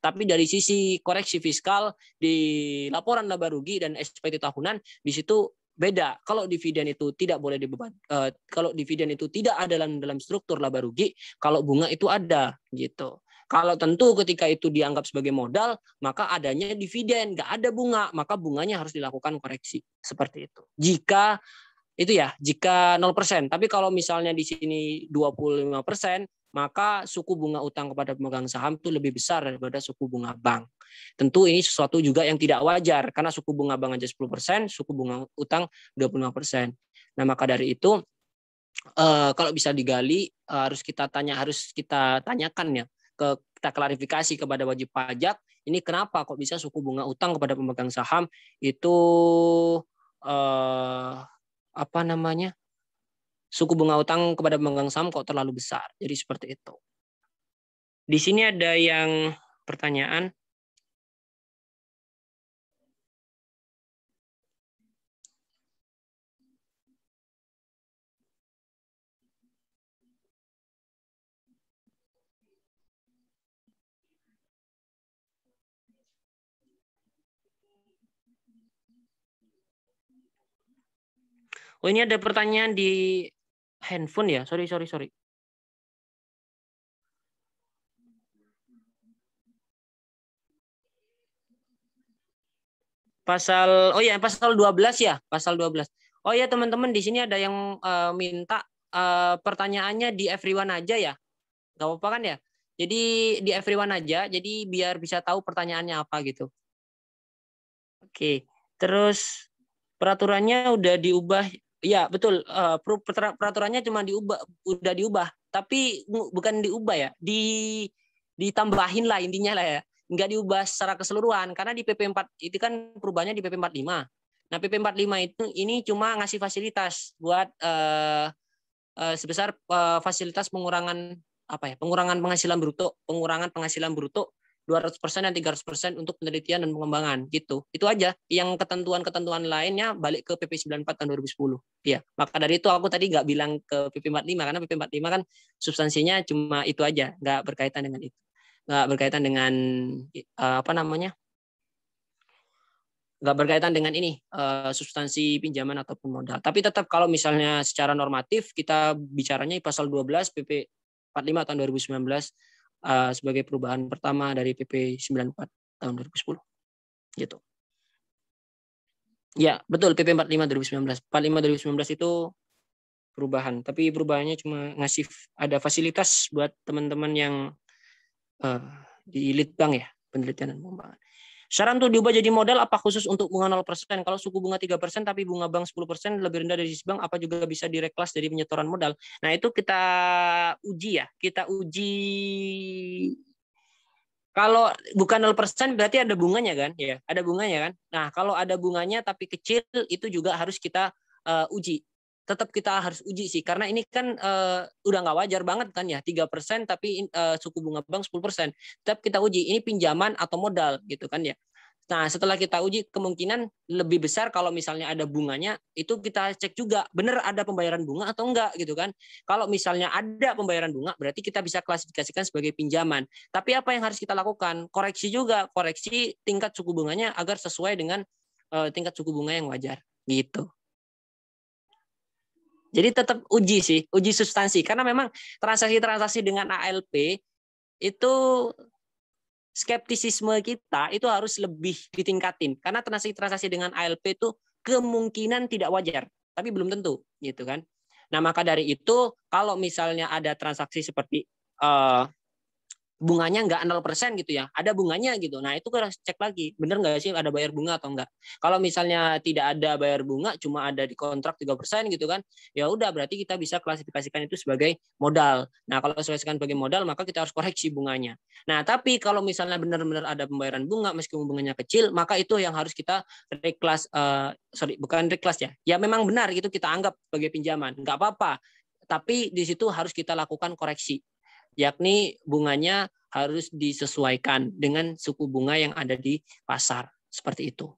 Tapi dari sisi koreksi fiskal di laporan laba rugi dan SPT tahunan, di situ beda kalau dividen itu tidak boleh dibeban uh, kalau dividen itu tidak ada dalam dalam struktur laba rugi kalau bunga itu ada gitu kalau tentu ketika itu dianggap sebagai modal maka adanya dividen nggak ada bunga maka bunganya harus dilakukan koreksi seperti itu jika itu ya jika 0%. Tapi kalau misalnya di sini 25%, maka suku bunga utang kepada pemegang saham itu lebih besar daripada suku bunga bank. Tentu ini sesuatu juga yang tidak wajar karena suku bunga bank aja 10%, suku bunga utang 25%. Nah, maka dari itu eh, kalau bisa digali eh, harus kita tanya harus kita tanyakan ya kita klarifikasi kepada wajib pajak ini kenapa kok bisa suku bunga utang kepada pemegang saham itu eh, apa namanya suku bunga utang kepada pemegang saham kok terlalu besar. Jadi seperti itu. Di sini ada yang pertanyaan. Oh ini ada pertanyaan di handphone ya. Sorry, sorry, sorry. Pasal oh ya pasal 12 ya, pasal 12. Oh ya teman-teman di sini ada yang uh, minta uh, pertanyaannya di everyone aja ya. Gak apa-apa kan ya? Jadi di everyone aja, jadi biar bisa tahu pertanyaannya apa gitu. Oke, terus peraturannya udah diubah Iya betul uh, peraturannya cuma diubah udah diubah tapi bukan diubah ya di ditambahin lah intinya lah ya nggak diubah secara keseluruhan karena di PP 4 itu kan perubahannya di PP 45 nah PP 45 itu ini cuma ngasih fasilitas buat uh, uh, sebesar uh, fasilitas pengurangan apa ya pengurangan penghasilan bruto pengurangan penghasilan bruto 200% dan 300% untuk penelitian dan pengembangan gitu. Itu aja. Yang ketentuan-ketentuan lainnya balik ke PP 94 tahun 2010. Iya. Maka dari itu aku tadi nggak bilang ke PP 45 karena PP 45 kan substansinya cuma itu aja, nggak berkaitan dengan itu. Nggak berkaitan dengan eh, apa namanya? nggak berkaitan dengan ini eh, substansi pinjaman ataupun modal. Tapi tetap kalau misalnya secara normatif kita bicaranya pasal 12 PP 45 tahun 2019 Eh, sebagai perubahan pertama dari PP 94 tahun 2010. Gitu. Ya, betul PP 45 2019. 45 2019 itu perubahan, tapi perubahannya cuma ngasih ada fasilitas buat teman-teman yang uh, di Litbang ya, penelitian dan pengembangan. Saran untuk diubah jadi modal apa khusus untuk bunga 0%? Kalau suku bunga 3% tapi bunga bank 10% lebih rendah dari bank, apa juga bisa direklas dari penyetoran modal? Nah, itu kita uji ya. Kita uji kalau bukan 0% berarti ada bunganya kan? Ya, ada bunganya kan? Nah, kalau ada bunganya tapi kecil itu juga harus kita eh, uji tetap kita harus uji sih karena ini kan uh, udah nggak wajar banget kan ya tiga persen tapi uh, suku bunga bank 10 persen tetap kita uji ini pinjaman atau modal gitu kan ya nah setelah kita uji kemungkinan lebih besar kalau misalnya ada bunganya itu kita cek juga benar ada pembayaran bunga atau enggak gitu kan kalau misalnya ada pembayaran bunga berarti kita bisa klasifikasikan sebagai pinjaman tapi apa yang harus kita lakukan koreksi juga koreksi tingkat suku bunganya agar sesuai dengan uh, tingkat suku bunga yang wajar gitu jadi tetap uji sih, uji substansi karena memang transaksi-transaksi dengan ALP itu skeptisisme kita itu harus lebih ditingkatin karena transaksi-transaksi dengan ALP itu kemungkinan tidak wajar, tapi belum tentu gitu kan. Nah, maka dari itu kalau misalnya ada transaksi seperti uh, bunganya nggak 0% gitu ya, ada bunganya gitu. Nah itu harus cek lagi, bener nggak sih ada bayar bunga atau nggak? Kalau misalnya tidak ada bayar bunga, cuma ada di kontrak 3% gitu kan, ya udah berarti kita bisa klasifikasikan itu sebagai modal. Nah kalau klasifikasikan sebagai modal, maka kita harus koreksi bunganya. Nah tapi kalau misalnya benar-benar ada pembayaran bunga, meskipun bunganya kecil, maka itu yang harus kita reklas, uh, eh, sorry bukan reklas ya, ya memang benar gitu kita anggap sebagai pinjaman, nggak apa-apa. Tapi di situ harus kita lakukan koreksi yakni bunganya harus disesuaikan dengan suku bunga yang ada di pasar seperti itu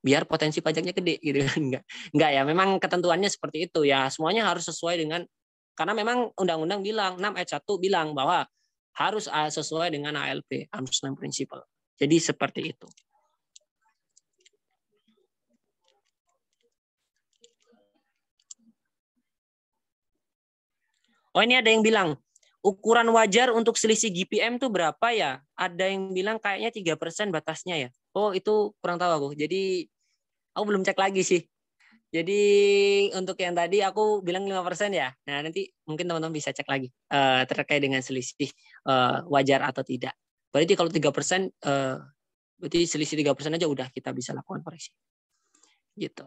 biar potensi pajaknya gede gitu kan enggak enggak ya memang ketentuannya seperti itu ya semuanya harus sesuai dengan karena memang undang-undang bilang 6 ayat 1 bilang bahwa harus ah, sesuai dengan ALP Arm's Length Principle jadi seperti itu Oh ini ada yang bilang ukuran wajar untuk selisih GPM tuh berapa ya? Ada yang bilang kayaknya tiga persen batasnya ya. Oh itu kurang tahu aku. Jadi aku belum cek lagi sih. Jadi untuk yang tadi aku bilang lima persen ya. Nah, nanti mungkin teman-teman bisa cek lagi uh, terkait dengan selisih uh, wajar atau tidak. Berarti kalau 3% uh, eh, berarti selisih tiga persen aja udah kita bisa lakukan koreksi. Gitu.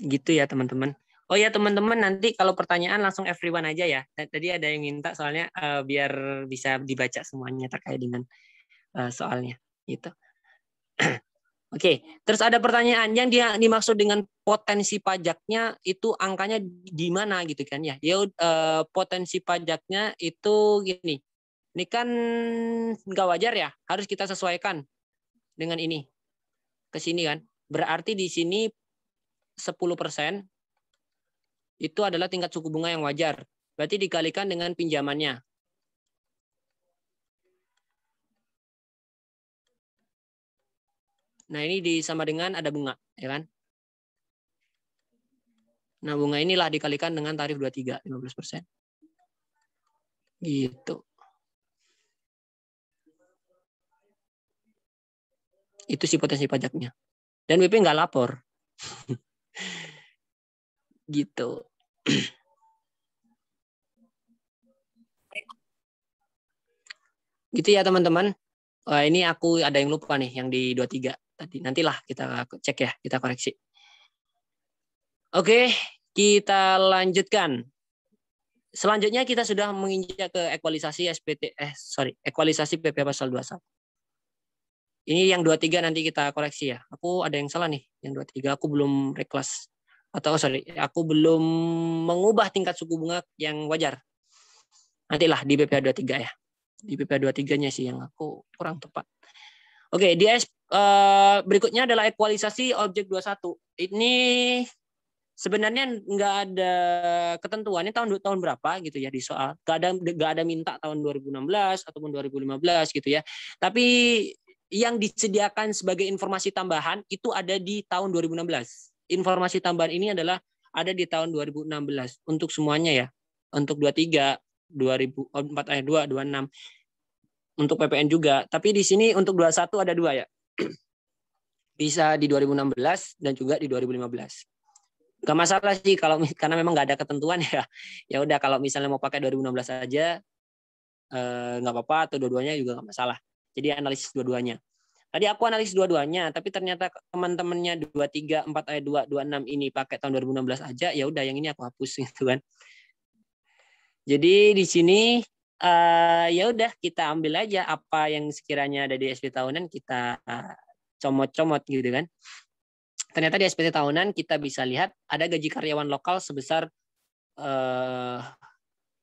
Gitu ya, teman-teman. Oh ya teman-teman nanti kalau pertanyaan langsung everyone aja ya. Tadi ada yang minta soalnya uh, biar bisa dibaca semuanya terkait dengan uh, soalnya itu Oke, okay. terus ada pertanyaan yang dia dimaksud dengan potensi pajaknya itu angkanya di mana gitu kan ya? Ya uh, potensi pajaknya itu gini. Ini kan nggak wajar ya, harus kita sesuaikan dengan ini ke sini kan. Berarti di sini 10% itu adalah tingkat suku bunga yang wajar. Berarti dikalikan dengan pinjamannya. Nah, ini disama dengan ada bunga, ya kan? Nah, bunga inilah dikalikan dengan tarif 23, 15%. Gitu. Itu sih potensi pajaknya. Dan BP nggak lapor. gitu gitu ya teman-teman. Uh, ini aku ada yang lupa nih yang di 23 tadi. Nantilah kita cek ya, kita koreksi. Oke, kita lanjutkan. Selanjutnya kita sudah menginjak ke ekualisasi SPT eh sorry, ekualisasi PP pasal 21. Ini yang 23 nanti kita koreksi ya. Aku ada yang salah nih, yang 23 aku belum reklas atau sorry aku belum mengubah tingkat suku bunga yang wajar nantilah di BPA 23 ya di BPA 23 nya sih yang aku kurang tepat oke di eh, berikutnya adalah ekualisasi objek 21 ini sebenarnya nggak ada ketentuannya tahun tahun berapa gitu ya di soal nggak ada nggak ada minta tahun 2016 ataupun 2015 gitu ya tapi yang disediakan sebagai informasi tambahan itu ada di tahun 2016 informasi tambahan ini adalah ada di tahun 2016 untuk semuanya ya. Untuk 23, 2004 ayat 2, 26 untuk PPN juga. Tapi di sini untuk 21 ada dua ya. Bisa di 2016 dan juga di 2015 gak masalah sih kalau karena memang nggak ada ketentuan ya ya udah kalau misalnya mau pakai 2016 aja eh, nggak eh, apa-apa atau dua-duanya juga nggak masalah jadi analisis dua-duanya Tadi aku analis dua-duanya, tapi ternyata teman-temannya 23, 4 ayat 2, 26 ini pakai tahun 2016 aja, ya udah yang ini aku hapus gitu kan. Jadi di sini uh, ya udah kita ambil aja apa yang sekiranya ada di SP tahunan kita eh, comot-comot gitu kan. Ternyata di SPT tahunan kita bisa lihat ada gaji karyawan lokal sebesar eh,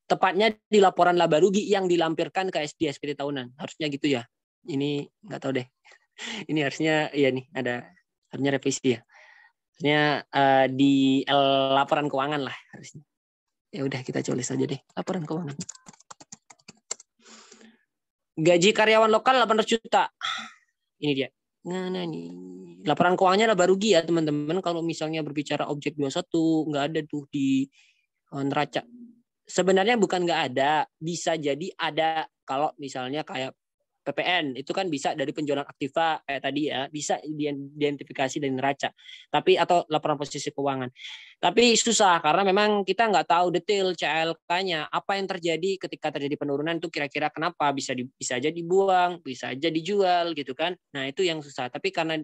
tepatnya di laporan laba rugi yang dilampirkan ke SD SPT tahunan. Harusnya gitu ya. Ini nggak tahu deh. ini harusnya ya nih ada harusnya revisi ya. Harusnya uh, di laporan keuangan lah harusnya. Ya udah kita coba saja deh laporan keuangan. Gaji karyawan lokal 800 juta. Ini dia. Nah, nah nih. Laporan keuangannya laba rugi ya teman-teman. Kalau misalnya berbicara objek 21 nggak ada tuh di eh, neraca. Sebenarnya bukan nggak ada, bisa jadi ada kalau misalnya kayak PPN itu kan bisa dari penjualan aktiva kayak tadi ya bisa diidentifikasi dari neraca tapi atau laporan posisi keuangan tapi susah karena memang kita nggak tahu detail CLK-nya apa yang terjadi ketika terjadi penurunan itu kira-kira kenapa bisa di, bisa aja dibuang bisa aja dijual gitu kan nah itu yang susah tapi karena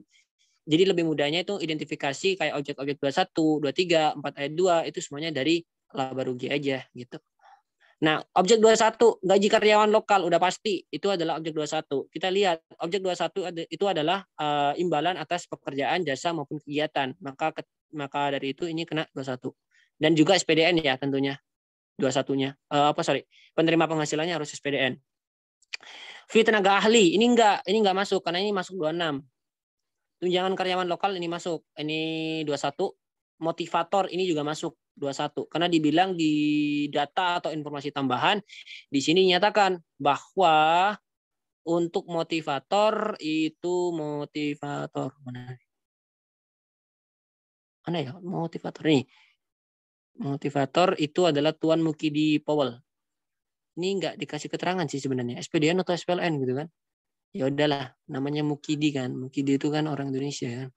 jadi lebih mudahnya itu identifikasi kayak objek-objek 21, 23, 4 ayat dua itu semuanya dari laba rugi aja gitu. Nah, objek 21 gaji karyawan lokal udah pasti itu adalah objek 21. Kita lihat objek 21 itu adalah uh, imbalan atas pekerjaan, jasa maupun kegiatan. Maka maka dari itu ini kena 21. Dan juga SPDN ya tentunya. 21-nya. Uh, eh, apa sorry, penerima penghasilannya harus SPDN. Fee tenaga ahli, ini enggak ini enggak masuk karena ini masuk 26. Tunjangan karyawan lokal ini masuk. Ini 21. Motivator ini juga masuk 21. Karena dibilang di data atau informasi tambahan di sini nyatakan bahwa untuk motivator itu motivator mana? Mana ya motivator ini? Motivator itu adalah Tuan Mukidi Powell. Ini nggak dikasih keterangan sih sebenarnya. SPDN atau SPLN gitu kan? Ya udahlah, namanya Mukidi kan. Mukidi itu kan orang Indonesia kan.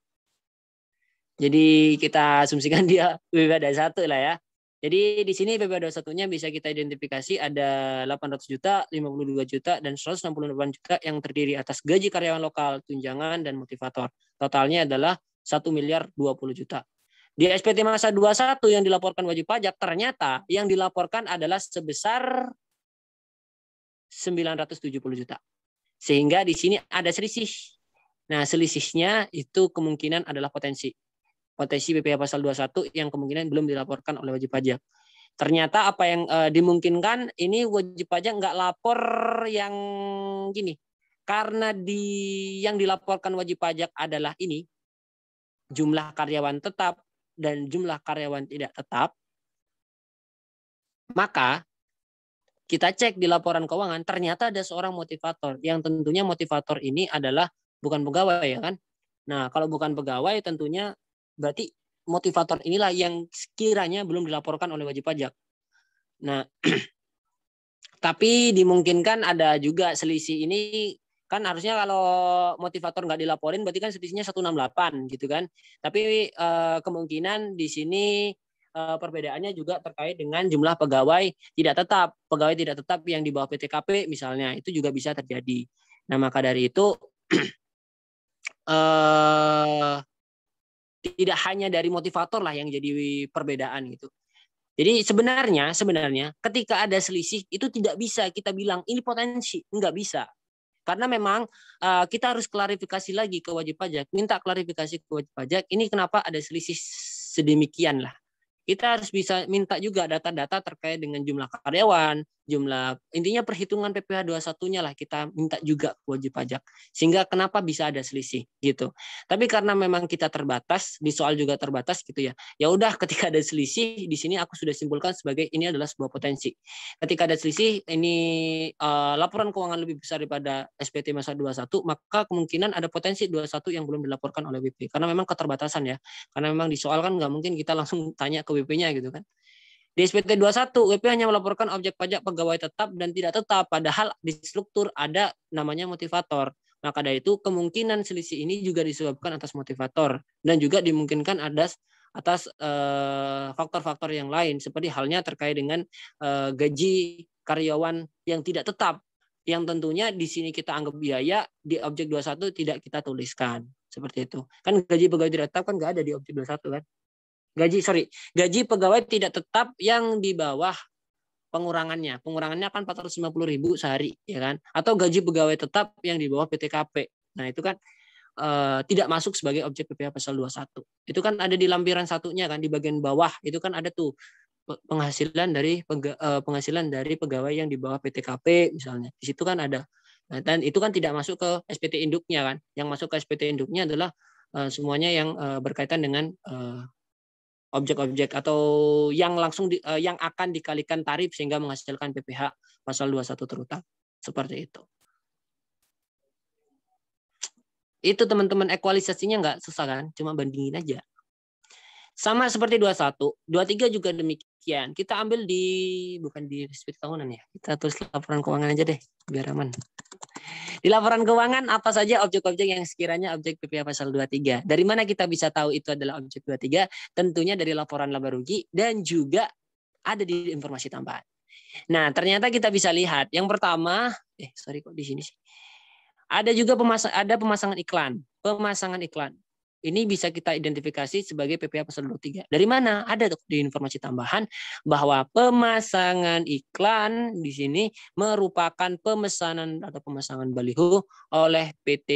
Jadi kita asumsikan dia PPB ada satu lah ya. Jadi di sini PPB ada satunya bisa kita identifikasi ada 800 juta, 52 juta, dan 168 juta yang terdiri atas gaji karyawan lokal, tunjangan, dan motivator. Totalnya adalah 1 miliar 20 juta. Di SPT masa 21 yang dilaporkan wajib pajak, ternyata yang dilaporkan adalah sebesar 970 juta. Sehingga di sini ada selisih. Nah, selisihnya itu kemungkinan adalah potensi potensi BPH pasal 21 yang kemungkinan belum dilaporkan oleh wajib pajak. Ternyata apa yang e, dimungkinkan ini wajib pajak nggak lapor yang gini. Karena di yang dilaporkan wajib pajak adalah ini jumlah karyawan tetap dan jumlah karyawan tidak tetap, maka kita cek di laporan keuangan ternyata ada seorang motivator yang tentunya motivator ini adalah bukan pegawai ya kan. Nah, kalau bukan pegawai tentunya Berarti motivator inilah yang sekiranya belum dilaporkan oleh wajib pajak. Nah, tapi dimungkinkan ada juga selisih ini kan harusnya kalau motivator nggak dilaporin berarti kan selisihnya 168 gitu kan. Tapi eh, kemungkinan di sini eh, perbedaannya juga terkait dengan jumlah pegawai tidak tetap, pegawai tidak tetap yang di bawah PTKP misalnya itu juga bisa terjadi. Nah, maka dari itu eh tidak hanya dari motivator lah yang jadi perbedaan gitu. Jadi sebenarnya sebenarnya ketika ada selisih itu tidak bisa kita bilang ini potensi, nggak bisa. Karena memang uh, kita harus klarifikasi lagi ke wajib pajak, minta klarifikasi ke wajib pajak ini kenapa ada selisih sedemikian lah. Kita harus bisa minta juga data-data terkait dengan jumlah karyawan, jumlah intinya perhitungan PPh 21-nya lah kita minta juga wajib pajak. Sehingga kenapa bisa ada selisih gitu. Tapi karena memang kita terbatas, di soal juga terbatas gitu ya. Ya udah ketika ada selisih di sini aku sudah simpulkan sebagai ini adalah sebuah potensi. Ketika ada selisih ini uh, laporan keuangan lebih besar daripada SPT masa 21, maka kemungkinan ada potensi 21 yang belum dilaporkan oleh WP karena memang keterbatasan ya. Karena memang di soal kan nggak mungkin kita langsung tanya ke WP-nya gitu kan. Di SPT 21, WP hanya melaporkan objek pajak pegawai tetap dan tidak tetap, padahal di struktur ada namanya motivator. Maka dari itu, kemungkinan selisih ini juga disebabkan atas motivator dan juga dimungkinkan ada atas eh, faktor-faktor uh, yang lain, seperti halnya terkait dengan uh, gaji karyawan yang tidak tetap, yang tentunya di sini kita anggap biaya, di objek 21 tidak kita tuliskan. Seperti itu. Kan gaji pegawai tidak tetap kan nggak ada di objek 21 kan? gaji sorry gaji pegawai tidak tetap yang di bawah pengurangannya pengurangannya kan 450 ribu sehari ya kan atau gaji pegawai tetap yang di bawah PTKP nah itu kan e, tidak masuk sebagai objek PPh pasal 21 itu kan ada di lampiran satunya kan di bagian bawah itu kan ada tuh penghasilan dari eh, penghasilan dari pegawai yang di bawah PTKP misalnya di situ kan ada nah, dan itu kan tidak masuk ke SPT induknya kan yang masuk ke SPT induknya adalah eh, semuanya yang berkaitan dengan objek-objek atau yang langsung di, uh, yang akan dikalikan tarif sehingga menghasilkan PPH pasal 21 terutama seperti itu. Itu teman-teman ekualisasinya nggak susah kan? Cuma bandingin aja. Sama seperti 21, 23 juga demikian. Kita ambil di bukan di respect tahunan ya. Kita tulis laporan keuangan aja deh biar aman. Di laporan keuangan apa saja objek-objek yang sekiranya objek PPh pasal 23? Dari mana kita bisa tahu itu adalah objek 23? Tentunya dari laporan laba rugi dan juga ada di informasi tambahan. Nah, ternyata kita bisa lihat yang pertama, eh sorry kok di sini sih. Ada juga pemasang, ada pemasangan iklan, pemasangan iklan. Ini bisa kita identifikasi sebagai PPA pasal 23. Dari mana? Ada di informasi tambahan bahwa pemasangan iklan di sini merupakan pemesanan atau pemasangan baliho oleh PT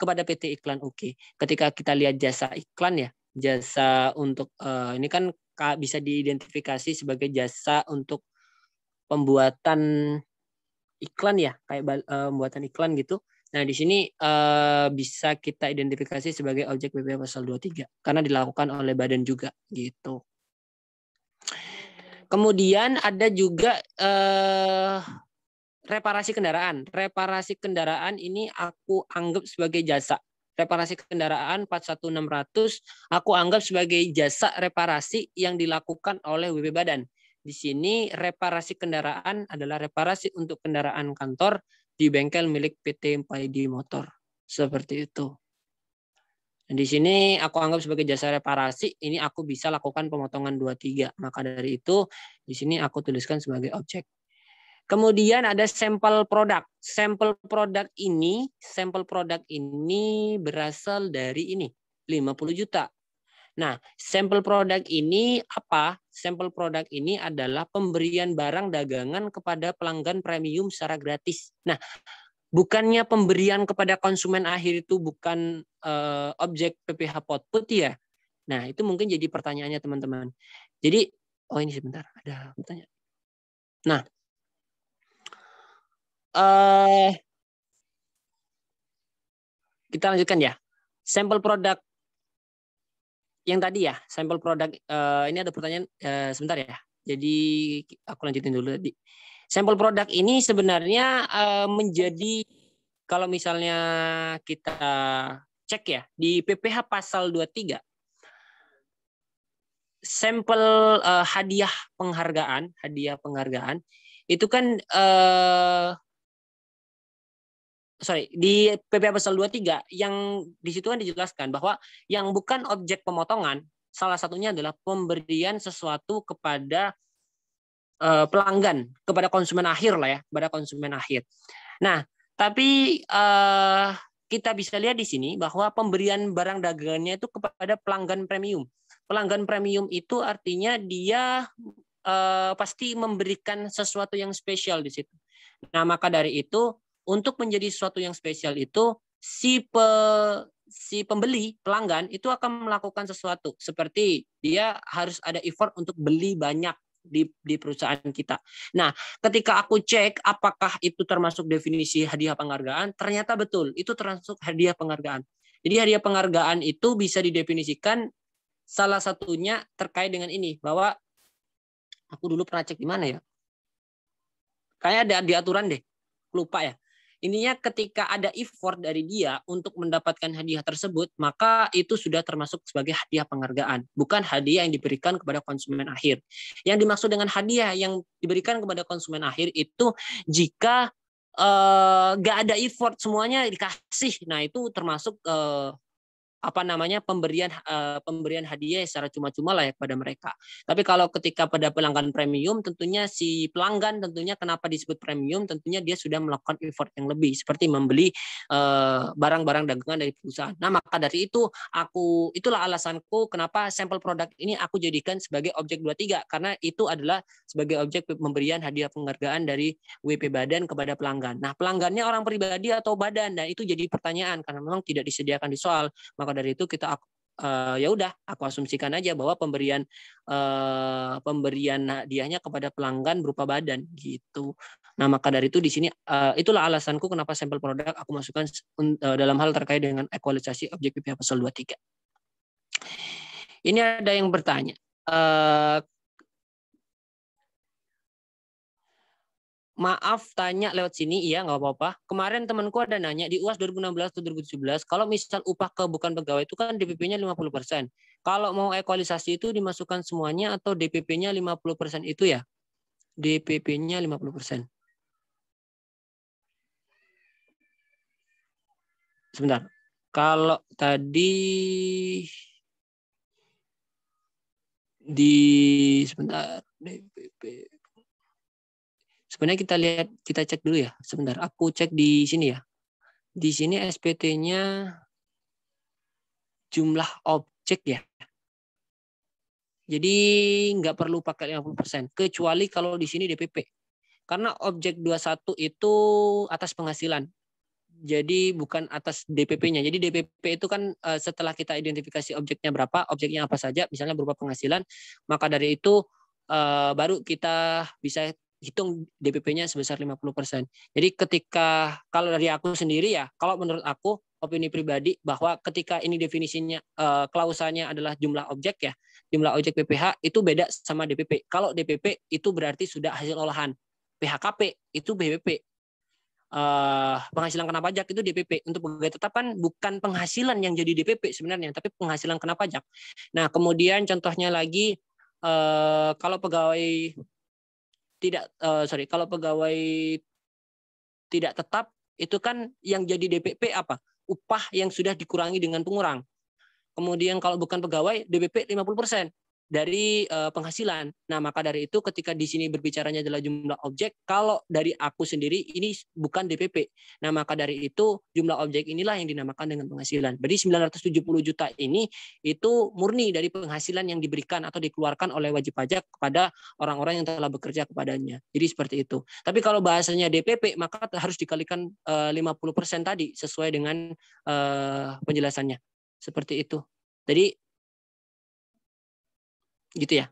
kepada PT Iklan Oke. Ketika kita lihat jasa iklan ya, jasa untuk eh, ini kan bisa diidentifikasi sebagai jasa untuk pembuatan iklan ya, kayak eh, pembuatan iklan gitu Nah, di sini uh, bisa kita identifikasi sebagai objek BPH pasal 23 karena dilakukan oleh badan juga gitu. Kemudian ada juga uh, reparasi kendaraan. Reparasi kendaraan ini aku anggap sebagai jasa. Reparasi kendaraan 41600 aku anggap sebagai jasa reparasi yang dilakukan oleh WP Badan. Di sini reparasi kendaraan adalah reparasi untuk kendaraan kantor di bengkel milik PT Paidi Motor. Seperti itu. Dan di sini aku anggap sebagai jasa reparasi, ini aku bisa lakukan pemotongan 23. Maka dari itu di sini aku tuliskan sebagai objek. Kemudian ada sampel produk. Sampel produk ini, sampel produk ini berasal dari ini, 50 juta. Nah, sampel produk ini apa? Sampel produk ini adalah pemberian barang dagangan kepada pelanggan premium secara gratis. Nah, bukannya pemberian kepada konsumen akhir itu bukan uh, objek PPH pot ya? Nah, itu mungkin jadi pertanyaannya teman-teman. Jadi, oh ini sebentar, ada pertanyaan. Nah, uh, kita lanjutkan ya. Sampel produk yang tadi ya sampel produk uh, ini ada pertanyaan uh, sebentar ya. Jadi aku lanjutin dulu tadi. Sampel produk ini sebenarnya uh, menjadi kalau misalnya kita cek ya di PPH pasal 23 sampel uh, hadiah penghargaan, hadiah penghargaan itu kan uh, sorry di PP pasal 23 yang di situ kan dijelaskan bahwa yang bukan objek pemotongan salah satunya adalah pemberian sesuatu kepada uh, pelanggan kepada konsumen akhir lah ya kepada konsumen akhir. Nah tapi uh, kita bisa lihat di sini bahwa pemberian barang dagangannya itu kepada pelanggan premium. Pelanggan premium itu artinya dia uh, pasti memberikan sesuatu yang spesial di situ. Nah maka dari itu untuk menjadi sesuatu yang spesial itu si pe, si pembeli pelanggan itu akan melakukan sesuatu seperti dia harus ada effort untuk beli banyak di di perusahaan kita. Nah, ketika aku cek apakah itu termasuk definisi hadiah penghargaan, ternyata betul itu termasuk hadiah penghargaan. Jadi hadiah penghargaan itu bisa didefinisikan salah satunya terkait dengan ini bahwa aku dulu pernah cek di mana ya? kayak ada di aturan deh. Lupa ya. Ininya ketika ada effort dari dia untuk mendapatkan hadiah tersebut, maka itu sudah termasuk sebagai hadiah penghargaan, bukan hadiah yang diberikan kepada konsumen akhir. Yang dimaksud dengan hadiah yang diberikan kepada konsumen akhir itu jika eh, nggak uh, ada effort semuanya dikasih nah itu termasuk uh, apa namanya pemberian uh, pemberian hadiah secara cuma-cuma lah ya kepada mereka. Tapi kalau ketika pada pelanggan premium tentunya si pelanggan tentunya kenapa disebut premium tentunya dia sudah melakukan effort yang lebih seperti membeli eh, barang-barang uh, dagangan dari perusahaan. Nah, maka dari itu aku itulah alasanku kenapa sampel produk ini aku jadikan sebagai objek 23 karena itu adalah sebagai objek pemberian hadiah penghargaan dari WP Badan kepada pelanggan. Nah, pelanggannya orang pribadi atau badan dan nah, itu jadi pertanyaan karena memang tidak disediakan di soal. Maka maka dari itu kita uh, ya udah aku asumsikan aja bahwa pemberian uh, pemberian hadiahnya kepada pelanggan berupa badan gitu. Nah maka dari itu di sini uh, itulah alasanku kenapa sampel produk aku masukkan uh, dalam hal terkait dengan ekualisasi objektifnya pasal 23. Ini ada yang bertanya, uh, Maaf tanya lewat sini, iya nggak apa-apa. Kemarin temanku ada nanya di UAS 2016 atau 2017, kalau misal upah ke bukan pegawai itu kan DPP-nya 50%. persen. Kalau mau ekualisasi itu dimasukkan semuanya atau DPP-nya 50% persen itu ya? DPP-nya 50%. persen. Sebentar. Kalau tadi di sebentar DPP Sebenarnya kita lihat, kita cek dulu ya. Sebentar, aku cek di sini ya. Di sini SPT-nya jumlah objek ya. Jadi nggak perlu pakai 50%, kecuali kalau di sini DPP. Karena objek 21 itu atas penghasilan. Jadi bukan atas DPP-nya. Jadi DPP itu kan eh, setelah kita identifikasi objeknya berapa, objeknya apa saja, misalnya berupa penghasilan, maka dari itu eh, baru kita bisa hitung DPP-nya sebesar 50%. Jadi ketika kalau dari aku sendiri ya, kalau menurut aku opini pribadi bahwa ketika ini definisinya eh, klausanya adalah jumlah objek ya, jumlah objek PPH itu beda sama DPP. Kalau DPP itu berarti sudah hasil olahan. PHKP itu BPP. Eh, penghasilan kena pajak itu DPP. Untuk pegawai kan bukan penghasilan yang jadi DPP sebenarnya, tapi penghasilan kena pajak. Nah, kemudian contohnya lagi eh, kalau pegawai tidak uh, sorry kalau pegawai tidak tetap itu kan yang jadi DPP apa upah yang sudah dikurangi dengan pengurang kemudian kalau bukan pegawai DPP 50% dari uh, penghasilan. Nah, maka dari itu ketika di sini berbicaranya adalah jumlah objek, kalau dari aku sendiri ini bukan DPP. Nah, maka dari itu jumlah objek inilah yang dinamakan dengan penghasilan. Jadi 970 juta ini itu murni dari penghasilan yang diberikan atau dikeluarkan oleh wajib pajak kepada orang-orang yang telah bekerja kepadanya. Jadi seperti itu. Tapi kalau bahasanya DPP, maka harus dikalikan eh, uh, 50% tadi sesuai dengan uh, penjelasannya. Seperti itu. Jadi gitu ya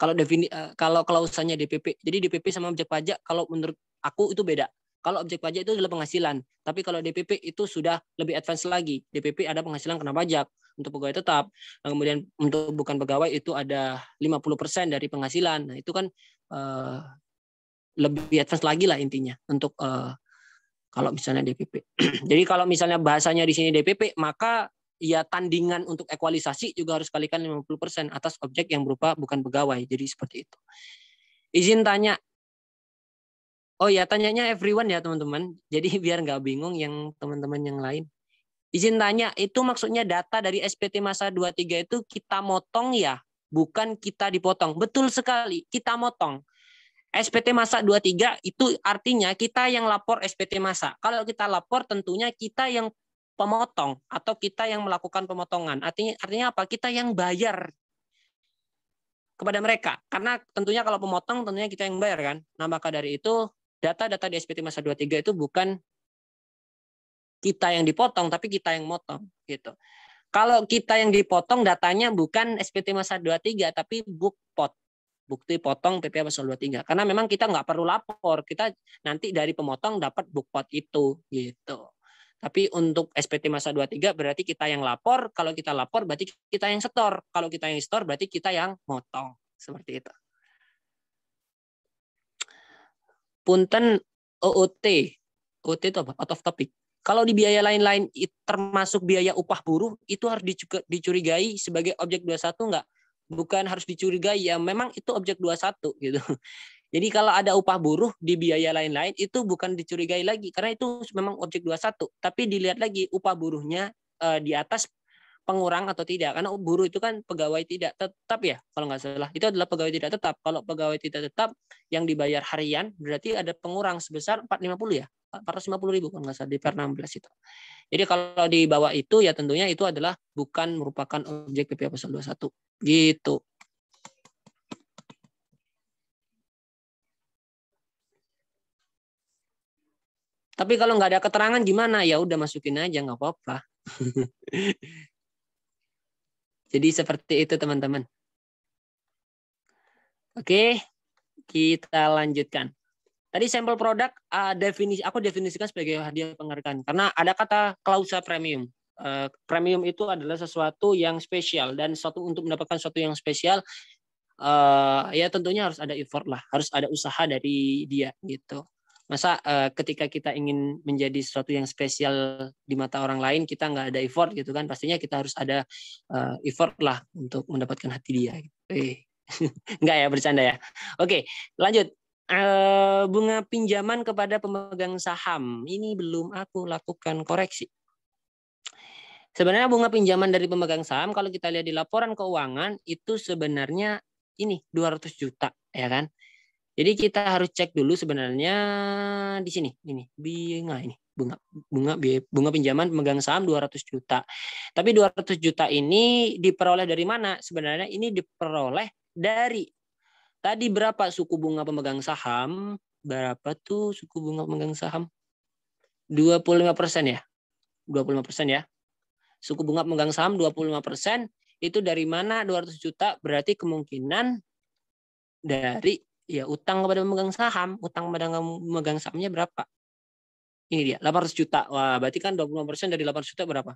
kalau defini uh, kalau usahanya DPP jadi DPP sama objek pajak kalau menurut aku itu beda kalau objek pajak itu adalah penghasilan tapi kalau DPP itu sudah lebih advance lagi DPP ada penghasilan kena pajak untuk pegawai tetap nah, kemudian untuk bukan pegawai itu ada 50% dari penghasilan nah itu kan uh, lebih advance lagi lah intinya untuk uh, kalau misalnya DPP. Jadi kalau misalnya bahasanya di sini DPP, maka ya tandingan untuk ekualisasi juga harus kalikan 50% atas objek yang berupa bukan pegawai. Jadi seperti itu. Izin tanya. Oh ya, tanyanya everyone ya teman-teman. Jadi biar nggak bingung yang teman-teman yang lain. Izin tanya, itu maksudnya data dari SPT masa 23 itu kita motong ya? Bukan kita dipotong. Betul sekali, kita motong. SPT masa 23 itu artinya kita yang lapor SPT masa. Kalau kita lapor tentunya kita yang pemotong atau kita yang melakukan pemotongan. Artinya artinya apa? Kita yang bayar kepada mereka. Karena tentunya kalau pemotong tentunya kita yang bayar kan. Nah, maka dari itu data-data di SPT masa 23 itu bukan kita yang dipotong tapi kita yang motong gitu. Kalau kita yang dipotong datanya bukan SPT masa 23 tapi book pot bukti potong PPh pasal 23 karena memang kita nggak perlu lapor kita nanti dari pemotong dapat bukti itu gitu tapi untuk SPT masa 23 berarti kita yang lapor, kalau kita lapor berarti kita yang setor, kalau kita yang setor berarti kita yang motong. Seperti itu. Punten OOT. OOT itu apa? Out of topic. Kalau di biaya lain-lain termasuk biaya upah buruh itu harus dicurigai sebagai objek 21 enggak? Bukan harus dicurigai ya, memang itu objek 21 gitu. Jadi kalau ada upah buruh di biaya lain-lain itu bukan dicurigai lagi karena itu memang objek 21, tapi dilihat lagi upah buruhnya uh, di atas pengurang atau tidak karena buruh itu kan pegawai tidak tetap ya kalau nggak salah itu adalah pegawai tidak tetap kalau pegawai tidak tetap yang dibayar harian berarti ada pengurang sebesar 450 ya 450 ribu kalau nggak salah di per 16 itu jadi kalau di bawah itu ya tentunya itu adalah bukan merupakan objek PP pasal 21 gitu Tapi kalau nggak ada keterangan gimana? Ya udah masukin aja nggak apa-apa. Jadi seperti itu teman-teman. Oke, kita lanjutkan. Tadi sampel produk uh, ah, definisi aku definisikan sebagai hadiah penghargaan karena ada kata klausa premium. Uh, premium itu adalah sesuatu yang spesial dan suatu untuk mendapatkan sesuatu yang spesial uh, ya tentunya harus ada effort lah, harus ada usaha dari dia gitu masa uh, ketika kita ingin menjadi sesuatu yang spesial di mata orang lain kita nggak ada effort gitu kan pastinya kita harus ada uh, effort lah untuk mendapatkan hati dia eh nggak ya bercanda ya oke lanjut uh, bunga pinjaman kepada pemegang saham ini belum aku lakukan koreksi sebenarnya bunga pinjaman dari pemegang saham kalau kita lihat di laporan keuangan itu sebenarnya ini 200 juta ya kan jadi kita harus cek dulu sebenarnya di sini ini bunga ini bunga bunga bunga pinjaman pemegang saham 200 juta. Tapi 200 juta ini diperoleh dari mana? Sebenarnya ini diperoleh dari tadi berapa suku bunga pemegang saham? Berapa tuh suku bunga pemegang saham? 25% ya. 25% ya. Suku bunga pemegang saham 25% itu dari mana 200 juta berarti kemungkinan dari ya utang kepada pemegang saham, utang kepada pemegang sahamnya berapa? Ini dia, 800 juta. Wah, berarti kan 25% dari 800 juta berapa?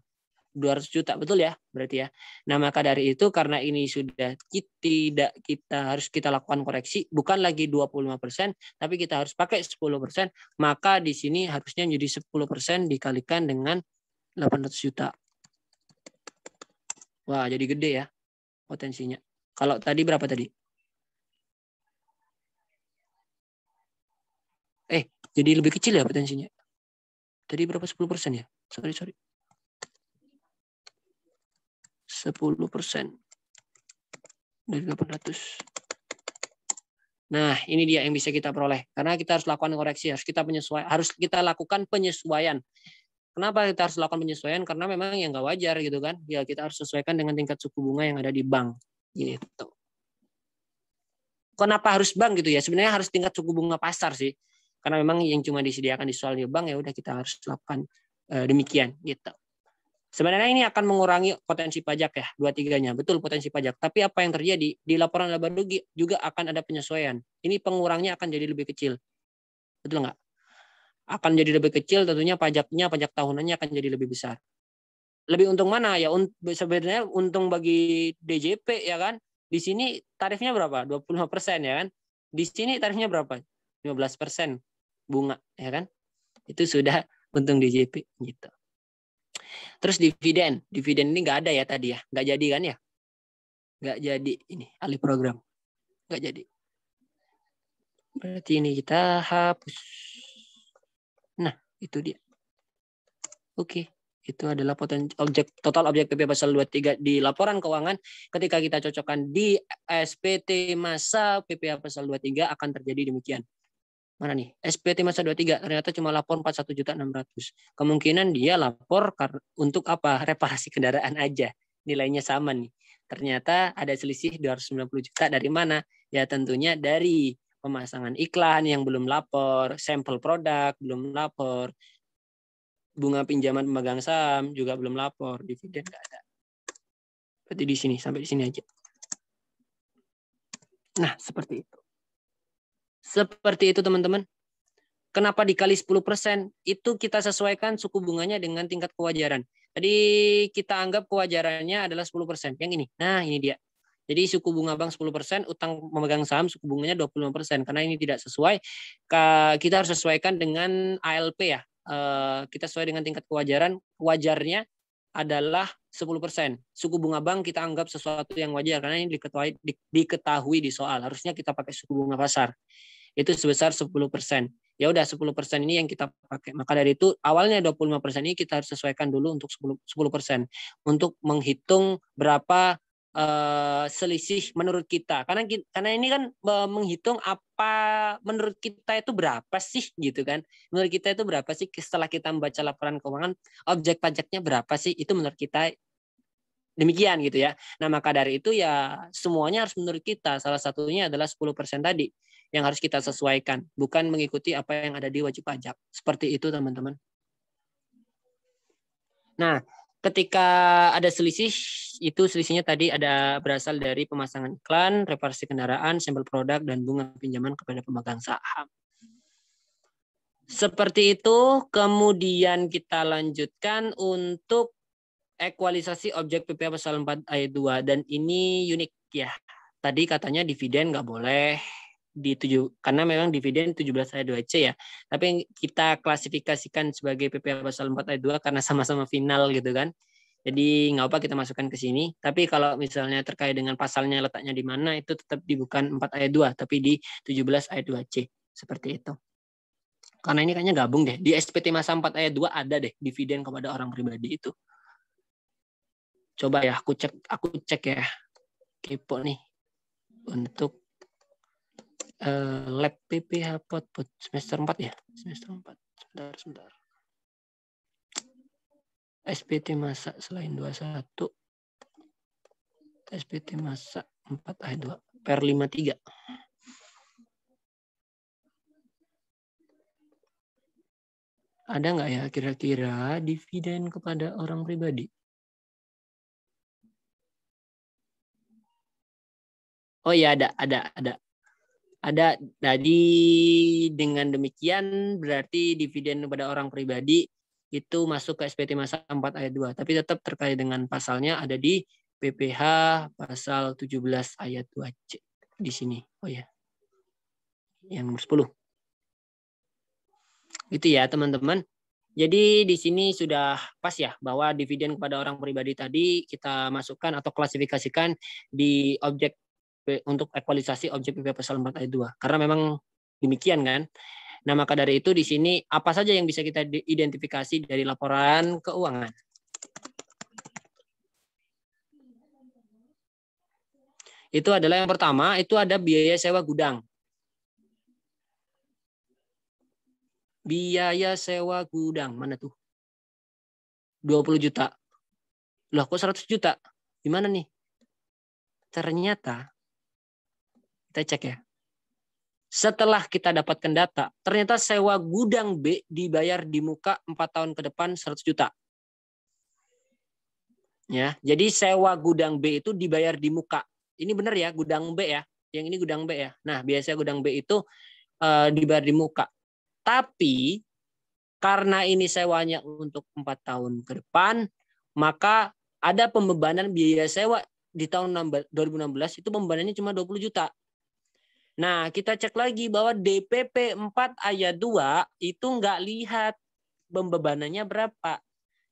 200 juta, betul ya? Berarti ya. Nah, maka dari itu karena ini sudah tidak kita harus kita lakukan koreksi, bukan lagi 25%, tapi kita harus pakai 10%, maka di sini harusnya menjadi 10% dikalikan dengan 800 juta. Wah, jadi gede ya potensinya. Kalau tadi berapa tadi? Eh, jadi lebih kecil ya potensinya. Tadi berapa 10 persen ya? Sorry, sorry. 10 persen dari 800. Nah, ini dia yang bisa kita peroleh. Karena kita harus lakukan koreksi, harus kita penyesuaian, harus kita lakukan penyesuaian. Kenapa kita harus lakukan penyesuaian? Karena memang yang nggak wajar gitu kan. Ya kita harus sesuaikan dengan tingkat suku bunga yang ada di bank. Gitu. Kenapa harus bank gitu ya? Sebenarnya harus tingkat suku bunga pasar sih karena memang yang cuma disediakan di soal bank ya udah kita harus lakukan e, demikian gitu. Sebenarnya ini akan mengurangi potensi pajak ya dua tiganya betul potensi pajak. Tapi apa yang terjadi di laporan laba rugi juga akan ada penyesuaian. Ini pengurangnya akan jadi lebih kecil, betul nggak? Akan jadi lebih kecil tentunya pajaknya pajak tahunannya akan jadi lebih besar. Lebih untung mana ya? Un sebenarnya untung bagi DJP ya kan? Di sini tarifnya berapa? 25 persen ya kan? Di sini tarifnya berapa? 15 persen bunga, ya kan? Itu sudah untung di JP gitu. Terus dividen, dividen ini nggak ada ya tadi ya, nggak jadi kan ya? Nggak jadi ini alih program, nggak jadi. Berarti ini kita hapus. Nah, itu dia. Oke, itu adalah potensi objek total objek PP pasal 23 di laporan keuangan. Ketika kita cocokkan di SPT masa PP pasal 23 akan terjadi demikian mana nih SPT masa 23 ternyata cuma lapor 41 juta 600 kemungkinan dia lapor untuk apa reparasi kendaraan aja nilainya sama nih ternyata ada selisih 290 juta dari mana ya tentunya dari pemasangan iklan yang belum lapor sampel produk belum lapor bunga pinjaman pemegang saham juga belum lapor dividen nggak ada berarti di sini sampai di sini aja nah seperti itu seperti itu teman-teman. Kenapa dikali 10%? Itu kita sesuaikan suku bunganya dengan tingkat kewajaran. Jadi kita anggap kewajarannya adalah 10%. Yang ini. Nah, ini dia. Jadi suku bunga bank 10%, utang memegang saham suku bunganya 25%. Karena ini tidak sesuai, kita harus sesuaikan dengan ALP ya. Eh, kita sesuai dengan tingkat kewajaran. Wajarnya adalah 10%. Suku bunga bank kita anggap sesuatu yang wajar karena ini diketahui di soal. Harusnya kita pakai suku bunga pasar itu sebesar 10%. Ya udah 10% ini yang kita pakai. Maka dari itu awalnya 25% ini kita harus sesuaikan dulu untuk 10%, persen untuk menghitung berapa uh, selisih menurut kita. Karena karena ini kan menghitung apa menurut kita itu berapa sih gitu kan. Menurut kita itu berapa sih setelah kita membaca laporan keuangan objek pajaknya berapa sih itu menurut kita demikian gitu ya. Nah, maka dari itu ya semuanya harus menurut kita. Salah satunya adalah 10% tadi yang harus kita sesuaikan, bukan mengikuti apa yang ada di wajib pajak. Seperti itu, teman-teman. Nah, ketika ada selisih itu selisihnya tadi ada berasal dari pemasangan iklan, reparasi kendaraan, sampel produk dan bunga pinjaman kepada pemegang saham. Seperti itu, kemudian kita lanjutkan untuk ekualisasi objek PPh pasal 4 ayat 2 dan ini unik ya. Tadi katanya dividen nggak boleh, di tujuh karena memang dividen 17 ayat 2C ya. Tapi kita klasifikasikan sebagai PPL pasal 4 ayat 2 karena sama-sama final gitu kan. Jadi nggak apa kita masukkan ke sini. Tapi kalau misalnya terkait dengan pasalnya letaknya di mana itu tetap di bukan 4 ayat 2 tapi di 17 ayat 2C seperti itu. Karena ini kayaknya gabung deh. Di SPT masa 4 ayat 2 ada deh dividen kepada orang pribadi itu. Coba ya aku cek aku cek ya. Kepo nih. Untuk uh, lab PPH output semester 4 ya semester 4 sebentar sebentar SPT masa selain 21 SPT masa 4 ayat 2 per 53 ada nggak ya kira-kira dividen kepada orang pribadi? Oh iya ada, ada, ada. Ada tadi dengan demikian berarti dividen kepada orang pribadi itu masuk ke SPT masa 4 ayat 2, tapi tetap terkait dengan pasalnya ada di PPH pasal 17 ayat 2C di sini. Oh ya. Yang nomor 10. Gitu ya, teman-teman. Jadi di sini sudah pas ya bahwa dividen kepada orang pribadi tadi kita masukkan atau klasifikasikan di objek untuk ekualisasi objek PP pasal 4 ayat 2 karena memang demikian kan. Nah, maka dari itu di sini apa saja yang bisa kita identifikasi dari laporan keuangan? Itu adalah yang pertama, itu ada biaya sewa gudang. Biaya sewa gudang, mana tuh? 20 juta. Loh kok 100 juta? Gimana nih? Ternyata kita cek ya. Setelah kita dapatkan data, ternyata sewa gudang B dibayar di muka 4 tahun ke depan 100 juta. Ya, jadi sewa gudang B itu dibayar di muka. Ini benar ya, gudang B ya. Yang ini gudang B ya. Nah, biasanya gudang B itu e, dibayar di muka. Tapi karena ini sewanya untuk 4 tahun ke depan, maka ada pembebanan biaya sewa di tahun 2016 itu pembebanannya cuma 20 juta. Nah, kita cek lagi bahwa DPP 4 ayat 2 itu nggak lihat pembebanannya berapa.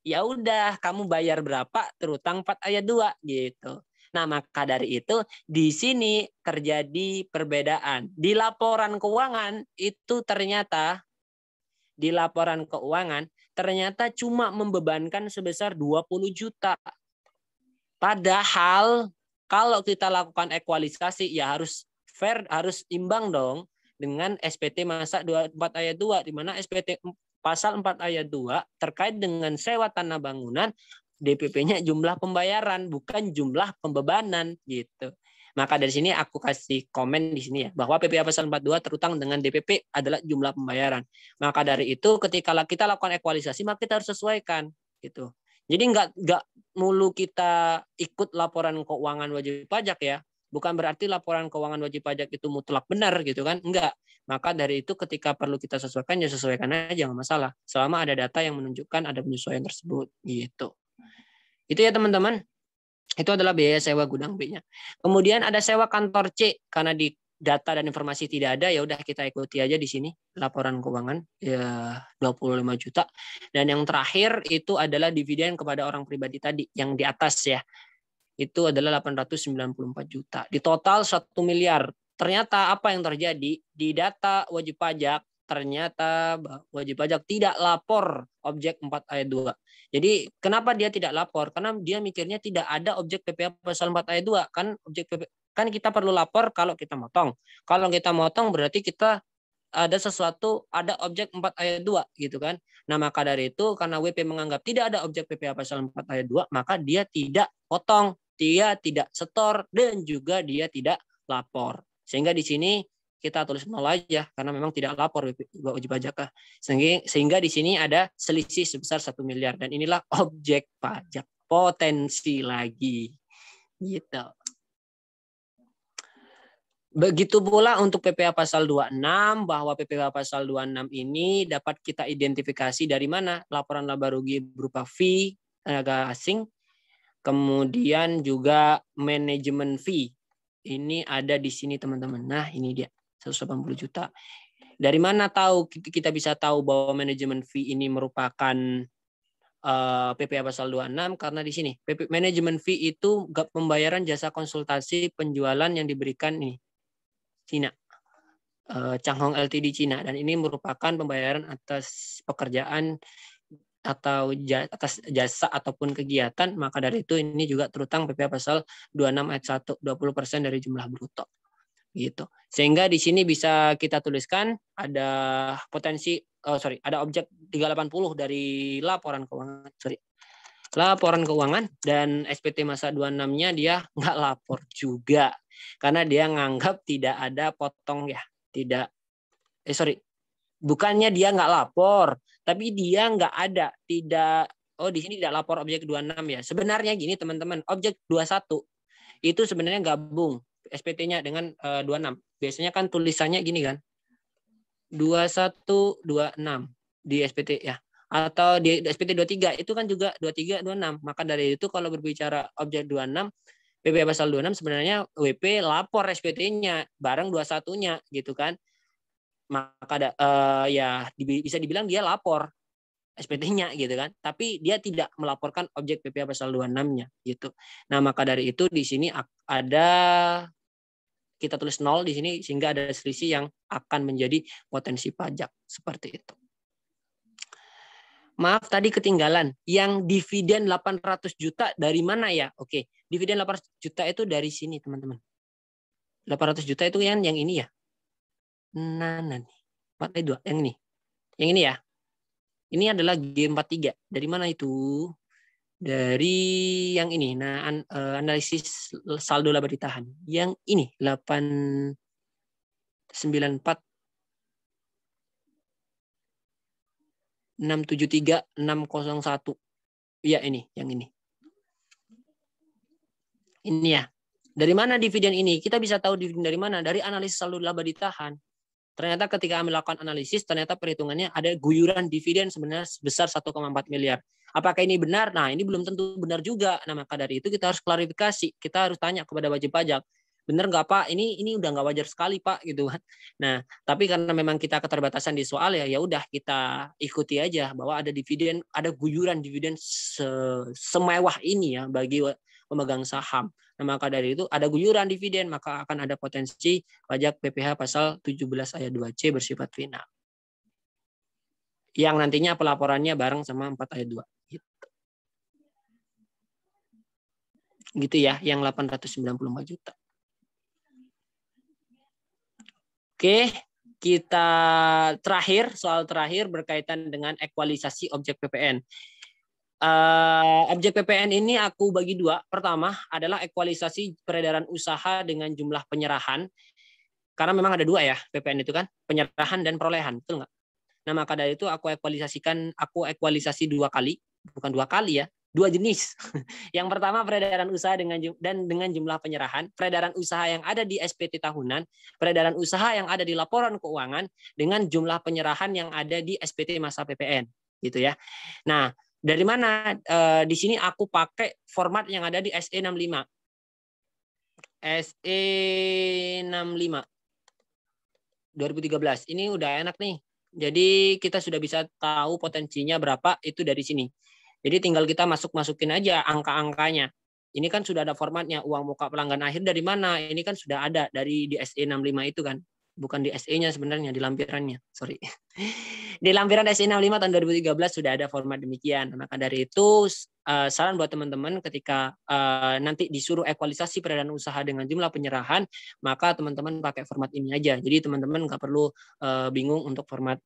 Ya udah, kamu bayar berapa terutang 4 ayat 2 gitu. Nah, maka dari itu di sini terjadi perbedaan. Di laporan keuangan itu ternyata di laporan keuangan ternyata cuma membebankan sebesar 20 juta. Padahal kalau kita lakukan ekualisasi ya harus fair harus imbang dong dengan SPT masa 24 ayat 2 di mana SPT pasal 4 ayat 2 terkait dengan sewa tanah bangunan DPP-nya jumlah pembayaran bukan jumlah pembebanan gitu. Maka dari sini aku kasih komen di sini ya bahwa PPA pasal 42 terutang dengan DPP adalah jumlah pembayaran. Maka dari itu ketika kita lakukan ekualisasi maka kita harus sesuaikan gitu. Jadi nggak nggak mulu kita ikut laporan keuangan wajib pajak ya. Bukan berarti laporan keuangan wajib pajak itu mutlak benar gitu kan? Enggak. Maka dari itu ketika perlu kita sesuaikan ya sesuaikan aja nggak masalah. Selama ada data yang menunjukkan ada penyesuaian tersebut gitu. Itu ya teman-teman. Itu adalah biaya sewa gudang B-nya. Kemudian ada sewa kantor C karena di data dan informasi tidak ada ya udah kita ikuti aja di sini laporan keuangan ya 25 juta dan yang terakhir itu adalah dividen kepada orang pribadi tadi yang di atas ya itu adalah 894 juta. Di total 1 miliar. Ternyata apa yang terjadi di data wajib pajak ternyata wajib pajak tidak lapor objek 4 ayat 2. Jadi kenapa dia tidak lapor? Karena dia mikirnya tidak ada objek PPH pasal 4 ayat 2. Kan objek PPA, kan kita perlu lapor kalau kita motong. Kalau kita motong berarti kita ada sesuatu, ada objek 4 ayat 2 gitu kan. Nah, maka dari itu karena WP menganggap tidak ada objek PPH pasal 4 ayat 2, maka dia tidak potong dia tidak setor, dan juga dia tidak lapor. Sehingga di sini kita tulis nol aja karena memang tidak lapor wajib pajak. Sehingga, sehingga di sini ada selisih sebesar satu miliar dan inilah objek pajak potensi lagi. Gitu. Begitu pula untuk PPA pasal 26 bahwa PPA pasal 26 ini dapat kita identifikasi dari mana laporan laba rugi berupa fee tenaga asing Kemudian juga manajemen fee. Ini ada di sini teman-teman. Nah, ini dia 180 juta. Dari mana tahu kita bisa tahu bahwa manajemen fee ini merupakan uh, eh, PPA pasal 26 karena di sini PP manajemen fee itu pembayaran jasa konsultasi penjualan yang diberikan ini Cina uh, Changhong LTD Cina dan ini merupakan pembayaran atas pekerjaan atau atas jasa ataupun kegiatan, maka dari itu ini juga terutang PPh pasal 26 ayat 1 20% dari jumlah bruto. Gitu. Sehingga di sini bisa kita tuliskan ada potensi oh sorry, ada objek 380 dari laporan keuangan. Sorry. Laporan keuangan dan SPT masa 26-nya dia nggak lapor juga karena dia nganggap tidak ada potong ya, tidak eh sorry, bukannya dia nggak lapor, tapi dia nggak ada, tidak oh di sini tidak lapor objek 26 ya. Sebenarnya gini teman-teman, objek 21 itu sebenarnya gabung SPT-nya dengan uh, eh, 26. Biasanya kan tulisannya gini kan. 2126 di SPT ya. Atau di SPT 23 itu kan juga 2326. Maka dari itu kalau berbicara objek 26 PP pasal 26 sebenarnya WP lapor SPT-nya bareng 21-nya gitu kan maka da, uh, ya bisa dibilang dia lapor SPT-nya gitu kan. Tapi dia tidak melaporkan objek PPA pasal 26-nya gitu. Nah, maka dari itu di sini ada kita tulis nol di sini sehingga ada selisih yang akan menjadi potensi pajak seperti itu. Maaf tadi ketinggalan. Yang dividen 800 juta dari mana ya? Oke, dividen 800 juta itu dari sini, teman-teman. 800 juta itu yang yang ini ya. Nana nih. 4 kali Yang ini. Yang ini ya. Ini adalah G43. Dari mana itu? Dari yang ini. Nah, an eh, analisis saldo laba ditahan. Yang ini 894 673 601. Iya ini, yang ini. Ini ya. Dari mana dividen ini? Kita bisa tahu dividen dari mana? Dari analisis saldo laba ditahan. Ternyata ketika kami lakukan analisis, ternyata perhitungannya ada guyuran dividen sebenarnya sebesar 1,4 miliar. Apakah ini benar? Nah, ini belum tentu benar juga. Nah, maka dari itu kita harus klarifikasi. Kita harus tanya kepada wajib pajak. Benar nggak Pak? Ini ini udah nggak wajar sekali Pak gitu kan. Nah, tapi karena memang kita keterbatasan di soal ya, ya udah kita ikuti aja bahwa ada dividen, ada guyuran dividen se semewah ini ya bagi pemegang saham. Nah, maka dari itu ada guyuran dividen, maka akan ada potensi pajak PPh pasal 17 ayat 2C bersifat final. Yang nantinya pelaporannya bareng sama 4 ayat 2. Gitu. gitu, ya, yang 894 juta. Oke, kita terakhir soal terakhir berkaitan dengan ekualisasi objek PPN objek eh, PPN ini aku bagi dua. Pertama adalah ekualisasi peredaran usaha dengan jumlah penyerahan. Karena memang ada dua ya PPN itu kan, penyerahan dan perolehan, betul nggak? Nah maka dari itu aku ekualisasikan, aku ekualisasi dua kali, bukan dua kali ya, dua jenis. yang pertama peredaran usaha dengan dan dengan jumlah penyerahan, peredaran usaha yang ada di SPT tahunan, peredaran usaha yang ada di laporan keuangan dengan jumlah penyerahan yang ada di SPT masa PPN gitu ya. Nah, dari mana? E, di sini aku pakai format yang ada di SE65. SE65 2013. Ini udah enak nih. Jadi kita sudah bisa tahu potensinya berapa itu dari sini. Jadi tinggal kita masuk-masukin aja angka-angkanya. Ini kan sudah ada formatnya uang muka pelanggan akhir dari mana? Ini kan sudah ada dari di SE65 itu kan bukan di SE-nya sebenarnya di lampirannya, sorry. Di lampiran SE 65 tahun 2013 sudah ada format demikian. Maka dari itu eh, saran buat teman-teman ketika eh, nanti disuruh ekualisasi peradaan usaha dengan jumlah penyerahan, maka teman-teman pakai format ini aja. Jadi teman-teman nggak perlu eh, bingung untuk format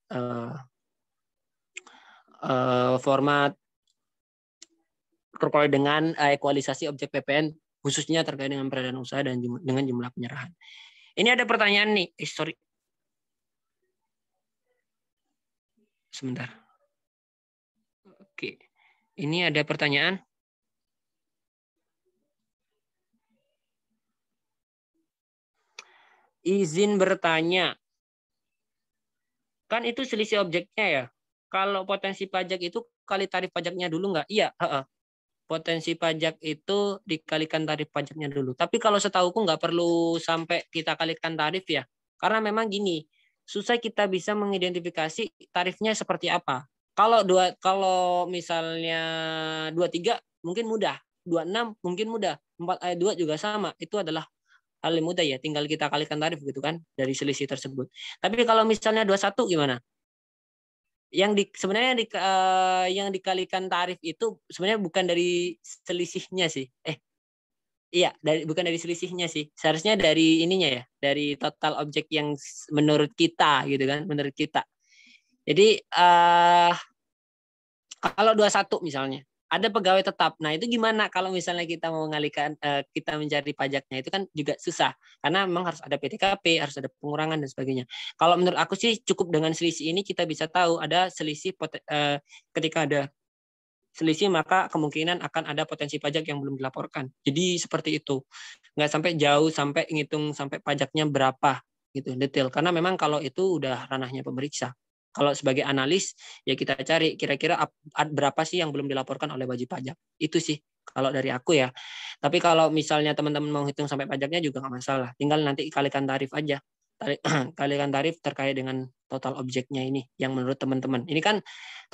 format terkait dengan ekualisasi objek PPN khususnya terkait dengan peradaan usaha dan dengan jumlah penyerahan. Ini ada pertanyaan nih. Eh, sorry. Sebentar. Oke. Ini ada pertanyaan. Izin bertanya. Kan itu selisih objeknya ya. Kalau potensi pajak itu kali tarif pajaknya dulu nggak? Iya potensi pajak itu dikalikan tarif pajaknya dulu. Tapi kalau setahu setahuku nggak perlu sampai kita kalikan tarif ya. Karena memang gini, susah kita bisa mengidentifikasi tarifnya seperti apa. Kalau dua kalau misalnya 23 mungkin mudah, 26 mungkin mudah, 4 ayat 2 juga sama. Itu adalah hal yang mudah ya, tinggal kita kalikan tarif gitu kan dari selisih tersebut. Tapi kalau misalnya 21 gimana? yang di sebenarnya yang, di, uh, yang dikalikan tarif itu sebenarnya bukan dari selisihnya sih. Eh iya, dari bukan dari selisihnya sih. Seharusnya dari ininya ya, dari total objek yang menurut kita gitu kan, menurut kita. Jadi eh uh, kalau 21 misalnya ada pegawai tetap. Nah, itu gimana kalau misalnya kita mau mengalihkan uh, kita mencari pajaknya itu kan juga susah karena memang harus ada PTKP, harus ada pengurangan dan sebagainya. Kalau menurut aku sih cukup dengan selisih ini kita bisa tahu ada selisih uh, ketika ada selisih maka kemungkinan akan ada potensi pajak yang belum dilaporkan. Jadi seperti itu. Nggak sampai jauh sampai ngitung sampai pajaknya berapa gitu detail karena memang kalau itu udah ranahnya pemeriksa. Kalau sebagai analis ya kita cari kira-kira berapa sih yang belum dilaporkan oleh wajib pajak. Itu sih kalau dari aku ya. Tapi kalau misalnya teman-teman mau hitung sampai pajaknya juga nggak masalah. Tinggal nanti kalikan tarif aja. Kalikan tarif terkait dengan total objeknya ini yang menurut teman-teman. Ini kan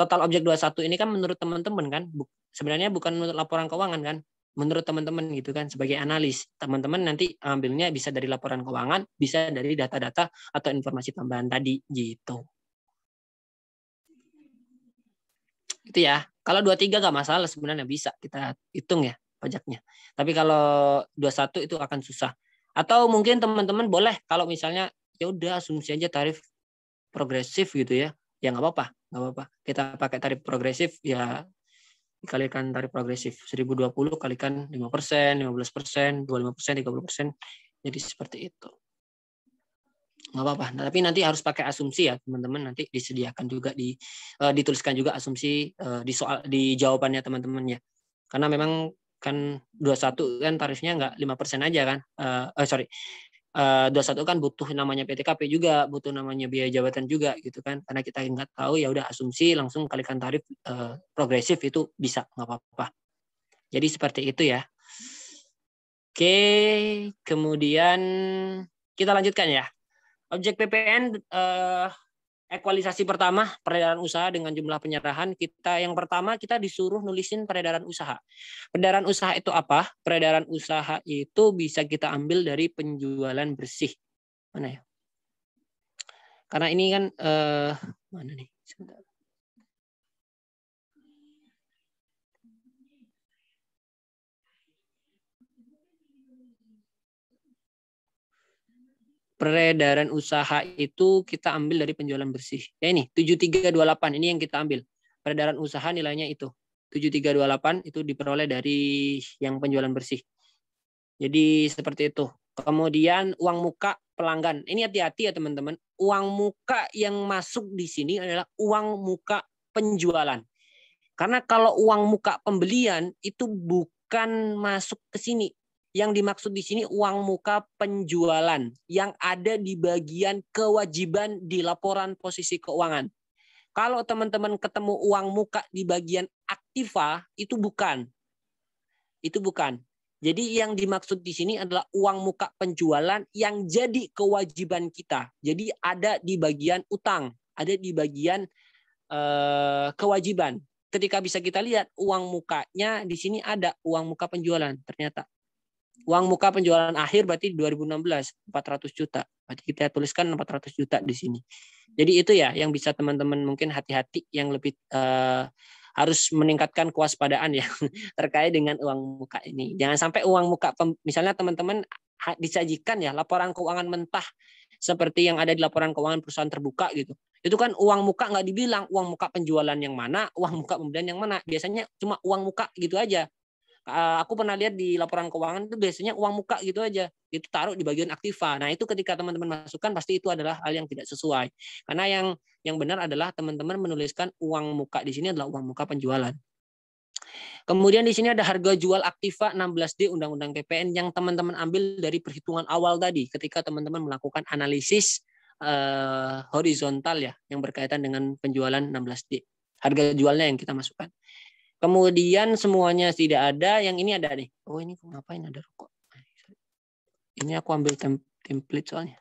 total objek 21 ini kan menurut teman-teman kan sebenarnya bukan menurut laporan keuangan kan menurut teman-teman gitu kan sebagai analis teman-teman nanti ambilnya bisa dari laporan keuangan bisa dari data-data atau informasi tambahan tadi gitu Gitu ya. Kalau 23 nggak masalah sebenarnya bisa kita hitung ya pajaknya. Tapi kalau 21 itu akan susah. Atau mungkin teman-teman boleh kalau misalnya ya udah asumsi aja tarif progresif gitu ya. Ya nggak apa-apa, nggak apa-apa. Kita pakai tarif progresif ya dikalikan tarif progresif 1020 kalikan 5%, 15%, 25%, 30%. Jadi seperti itu nggak apa-apa. Nah, tapi nanti harus pakai asumsi ya teman-teman. Nanti disediakan juga di uh, dituliskan juga asumsi uh, di soal di jawabannya teman-teman ya. Karena memang kan 21 kan tarifnya nggak 5% aja kan. Uh, oh, sorry. Uh, 21 kan butuh namanya PTKP juga, butuh namanya biaya jabatan juga gitu kan. Karena kita ingat tahu ya udah asumsi langsung kalikan tarif uh, progresif itu bisa nggak apa-apa. Jadi seperti itu ya. Oke, kemudian kita lanjutkan ya. Objek PPN eh, ekualisasi pertama peredaran usaha dengan jumlah penyerahan kita yang pertama kita disuruh nulisin peredaran usaha. Peredaran usaha itu apa? Peredaran usaha itu bisa kita ambil dari penjualan bersih. Mana ya? Karena ini kan eh mana nih? Sebentar. peredaran usaha itu kita ambil dari penjualan bersih. Ya ini 7328 ini yang kita ambil. Peredaran usaha nilainya itu. 7328 itu diperoleh dari yang penjualan bersih. Jadi seperti itu. Kemudian uang muka pelanggan. Ini hati-hati ya teman-teman. Uang muka yang masuk di sini adalah uang muka penjualan. Karena kalau uang muka pembelian itu bukan masuk ke sini yang dimaksud di sini uang muka penjualan yang ada di bagian kewajiban di laporan posisi keuangan. Kalau teman-teman ketemu uang muka di bagian aktiva itu bukan. Itu bukan. Jadi yang dimaksud di sini adalah uang muka penjualan yang jadi kewajiban kita. Jadi ada di bagian utang, ada di bagian eh, kewajiban. Ketika bisa kita lihat uang mukanya di sini ada uang muka penjualan ternyata uang muka penjualan akhir berarti 2016 400 juta. Berarti kita tuliskan 400 juta di sini. Jadi itu ya yang bisa teman-teman mungkin hati-hati yang lebih uh, harus meningkatkan kewaspadaan ya terkait dengan uang muka ini. Jangan sampai uang muka misalnya teman-teman disajikan ya laporan keuangan mentah seperti yang ada di laporan keuangan perusahaan terbuka gitu. Itu kan uang muka nggak dibilang uang muka penjualan yang mana, uang muka pembelian yang mana. Biasanya cuma uang muka gitu aja. Eh, aku pernah lihat di laporan keuangan itu biasanya uang muka gitu aja itu taruh di bagian aktiva nah itu ketika teman-teman masukkan pasti itu adalah hal yang tidak sesuai karena yang yang benar adalah teman-teman menuliskan uang muka di sini adalah uang muka penjualan Kemudian di sini ada harga jual aktiva 16D Undang-Undang PPN yang teman-teman ambil dari perhitungan awal tadi ketika teman-teman melakukan analisis eh, horizontal ya yang berkaitan dengan penjualan 16D. Harga jualnya yang kita masukkan. Kemudian semuanya tidak ada, yang ini ada nih. Oh ini kenapa ini ada rokok? Ini aku ambil tem template soalnya.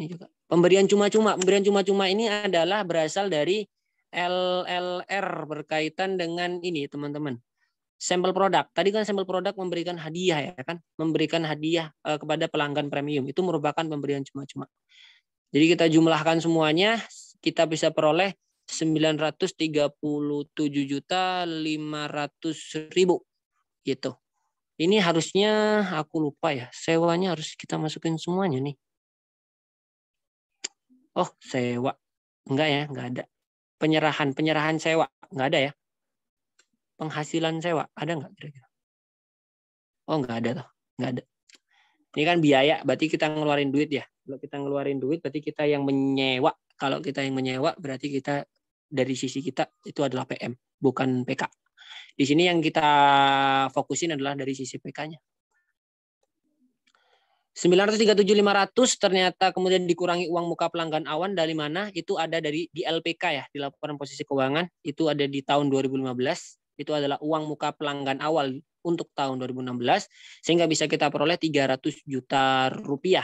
Ini juga. Pemberian cuma-cuma. Pemberian cuma-cuma ini adalah berasal dari LLR berkaitan dengan ini teman-teman. Sampel produk. Tadi kan sampel produk memberikan hadiah ya kan. Memberikan hadiah eh, kepada pelanggan premium. Itu merupakan pemberian cuma-cuma. Jadi kita jumlahkan semuanya, kita bisa peroleh 937 juta 500 ribu gitu. Ini harusnya aku lupa ya, sewanya harus kita masukin semuanya nih. Oh, sewa. Enggak ya, enggak ada. Penyerahan, penyerahan sewa. Enggak ada ya. Penghasilan sewa, ada enggak kira-kira? Oh, enggak ada tuh. Enggak ada. Ini kan biaya, berarti kita ngeluarin duit ya. Kalau kita ngeluarin duit, berarti kita yang menyewa kalau kita yang menyewa berarti kita dari sisi kita itu adalah PM, bukan PK. Di sini yang kita fokusin adalah dari sisi PK-nya. 937.500 ternyata kemudian dikurangi uang muka pelanggan awan dari mana? Itu ada dari di LPK ya, di laporan posisi keuangan. Itu ada di tahun 2015. Itu adalah uang muka pelanggan awal untuk tahun 2016 sehingga bisa kita peroleh 300 juta rupiah.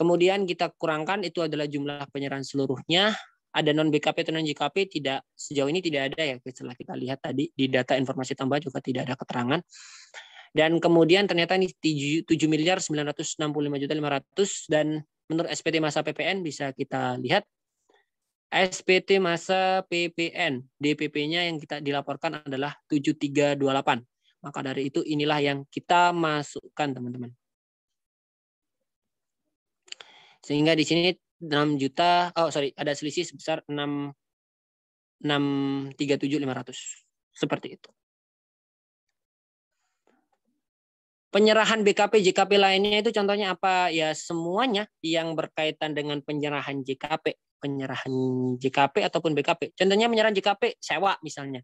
Kemudian kita kurangkan itu adalah jumlah penyerahan seluruhnya. Ada non BKP atau non JKP tidak sejauh ini tidak ada ya setelah kita lihat tadi di data informasi tambah juga tidak ada keterangan. Dan kemudian ternyata ini 7 miliar 965 juta 500 dan menurut SPT masa PPN bisa kita lihat SPT masa PPN DPP-nya yang kita dilaporkan adalah 7328. Maka dari itu inilah yang kita masukkan teman-teman. Sehingga di sini 6 juta, oh sorry, ada selisih sebesar 6 ratus Seperti itu. Penyerahan BKP JKP lainnya itu contohnya apa? Ya semuanya yang berkaitan dengan penyerahan JKP, penyerahan JKP ataupun BKP. Contohnya penyerahan JKP sewa misalnya.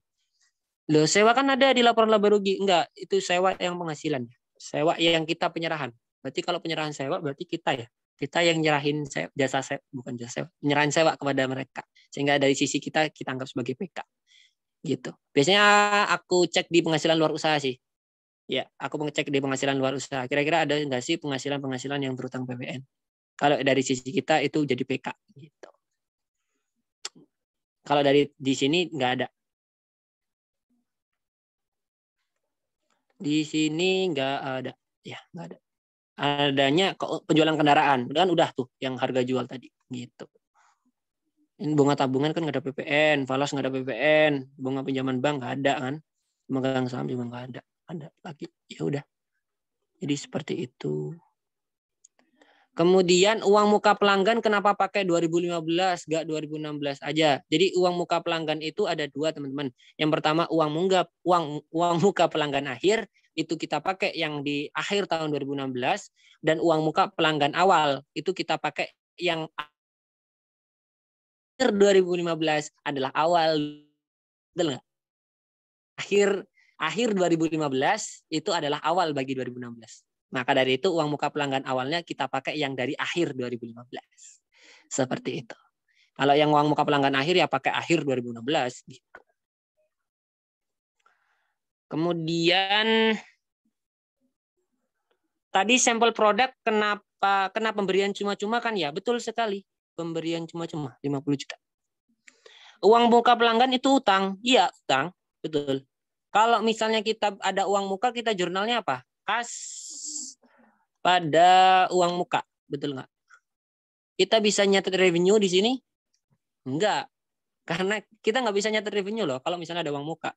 Loh, sewa kan ada di laporan laba rugi. Enggak, itu sewa yang penghasilan. Sewa yang kita penyerahan. Berarti kalau penyerahan sewa berarti kita ya kita yang nyerahin sewa, jasa sewa, bukan jasa sewa, nyerahin sewa kepada mereka. Sehingga dari sisi kita kita anggap sebagai PK. Gitu. Biasanya aku cek di penghasilan luar usaha sih. Ya, aku mengecek di penghasilan luar usaha. Kira-kira ada nggak sih penghasilan-penghasilan yang berutang PPN? Kalau dari sisi kita itu jadi PK gitu. Kalau dari di sini nggak ada. Di sini nggak ada. Ya, nggak ada adanya penjualan kendaraan. Dan udah tuh yang harga jual tadi gitu. Ini bunga tabungan kan nggak ada PPN, falas nggak ada PPN, bunga pinjaman bank nggak ada kan, megang saham juga nggak ada, ada lagi ya udah. Jadi seperti itu. Kemudian uang muka pelanggan kenapa pakai 2015 gak 2016 aja. Jadi uang muka pelanggan itu ada dua teman-teman. Yang pertama uang munggah uang uang muka pelanggan akhir itu kita pakai yang di akhir tahun 2016 dan uang muka pelanggan awal itu kita pakai yang akhir 2015 adalah awal betul nggak? Akhir akhir 2015 itu adalah awal bagi 2016. Maka dari itu uang muka pelanggan awalnya kita pakai yang dari akhir 2015. Seperti itu. Kalau yang uang muka pelanggan akhir ya pakai akhir 2016 gitu. Kemudian tadi sampel produk kenapa kena pemberian cuma-cuma kan ya? Betul sekali. Pemberian cuma-cuma 50 juta. Uang muka pelanggan itu utang. Iya, utang. Betul. Kalau misalnya kita ada uang muka kita jurnalnya apa? Kas pada uang muka, betul nggak? Kita bisa nyatet revenue di sini? Enggak. Karena kita nggak bisa nyatet revenue loh kalau misalnya ada uang muka.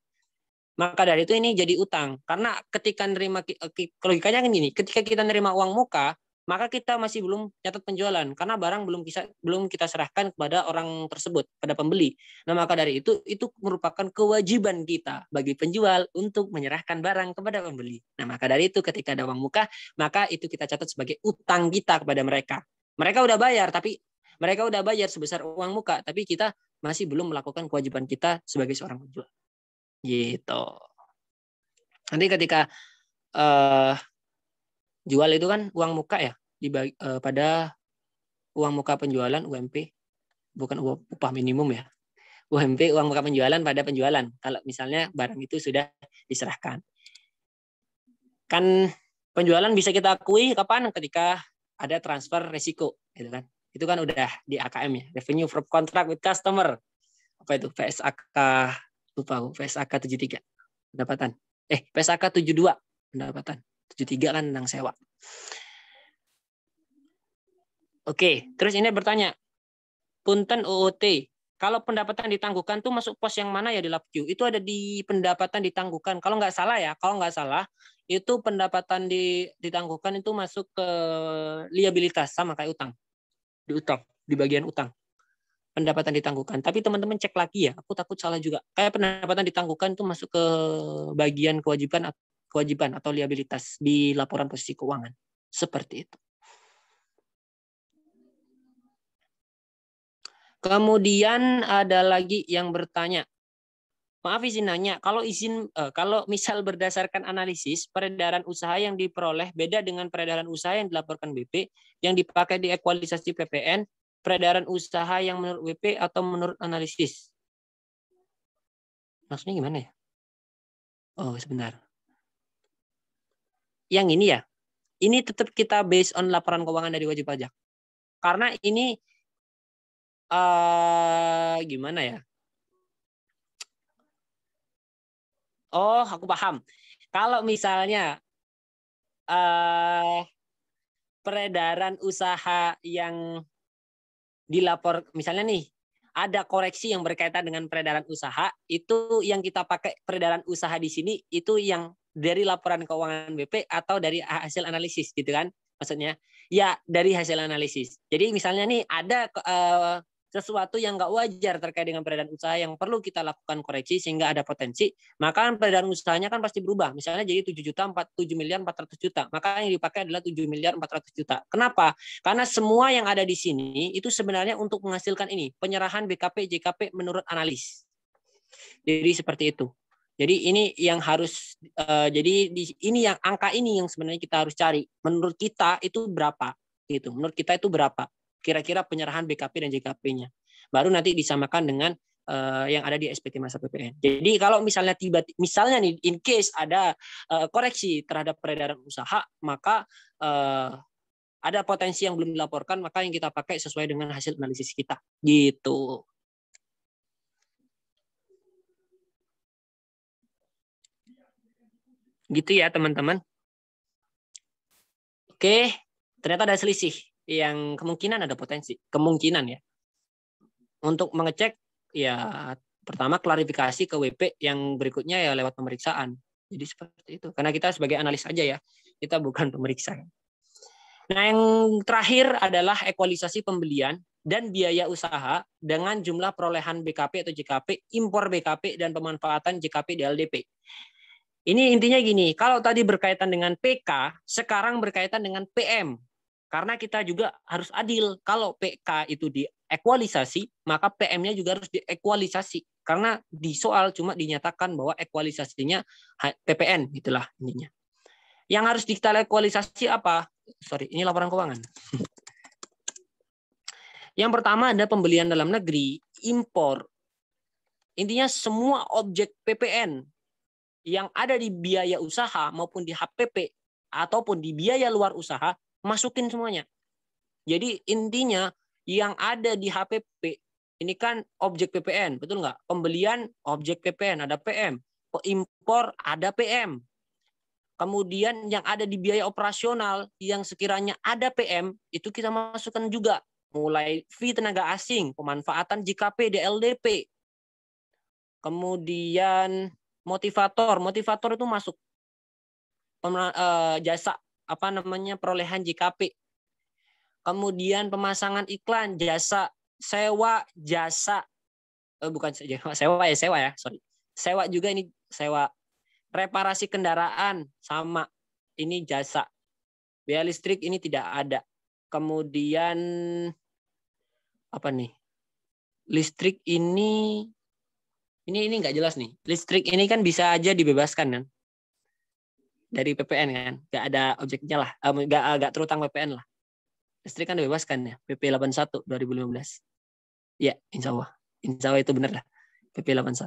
Maka dari itu ini jadi utang. Karena ketika nerima eh, logikanya kan gini, ketika kita nerima uang muka, maka kita masih belum catat penjualan karena barang belum bisa belum kita serahkan kepada orang tersebut pada pembeli. Nah maka dari itu itu merupakan kewajiban kita bagi penjual untuk menyerahkan barang kepada pembeli. Nah maka dari itu ketika ada uang muka maka itu kita catat sebagai utang kita kepada mereka. Mereka udah bayar tapi mereka udah bayar sebesar uang muka tapi kita masih belum melakukan kewajiban kita sebagai seorang penjual. Gitu. Nanti ketika uh, jual itu kan uang muka ya di uh, eh, pada uang muka penjualan UMP bukan upah minimum ya. UMP uang muka penjualan pada penjualan kalau misalnya barang itu sudah diserahkan. Kan penjualan bisa kita akui kapan ketika ada transfer risiko gitu kan. Itu kan udah di AKM ya, revenue from contract with customer. Apa itu PSAK lupa PSAK 73 pendapatan. Eh, PSAK 72 pendapatan. 73 kan tentang sewa. Oke, terus ini bertanya, punten OOT. kalau pendapatan ditangguhkan tuh masuk pos yang mana ya di LabQ? Itu ada di pendapatan ditangguhkan. Kalau nggak salah ya, kalau nggak salah, itu pendapatan di, ditangguhkan itu masuk ke liabilitas sama kayak utang. Di utang, di bagian utang. Pendapatan ditangguhkan. Tapi teman-teman cek lagi ya, aku takut salah juga. Kayak pendapatan ditangguhkan itu masuk ke bagian kewajiban kewajiban atau liabilitas di laporan posisi keuangan. Seperti itu. Kemudian ada lagi yang bertanya. Maaf izin nanya, kalau izin eh, kalau misal berdasarkan analisis peredaran usaha yang diperoleh beda dengan peredaran usaha yang dilaporkan BP yang dipakai di ekualisasi PPN, peredaran usaha yang menurut BP atau menurut analisis. Maksudnya gimana ya? Oh, sebentar. Yang ini ya. Ini tetap kita based on laporan keuangan dari wajib pajak. Karena ini uh, gimana ya? Oh, aku paham. Kalau misalnya uh, peredaran usaha yang dilapor, misalnya nih, ada koreksi yang berkaitan dengan peredaran usaha, itu yang kita pakai peredaran usaha di sini itu yang dari laporan keuangan BP atau dari hasil analisis gitu kan? Maksudnya, ya dari hasil analisis. Jadi misalnya nih ada uh, sesuatu yang nggak wajar terkait dengan peredaran usaha yang perlu kita lakukan koreksi sehingga ada potensi, maka kan peredaran usahanya kan pasti berubah. Misalnya jadi 7 juta 4 7 miliar 400 juta, maka yang dipakai adalah 7 miliar 400 juta. Kenapa? Karena semua yang ada di sini itu sebenarnya untuk menghasilkan ini, penyerahan BKP JKP menurut analis. Jadi seperti itu. Jadi ini yang harus uh, jadi di, ini yang angka ini yang sebenarnya kita harus cari. Menurut kita itu berapa? Gitu. Menurut kita itu berapa? kira-kira penyerahan BKP dan JKP-nya. Baru nanti disamakan dengan uh, yang ada di SPT masa PPN. Jadi kalau misalnya tiba misalnya nih in case ada uh, koreksi terhadap peredaran usaha, maka uh, ada potensi yang belum dilaporkan, maka yang kita pakai sesuai dengan hasil analisis kita. Gitu. Gitu ya, teman-teman. Oke, ternyata ada selisih yang kemungkinan ada potensi, kemungkinan ya. Untuk mengecek ya pertama klarifikasi ke WP yang berikutnya ya lewat pemeriksaan. Jadi seperti itu. Karena kita sebagai analis aja ya, kita bukan pemeriksa. Nah, yang terakhir adalah ekualisasi pembelian dan biaya usaha dengan jumlah perolehan BKP atau JKP, impor BKP dan pemanfaatan JKP di LDP. Ini intinya gini, kalau tadi berkaitan dengan PK, sekarang berkaitan dengan PM. Karena kita juga harus adil. Kalau PK itu diekualisasi, maka PM-nya juga harus diekualisasi. Karena di soal cuma dinyatakan bahwa ekualisasinya PPN, itulah intinya. Yang harus kita ekualisasi apa? Sorry, ini laporan keuangan. Yang pertama ada pembelian dalam negeri, impor. Intinya semua objek PPN yang ada di biaya usaha maupun di HPP ataupun di biaya luar usaha masukin semuanya. Jadi intinya yang ada di HPP ini kan objek PPN, betul nggak? Pembelian objek PPN ada PM, impor ada PM. Kemudian yang ada di biaya operasional yang sekiranya ada PM itu kita masukkan juga mulai fee tenaga asing, pemanfaatan JKP DLDP. Kemudian motivator, motivator itu masuk eh, jasa apa namanya perolehan JKP. Kemudian pemasangan iklan, jasa sewa jasa eh, bukan sewa, sewa ya sewa ya, sorry. Sewa juga ini sewa reparasi kendaraan sama ini jasa. Biaya listrik ini tidak ada. Kemudian apa nih? Listrik ini ini ini nggak jelas nih. Listrik ini kan bisa aja dibebaskan kan? dari PPN kan nggak ada objeknya lah nggak nggak terutang PPN lah listrik kan dibebaskan ya PP 81 2015 ya insya Allah insya Allah itu benar lah PP 81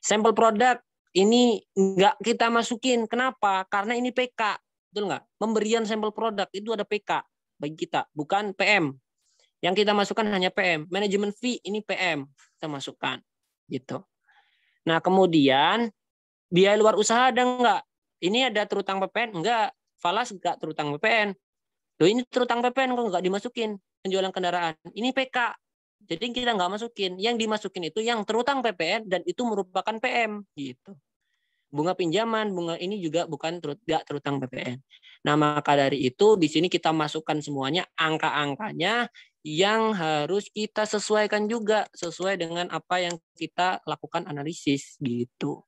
sampel produk ini nggak kita masukin kenapa karena ini PK betul nggak pemberian sampel produk itu ada PK bagi kita bukan PM yang kita masukkan hanya PM manajemen fee ini PM kita masukkan gitu nah kemudian biaya luar usaha ada nggak ini ada terutang PPN? Enggak, falas enggak terutang PPN. Loh ini terutang PPN kok enggak dimasukin penjualan kendaraan. Ini PK. Jadi kita enggak masukin. Yang dimasukin itu yang terutang PPN dan itu merupakan PM gitu. Bunga pinjaman, bunga ini juga bukan terut, enggak terutang PPN. Nah, maka dari itu di sini kita masukkan semuanya angka-angkanya yang harus kita sesuaikan juga sesuai dengan apa yang kita lakukan analisis gitu.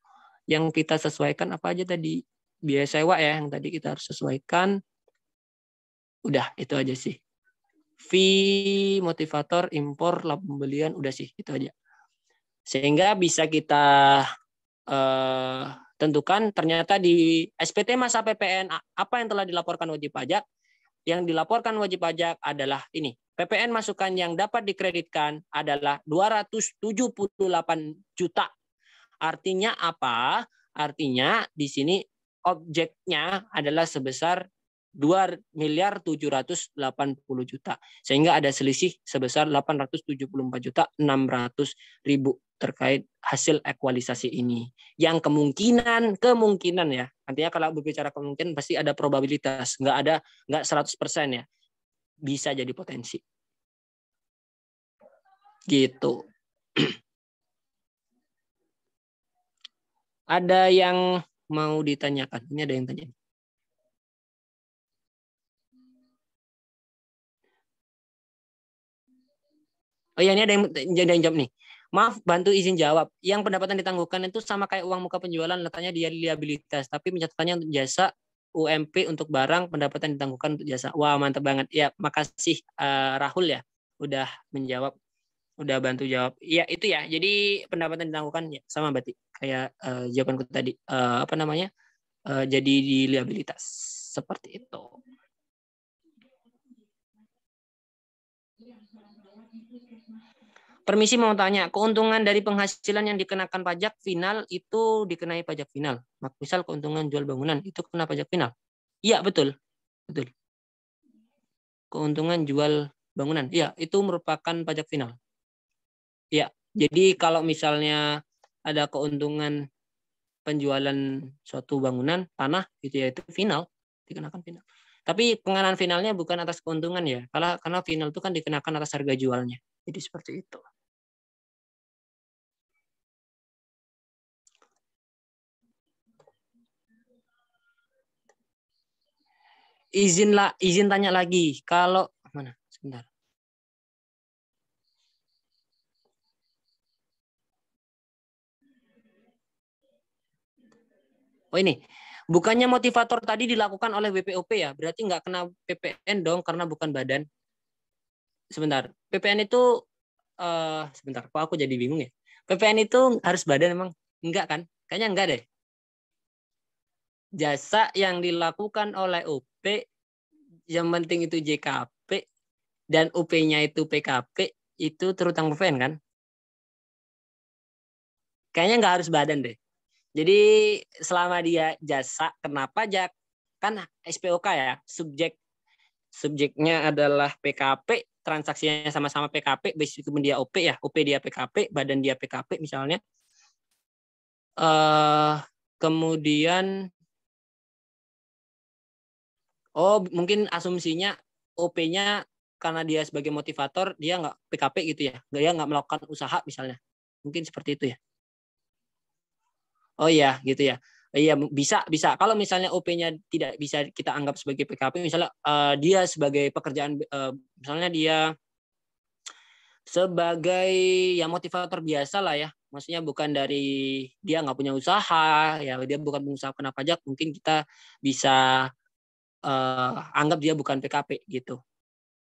Yang kita sesuaikan apa aja tadi? biaya sewa ya yang tadi kita harus sesuaikan. Udah, itu aja sih. Fee, motivator, impor, pembelian, udah sih, itu aja. Sehingga bisa kita eh, tentukan ternyata di SPT masa PPN apa yang telah dilaporkan wajib pajak yang dilaporkan wajib pajak adalah ini. PPN masukan yang dapat dikreditkan adalah 278 juta. Artinya apa? Artinya di sini objeknya adalah sebesar 2 miliar 780 juta. Sehingga ada selisih sebesar 874 juta 600 ribu terkait hasil ekualisasi ini. Yang kemungkinan, kemungkinan ya, nantinya kalau berbicara kemungkinan pasti ada probabilitas, nggak ada, nggak 100% ya. Bisa jadi potensi. Gitu. ada yang mau ditanyakan? Ini ada yang tanya. Oh ya, ini ada yang, ada yang jawab nih. Maaf, bantu izin jawab. Yang pendapatan ditangguhkan itu sama kayak uang muka penjualan, letaknya dia liabilitas, tapi mencatatannya untuk jasa UMP untuk barang, pendapatan ditangguhkan untuk jasa. Wah, mantap banget. Ya, makasih uh, Rahul ya udah menjawab udah bantu jawab. Iya itu ya. Jadi pendapatan dilakukan ya sama berarti kayak uh, jawabanku tadi uh, apa namanya uh, jadi di liabilitas seperti itu. Permisi mau tanya, keuntungan dari penghasilan yang dikenakan pajak final itu dikenai pajak final. Misal keuntungan jual bangunan itu kena pajak final. Iya betul, betul. Keuntungan jual bangunan, iya itu merupakan pajak final. Ya, jadi kalau misalnya ada keuntungan penjualan suatu bangunan tanah gitu ya itu final dikenakan final. Tapi pengenaan finalnya bukan atas keuntungan ya, Kalau karena final itu kan dikenakan atas harga jualnya. Jadi seperti itu. izin izin tanya lagi kalau mana sebentar Oh ini, bukannya motivator tadi dilakukan oleh BPOP ya? Berarti nggak kena PPN dong karena bukan badan. Sebentar, PPN itu uh, sebentar, kok aku jadi bingung ya. PPN itu harus badan emang? Enggak kan? Kayaknya enggak deh. Jasa yang dilakukan oleh UP, yang penting itu JKP, dan UP-nya itu PKP, itu terutang PPN kan? Kayaknya nggak harus badan deh. Jadi selama dia jasa, kenapa Jak? Kan SPOK ya, subjek subjeknya adalah PKP, transaksinya sama-sama PKP, basic kemudian dia OP ya, OP dia PKP, badan dia PKP misalnya. Uh, kemudian oh mungkin asumsinya OP-nya karena dia sebagai motivator dia nggak PKP gitu ya, dia nggak melakukan usaha misalnya, mungkin seperti itu ya oh iya gitu ya iya bisa bisa kalau misalnya OP-nya tidak bisa kita anggap sebagai PKP misalnya uh, dia sebagai pekerjaan uh, misalnya dia sebagai ya motivator biasa lah ya maksudnya bukan dari dia nggak punya usaha ya dia bukan pengusaha kena pajak mungkin kita bisa uh, anggap dia bukan PKP gitu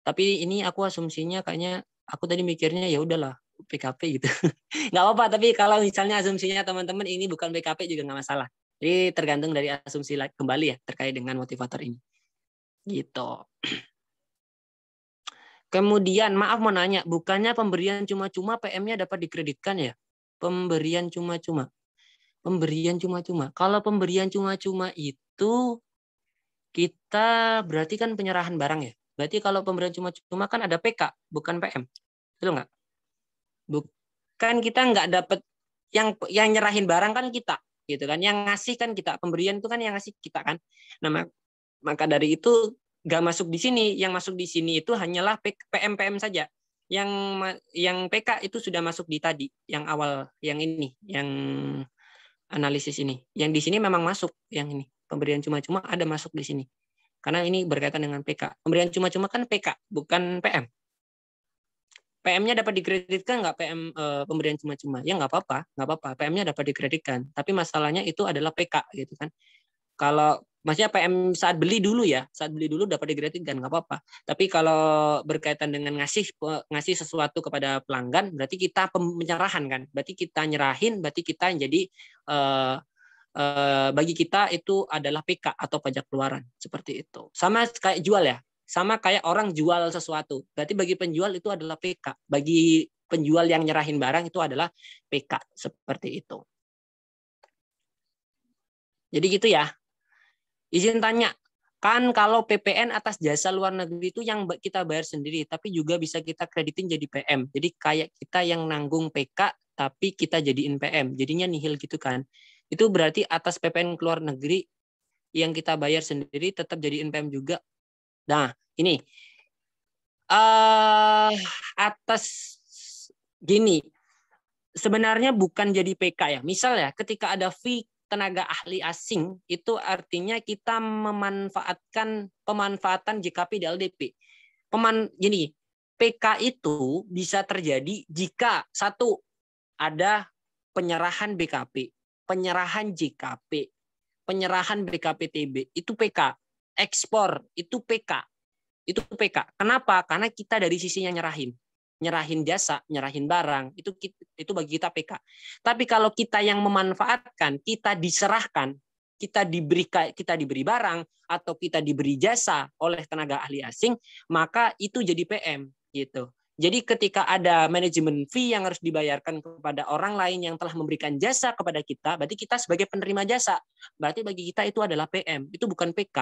tapi ini aku asumsinya kayaknya aku tadi mikirnya ya udahlah PKP gitu. Nggak apa-apa, tapi kalau misalnya asumsinya teman-teman ini bukan PKP juga nggak masalah. Jadi tergantung dari asumsi kembali ya terkait dengan motivator ini. Gitu. Kemudian, maaf mau nanya, bukannya pemberian cuma-cuma PM-nya dapat dikreditkan ya? Pemberian cuma-cuma. Pemberian cuma-cuma. Kalau pemberian cuma-cuma itu kita berarti kan penyerahan barang ya? Berarti kalau pemberian cuma-cuma kan ada PK, bukan PM. Betul nggak? bukan kita nggak dapat yang yang nyerahin barang kan kita gitu kan yang ngasih kan kita pemberian itu kan yang ngasih kita kan nah maka dari itu nggak masuk di sini yang masuk di sini itu hanyalah PMPM saja yang yang PK itu sudah masuk di tadi yang awal yang ini yang analisis ini yang di sini memang masuk yang ini pemberian cuma-cuma ada masuk di sini karena ini berkaitan dengan PK pemberian cuma-cuma kan PK bukan PM PM-nya dapat dikreditkan nggak PM eh, pemberian cuma-cuma? Ya nggak apa-apa, nggak apa-apa. PM-nya dapat dikreditkan. Tapi masalahnya itu adalah PK gitu kan. Kalau maksudnya PM saat beli dulu ya, saat beli dulu dapat dikreditkan nggak apa-apa. Tapi kalau berkaitan dengan ngasih ngasih sesuatu kepada pelanggan, berarti kita penyerahan kan. Berarti kita nyerahin, berarti kita jadi eh, eh, bagi kita itu adalah PK atau pajak keluaran seperti itu. Sama kayak jual ya sama kayak orang jual sesuatu. Berarti bagi penjual itu adalah PK. Bagi penjual yang nyerahin barang itu adalah PK seperti itu. Jadi gitu ya. Izin tanya, kan kalau PPN atas jasa luar negeri itu yang kita bayar sendiri, tapi juga bisa kita kreditin jadi PM. Jadi kayak kita yang nanggung PK, tapi kita jadiin PM. Jadinya nihil gitu kan. Itu berarti atas PPN luar negeri yang kita bayar sendiri tetap jadi PM juga Nah, ini uh, atas gini. Sebenarnya bukan jadi PK ya. Misal ya, ketika ada fee tenaga ahli asing itu artinya kita memanfaatkan pemanfaatan JKP di LDP. Peman gini, PK itu bisa terjadi jika satu ada penyerahan BKP, penyerahan JKP, penyerahan BKPTB itu PK ekspor itu PK. Itu PK. Kenapa? Karena kita dari sisinya nyerahin. Nyerahin jasa, nyerahin barang, itu itu bagi kita PK. Tapi kalau kita yang memanfaatkan, kita diserahkan, kita diberi kita diberi barang atau kita diberi jasa oleh tenaga ahli asing, maka itu jadi PM gitu. Jadi ketika ada manajemen fee yang harus dibayarkan kepada orang lain yang telah memberikan jasa kepada kita, berarti kita sebagai penerima jasa, berarti bagi kita itu adalah PM, itu bukan PK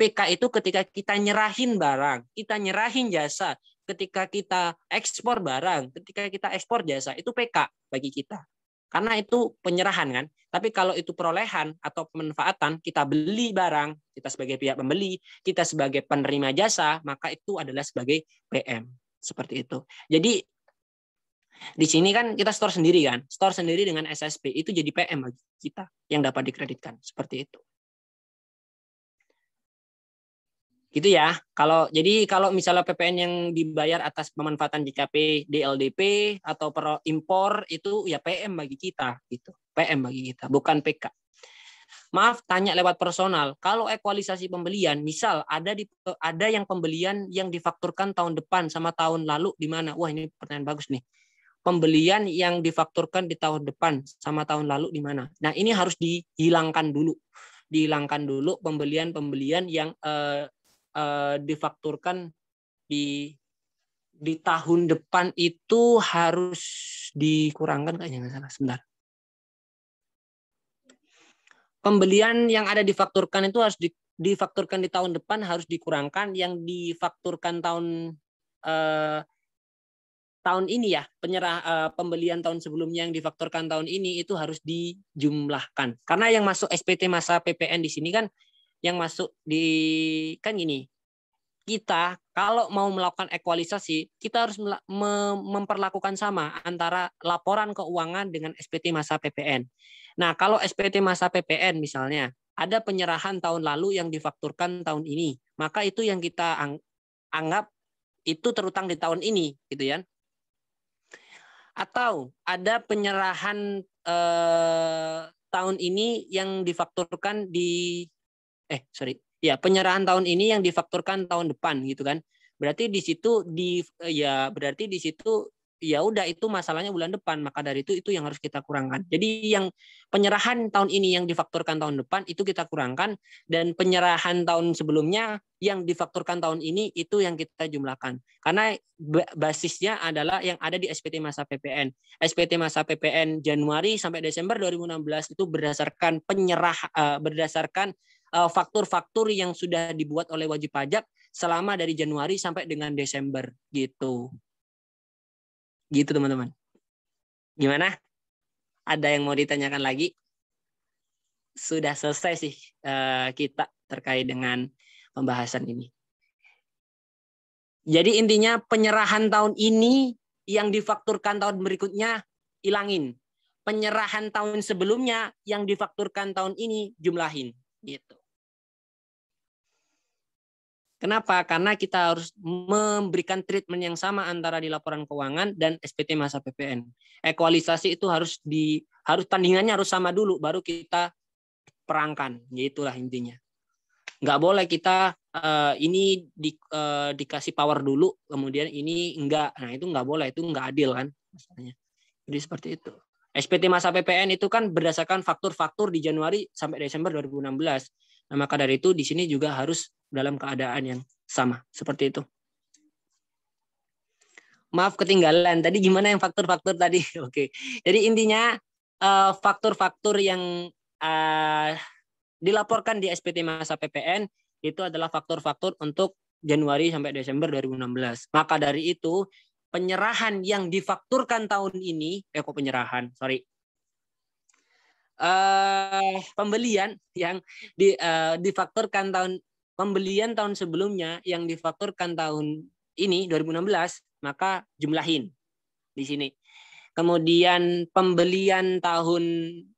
PK itu ketika kita nyerahin barang, kita nyerahin jasa, ketika kita ekspor barang, ketika kita ekspor jasa, itu PK bagi kita. Karena itu penyerahan kan. Tapi kalau itu perolehan atau pemanfaatan, kita beli barang, kita sebagai pihak pembeli, kita sebagai penerima jasa, maka itu adalah sebagai PM. Seperti itu. Jadi di sini kan kita store sendiri kan. Store sendiri dengan SSP itu jadi PM bagi kita yang dapat dikreditkan. Seperti itu. gitu ya. Kalau jadi kalau misalnya PPN yang dibayar atas pemanfaatan JKP DLDP atau per impor itu ya PM bagi kita gitu. PM bagi kita, bukan PK. Maaf tanya lewat personal. Kalau ekualisasi pembelian, misal ada di ada yang pembelian yang difakturkan tahun depan sama tahun lalu di mana? Wah, ini pertanyaan bagus nih. Pembelian yang difakturkan di tahun depan sama tahun lalu di mana? Nah, ini harus dihilangkan dulu dihilangkan dulu pembelian-pembelian yang eh, uh, difakturkan di di tahun depan itu harus dikurangkan kayaknya nggak salah sebentar. Pembelian yang ada difakturkan itu harus di, difakturkan di tahun depan harus dikurangkan yang difakturkan tahun eh, tahun ini ya penyerah eh, pembelian tahun sebelumnya yang difakturkan tahun ini itu harus dijumlahkan karena yang masuk SPT masa PPN di sini kan yang masuk di kan gini kita kalau mau melakukan ekualisasi kita harus memperlakukan sama antara laporan keuangan dengan SPT masa PPN. Nah kalau SPT masa PPN misalnya ada penyerahan tahun lalu yang difakturkan tahun ini maka itu yang kita anggap itu terutang di tahun ini gitu ya. Atau ada penyerahan eh, tahun ini yang difakturkan di eh sorry ya penyerahan tahun ini yang difakturkan tahun depan gitu kan berarti di situ di eh, ya berarti di situ ya udah itu masalahnya bulan depan maka dari itu itu yang harus kita kurangkan jadi yang penyerahan tahun ini yang difakturkan tahun depan itu kita kurangkan dan penyerahan tahun sebelumnya yang difakturkan tahun ini itu yang kita jumlahkan karena basisnya adalah yang ada di SPT masa PPN SPT masa PPN Januari sampai Desember 2016 itu berdasarkan penyerah eh, berdasarkan Eh, faktur-faktur yang sudah dibuat oleh wajib pajak selama dari Januari sampai dengan Desember gitu. Gitu teman-teman. Gimana? Ada yang mau ditanyakan lagi? Sudah selesai sih eh, kita terkait dengan pembahasan ini. Jadi intinya penyerahan tahun ini yang difakturkan tahun berikutnya hilangin. Penyerahan tahun sebelumnya yang difakturkan tahun ini jumlahin gitu. Kenapa? Karena kita harus memberikan treatment yang sama antara di laporan keuangan dan SPT masa PPN. Ekualisasi itu harus di harus tandingannya harus sama dulu baru kita perangkan. Itulah intinya. Nggak boleh kita uh, ini di, uh, dikasih power dulu kemudian ini enggak. Nah, itu enggak boleh, itu enggak adil kan masalahnya. Jadi seperti itu. SPT masa PPN itu kan berdasarkan faktur-faktur di Januari sampai Desember 2016 Nah, maka dari itu di sini juga harus dalam keadaan yang sama seperti itu. Maaf ketinggalan. Tadi gimana yang faktor-faktor tadi? Oke. Jadi intinya eh, faktor-faktor yang eh, dilaporkan di SPT masa PPN itu adalah faktor-faktor untuk Januari sampai Desember 2016. Maka dari itu penyerahan yang difakturkan tahun ini, eh kok penyerahan, sorry, uh, pembelian yang di, uh, difaktorkan tahun pembelian tahun sebelumnya yang difaktorkan tahun ini 2016 maka jumlahin di sini. Kemudian pembelian tahun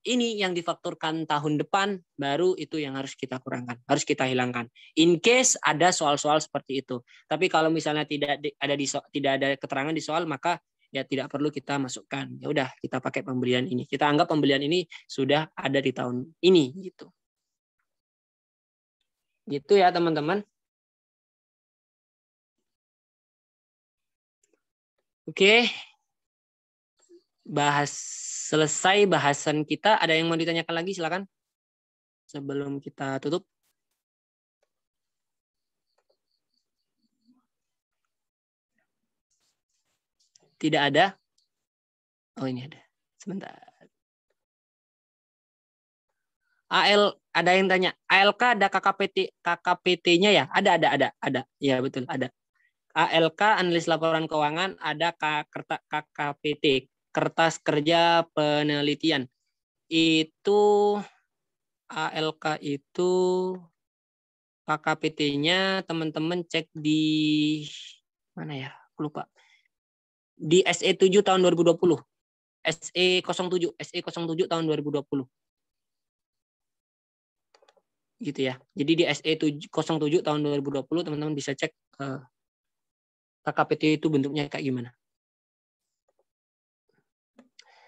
ini yang difaktorkan tahun depan baru itu yang harus kita kurangkan, harus kita hilangkan. In case ada soal-soal seperti itu. Tapi kalau misalnya tidak ada di tidak ada keterangan di soal maka ya tidak perlu kita masukkan. Ya udah kita pakai pembelian ini. Kita anggap pembelian ini sudah ada di tahun ini gitu. Gitu ya teman-teman. Oke. Bahas selesai bahasan kita. Ada yang mau ditanyakan lagi silakan. Sebelum kita tutup. tidak ada. Oh ini ada. Sebentar. AL ada yang tanya, ALK ada KKPT KKPT-nya ya? Ada ada ada ada. Ya betul, ada. ALK analis laporan keuangan ada KKPT kertas kerja penelitian. Itu ALK itu KKPT-nya teman-teman cek di mana ya? Lupa di SE 7 tahun 2020. SE 07, SE 07 tahun 2020. Gitu ya. Jadi di SE 07 tahun 2020 teman-teman bisa cek uh, eh, KKPT itu bentuknya kayak gimana.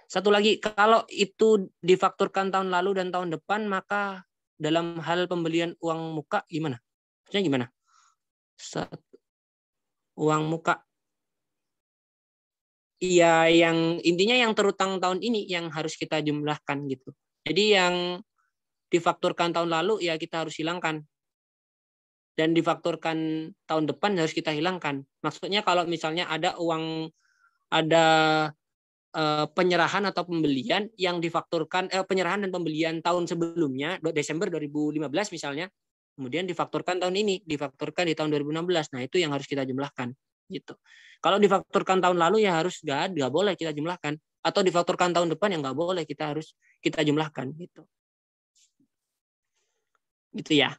Satu lagi, kalau itu difakturkan tahun lalu dan tahun depan, maka dalam hal pembelian uang muka gimana? Maksudnya gimana? Satu, uang muka ya yang intinya yang terutang tahun ini yang harus kita jumlahkan gitu. Jadi yang difakturkan tahun lalu ya kita harus hilangkan. Dan difakturkan tahun depan harus kita hilangkan. Maksudnya kalau misalnya ada uang ada eh, penyerahan atau pembelian yang difakturkan eh, penyerahan dan pembelian tahun sebelumnya Desember 2015 misalnya kemudian difakturkan tahun ini, difakturkan di tahun 2016. Nah, itu yang harus kita jumlahkan gitu. Kalau difakturkan tahun lalu ya harus nggak nggak boleh kita jumlahkan atau difakturkan tahun depan yang nggak boleh kita harus kita jumlahkan gitu. Gitu ya.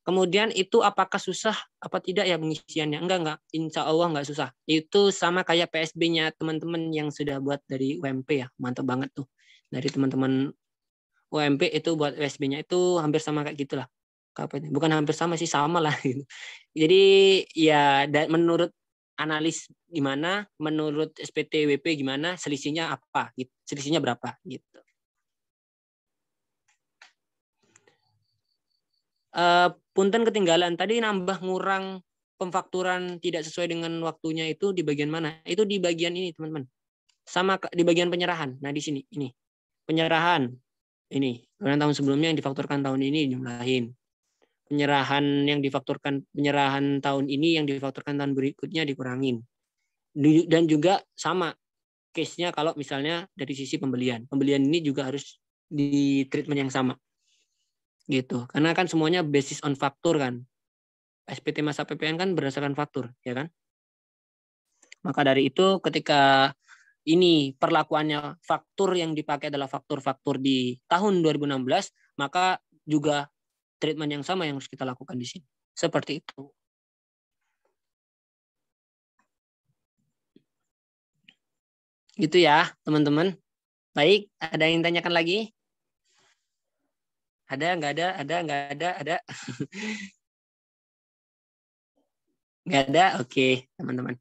Kemudian itu apakah susah apa tidak ya pengisiannya? Enggak enggak, insya Allah enggak susah. Itu sama kayak PSB-nya teman-teman yang sudah buat dari UMP ya, mantap banget tuh. Dari teman-teman UMP itu buat PSB-nya itu hampir sama kayak gitulah. Ya? Bukan hampir sama sih sama lah gitu. Jadi ya menurut analis gimana, menurut SPTWP gimana, selisihnya apa, gitu. selisihnya berapa gitu. Uh, punten ketinggalan tadi nambah ngurang pemfakturan tidak sesuai dengan waktunya itu di bagian mana? Itu di bagian ini teman-teman. Sama di bagian penyerahan. Nah di sini ini penyerahan ini bulan tahun sebelumnya yang difakturkan tahun ini jumlahin penyerahan yang difakturkan penyerahan tahun ini yang difakturkan tahun berikutnya dikurangin dan juga sama case-nya kalau misalnya dari sisi pembelian pembelian ini juga harus di treatment yang sama gitu karena kan semuanya basis on faktur kan SPT masa PPN kan berdasarkan faktur ya kan maka dari itu ketika ini perlakuannya faktur yang dipakai adalah faktur-faktur di tahun 2016 maka juga treatment yang sama yang harus kita lakukan di sini. Seperti itu. Gitu ya, teman-teman. Baik, ada yang tanyakan lagi? Ada, nggak ada, ada, nggak ada, ada. Nggak ada, oke, teman-teman.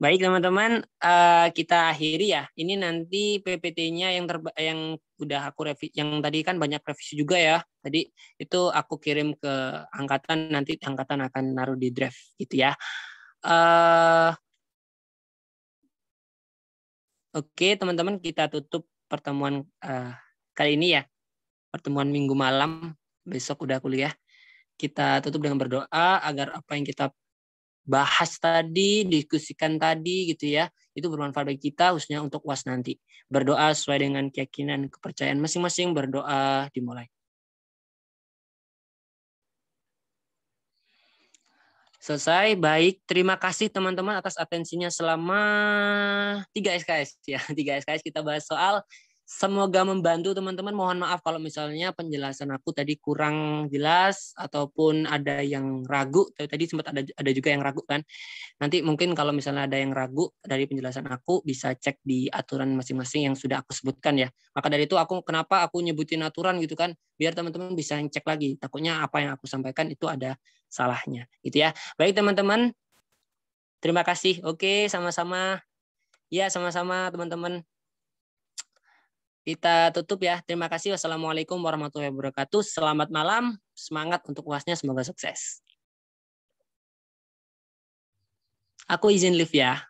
Baik teman-teman, eh, kita akhiri ya. Ini nanti PPT-nya yang terba yang udah aku revisi, yang tadi kan banyak revisi juga ya. Tadi itu aku kirim ke angkatan, nanti angkatan akan naruh di draft, gitu ya. Eh, oke okay, teman-teman, kita tutup pertemuan eh, kali ini ya. Pertemuan minggu malam, besok udah kuliah. Kita tutup dengan berdoa agar apa yang kita bahas tadi, diskusikan tadi gitu ya, itu bermanfaat bagi kita khususnya untuk UAS nanti. Berdoa sesuai dengan keyakinan kepercayaan masing-masing, berdoa dimulai. Selesai, baik. Terima kasih teman-teman atas atensinya selama 3 SKS ya. 3 SKS kita bahas soal Semoga membantu teman-teman. Mohon maaf kalau misalnya penjelasan aku tadi kurang jelas ataupun ada yang ragu. Tadi sempat ada ada juga yang ragu kan. Nanti mungkin kalau misalnya ada yang ragu dari penjelasan aku bisa cek di aturan masing-masing yang sudah aku sebutkan ya. Maka dari itu aku kenapa aku nyebutin aturan gitu kan biar teman-teman bisa cek lagi. Takutnya apa yang aku sampaikan itu ada salahnya gitu ya. Baik teman-teman. Terima kasih. Oke, sama-sama. Ya, sama-sama teman-teman kita tutup ya. Terima kasih. Wassalamualaikum warahmatullahi wabarakatuh. Selamat malam. Semangat untuk uasnya. Semoga sukses. Aku izin live ya.